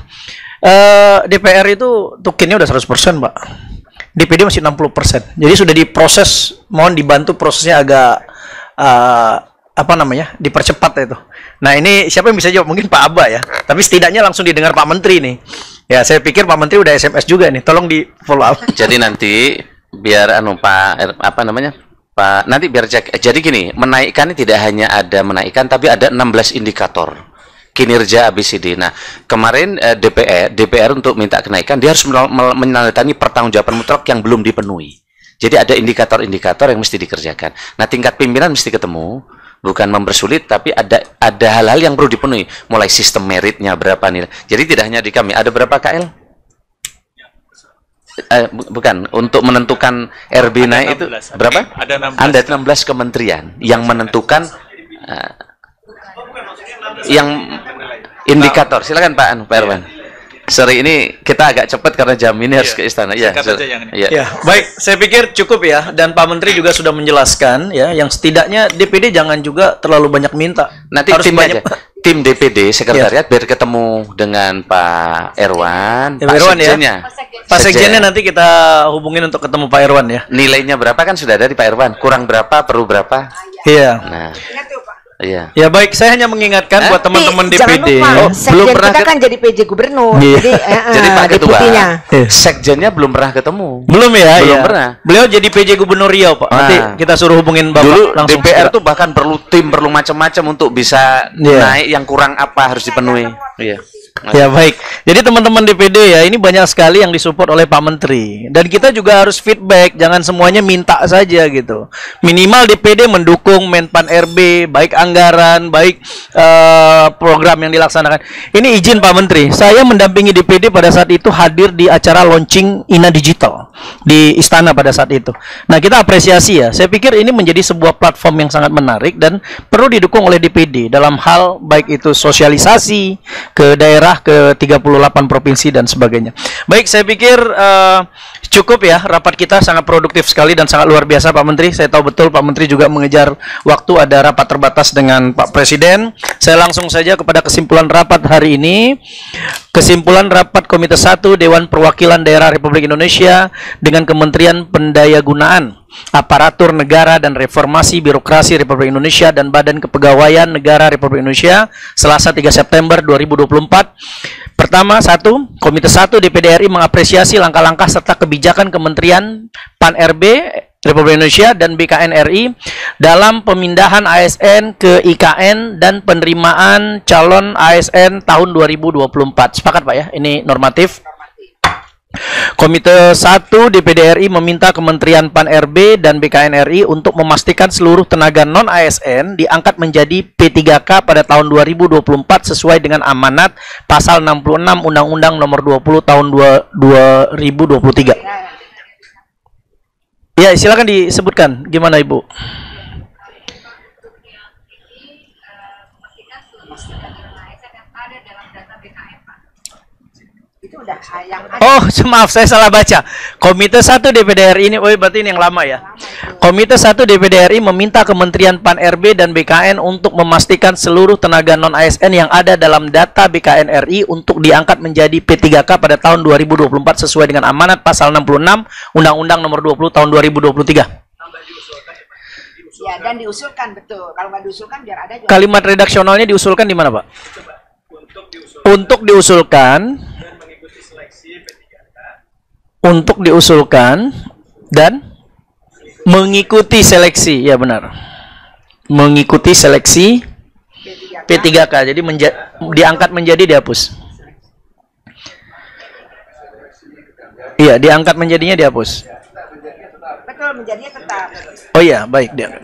e, eh, DPR itu tukinnya udah 100% Pak. DPD masih 60%. Jadi sudah diproses, mohon dibantu prosesnya agak uh, apa namanya? dipercepat itu. Nah ini siapa yang bisa jawab? Mungkin Pak Aba ya. Tapi setidaknya langsung didengar Pak Menteri nih. Ya saya pikir Pak Menteri udah SMS juga nih. Tolong di follow up. Jadi nanti biar anu Pak er, apa namanya Pak nanti biar cek. Jadi gini menaikkan tidak hanya ada menaikkan tapi ada 16 indikator kinerja ABCD. Nah, kemarin eh, DPR e, DPR untuk minta kenaikan dia harus menandatangani pertanggungjawaban mutlak yang belum dipenuhi. Jadi ada indikator-indikator yang mesti dikerjakan. Nah, tingkat pimpinan mesti ketemu bukan mempersulit tapi ada ada hal-hal yang perlu dipenuhi mulai sistem meritnya berapa nilai jadi tidak hanya di kami ada berapa KL Uh, eh, bukan untuk menentukan RB ada naik 16, itu berapa eh, ada 16 ada 16 kementerian yang menentukan uh, yang indikator silakan Pak Anu Pak iya. Erwan Sorry ini kita agak cepat karena jam ini iya. harus iya. ke istana. Iya, ya, aja yang ini. Ya. ya, baik. Saya pikir cukup ya dan Pak Menteri juga sudah menjelaskan ya yang setidaknya DPD jangan juga terlalu banyak minta. Nanti harus tim banyak aja. tim DPD sekretariat ya. biar ketemu dengan Pak Erwan, ya, Pak Erwan ya. Sekjennya. Pak Sekjennya nanti kita hubungin untuk ketemu Pak Erwan ya. Nilainya berapa kan sudah ada di Pak Erwan. Kurang berapa, perlu berapa? Iya. Nah. Iya. Ya baik, saya hanya mengingatkan eh? buat teman-teman DPD. Lupa, oh, belum pernah kita kan jadi PJ gubernur. Iya. Jadi, eh, eh jadi Pak Ketua. Iya. Sekjennya belum pernah ketemu. Belum ya? Belum iya. pernah. Beliau jadi PJ gubernur Riau, Pak. Nah, Nanti kita suruh hubungin Bapak Dulu langsung. DPR segera. tuh bahkan perlu tim, perlu macam-macam untuk bisa yeah. naik yang kurang apa harus dipenuhi. Iya. Yeah. Ya baik. Jadi teman-teman DPD ya ini banyak sekali yang disupport oleh Pak Menteri dan kita juga harus feedback, jangan semuanya minta saja gitu. Minimal DPD mendukung Menpan RB baik anggaran, baik uh, program yang dilaksanakan. Ini izin Pak Menteri, saya mendampingi DPD pada saat itu hadir di acara launching Ina Digital di istana pada saat itu. Nah, kita apresiasi ya. Saya pikir ini menjadi sebuah platform yang sangat menarik dan perlu didukung oleh DPD dalam hal baik itu sosialisasi ke daerah ke 38 provinsi dan sebagainya. Baik, saya pikir uh, cukup ya rapat kita sangat produktif sekali dan sangat luar biasa Pak Menteri. Saya tahu betul Pak Menteri juga mengejar waktu ada rapat terbatas dengan Pak Presiden. Saya langsung saja kepada kesimpulan rapat hari ini. Kesimpulan rapat Komite 1 Dewan Perwakilan Daerah Republik Indonesia dengan Kementerian Pendayagunaan, Aparatur Negara dan Reformasi Birokrasi Republik Indonesia dan Badan Kepegawaian Negara Republik Indonesia Selasa 3 September 2024. Pertama, satu, Komite 1 DPD RI mengapresiasi langkah-langkah serta kebijakan Kementerian PAN-RB Republik Indonesia dan BKN RI dalam pemindahan ASN ke IKN dan penerimaan calon ASN tahun 2024. Sepakat Pak ya? Ini normatif. Komite 1 DPD RI meminta Kementerian PAN RB dan BKN RI untuk memastikan seluruh tenaga non ASN diangkat menjadi P3K pada tahun 2024 sesuai dengan amanat pasal 66 Undang-Undang Nomor 20 tahun 2023. Ya, silakan disebutkan gimana Ibu? Oh, maaf saya salah baca. Komite 1 DPD RI ini, oh berarti ini yang lama ya. Komite 1 DPD RI meminta Kementerian Pan RB dan BKN untuk memastikan seluruh tenaga non ASN yang ada dalam data BKN RI untuk diangkat menjadi P3K pada tahun 2024 sesuai dengan amanat pasal 66 Undang-Undang Nomor 20 tahun 2023. Ya, dan diusulkan betul. Kalau nggak diusulkan biar ada. Kalimat redaksionalnya diusulkan di mana, Pak? Untuk diusulkan, untuk diusulkan untuk diusulkan dan mengikuti seleksi ya benar mengikuti seleksi P3K, jadi menja diangkat menjadi dihapus iya diangkat menjadinya dihapus menjadinya tetap. Oh iya, baik dia.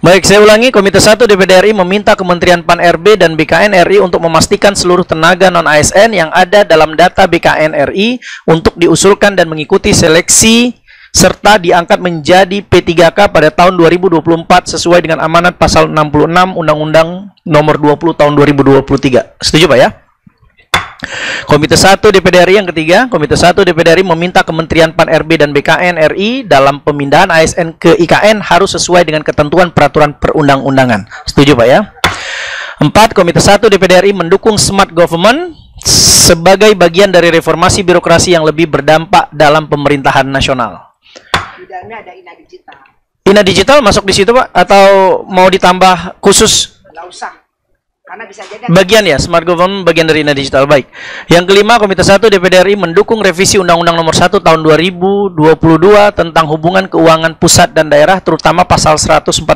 Baik, saya ulangi, Komite 1 DPD RI meminta Kementerian PAN RB dan BKN RI untuk memastikan seluruh tenaga non ASN yang ada dalam data BKN RI untuk diusulkan dan mengikuti seleksi serta diangkat menjadi P3K pada tahun 2024 sesuai dengan amanat pasal 66 Undang-Undang nomor 20 tahun 2023. Setuju Pak ya? Komite 1 DPD RI yang ketiga, Komite 1 DPD RI meminta Kementerian Pan-RB dan BKN RI dalam pemindahan ASN ke IKN harus sesuai dengan ketentuan peraturan perundang-undangan. Setuju Pak ya? 4. Komite 1 DPD RI mendukung smart government sebagai bagian dari reformasi birokrasi yang lebih berdampak dalam pemerintahan nasional. Bidangnya ada INA digital. INA digital masuk di situ Pak atau mau ditambah khusus? Enggak usah. Karena bisa jadi bagian ya smart government bagian dari ina digital baik. Yang kelima Komite 1 DPD RI mendukung revisi Undang-Undang Nomor 1 Tahun 2022 tentang hubungan keuangan pusat dan daerah terutama pasal 146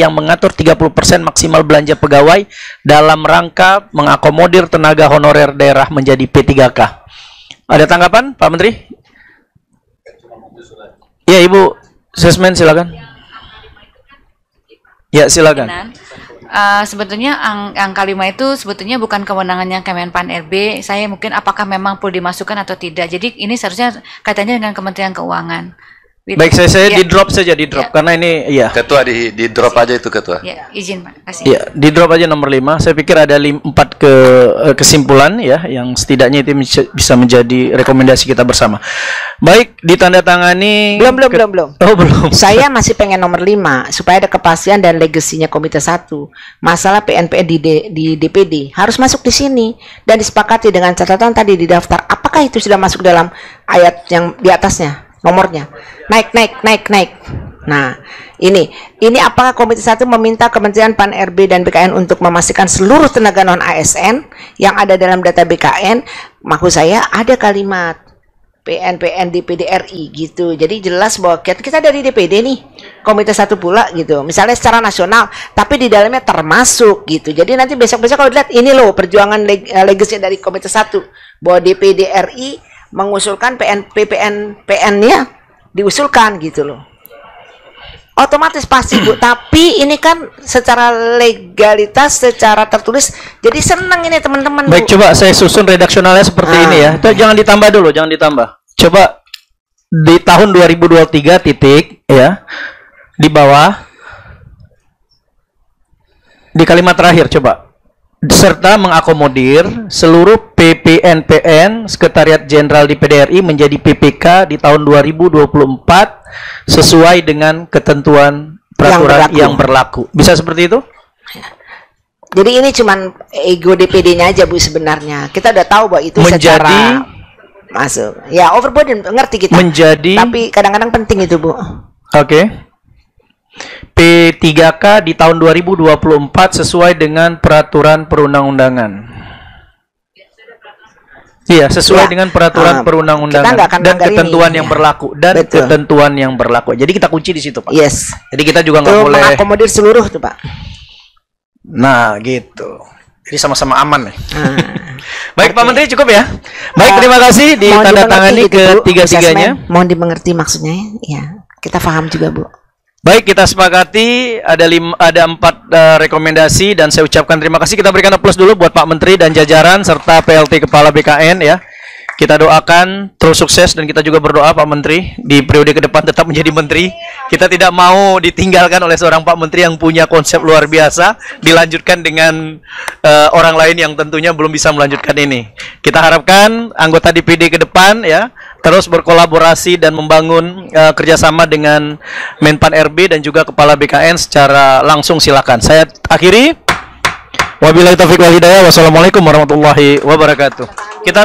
yang mengatur 30% maksimal belanja pegawai dalam rangka mengakomodir tenaga honorer daerah menjadi P3K. Ada tanggapan Pak Menteri? Ya Ibu Sesmen silakan. Iya, kan. Ya silakan uh, sebetulnya ang angka 5 itu sebetulnya bukan kewenangannya Kemenpan RB. Saya mungkin apakah memang perlu dimasukkan atau tidak. Jadi ini seharusnya kaitannya dengan Kementerian Keuangan. Gitu. Baik saya saya ya. di drop saja di drop ya. karena ini ya. Ketua di di drop iya. aja itu ketua. Ya, izin Pak. Ya, di drop aja nomor 5. Saya pikir ada 4 ke eh, kesimpulan ya yang setidaknya itu bisa menjadi rekomendasi kita bersama. Baik, ditandatangani Belum belum belum belum. Oh, belum. Saya masih pengen nomor 5 supaya ada kepastian dan legasinya Komite 1. Masalah PNPN di di DPD harus masuk di sini dan disepakati dengan catatan tadi di daftar. Apakah itu sudah masuk dalam ayat yang di atasnya nomornya? naik naik naik naik nah ini ini apakah Komite satu meminta Kementerian Pan RB dan BKN untuk memastikan seluruh tenaga non ASN yang ada dalam data BKN maksud saya ada kalimat PN PN DPD RI gitu jadi jelas bahwa kita dari DPD nih komite satu pula gitu misalnya secara nasional tapi di dalamnya termasuk gitu jadi nanti besok besok kalau dilihat ini loh perjuangan leg eh, legasi dari komite satu bahwa DPDRI mengusulkan PN PPN PN ya diusulkan gitu loh otomatis pasti bu tapi ini kan secara legalitas secara tertulis jadi seneng ini teman-teman baik bu. coba saya susun redaksionalnya seperti ah. ini ya Tuh, jangan ditambah dulu jangan ditambah coba di tahun 2023 titik ya di bawah di kalimat terakhir coba serta mengakomodir seluruh PPNPN Sekretariat Jenderal di PDRI menjadi PPK di tahun 2024 sesuai dengan ketentuan peraturan yang berlaku. Yang berlaku. Bisa seperti itu? Jadi ini cuman ego DPD-nya aja Bu sebenarnya. Kita udah tahu bahwa itu menjadi secara masuk. Ya overboard ngerti kita. Menjadi Tapi kadang-kadang penting itu Bu. Oke. Okay. P3K di tahun 2024 sesuai dengan peraturan perundang-undangan. Iya, sesuai ya. dengan peraturan uh, perundang-undangan dan ketentuan ini. yang berlaku dan Betul. ketentuan yang berlaku. Jadi kita kunci di situ, Pak. Yes. Jadi kita juga nggak boleh mengakomodir seluruh tuh, Pak. Nah, gitu. Jadi sama-sama aman nih. Hmm. Baik, okay. Pak Menteri cukup ya. Baik, terima ah, kasih ditandatangani tangani gitu, ketiga-tiganya. Mohon dimengerti maksudnya ya. Kita paham juga, Bu. Baik, kita sepakati ada lima, ada empat uh, rekomendasi dan saya ucapkan terima kasih. Kita berikan aplaus dulu buat Pak Menteri dan jajaran serta PLT Kepala BKN ya. Kita doakan terus sukses dan kita juga berdoa Pak Menteri di periode ke depan tetap menjadi menteri. Kita tidak mau ditinggalkan oleh seorang Pak Menteri yang punya konsep luar biasa dilanjutkan dengan uh, orang lain yang tentunya belum bisa melanjutkan ini. Kita harapkan anggota DPD ke depan ya terus berkolaborasi dan membangun uh, kerjasama dengan Menpan RB dan juga Kepala BKN secara langsung silakan. Saya akhiri. Wabillahi taufiq wal hidayah. Wassalamualaikum warahmatullahi wabarakatuh. Kita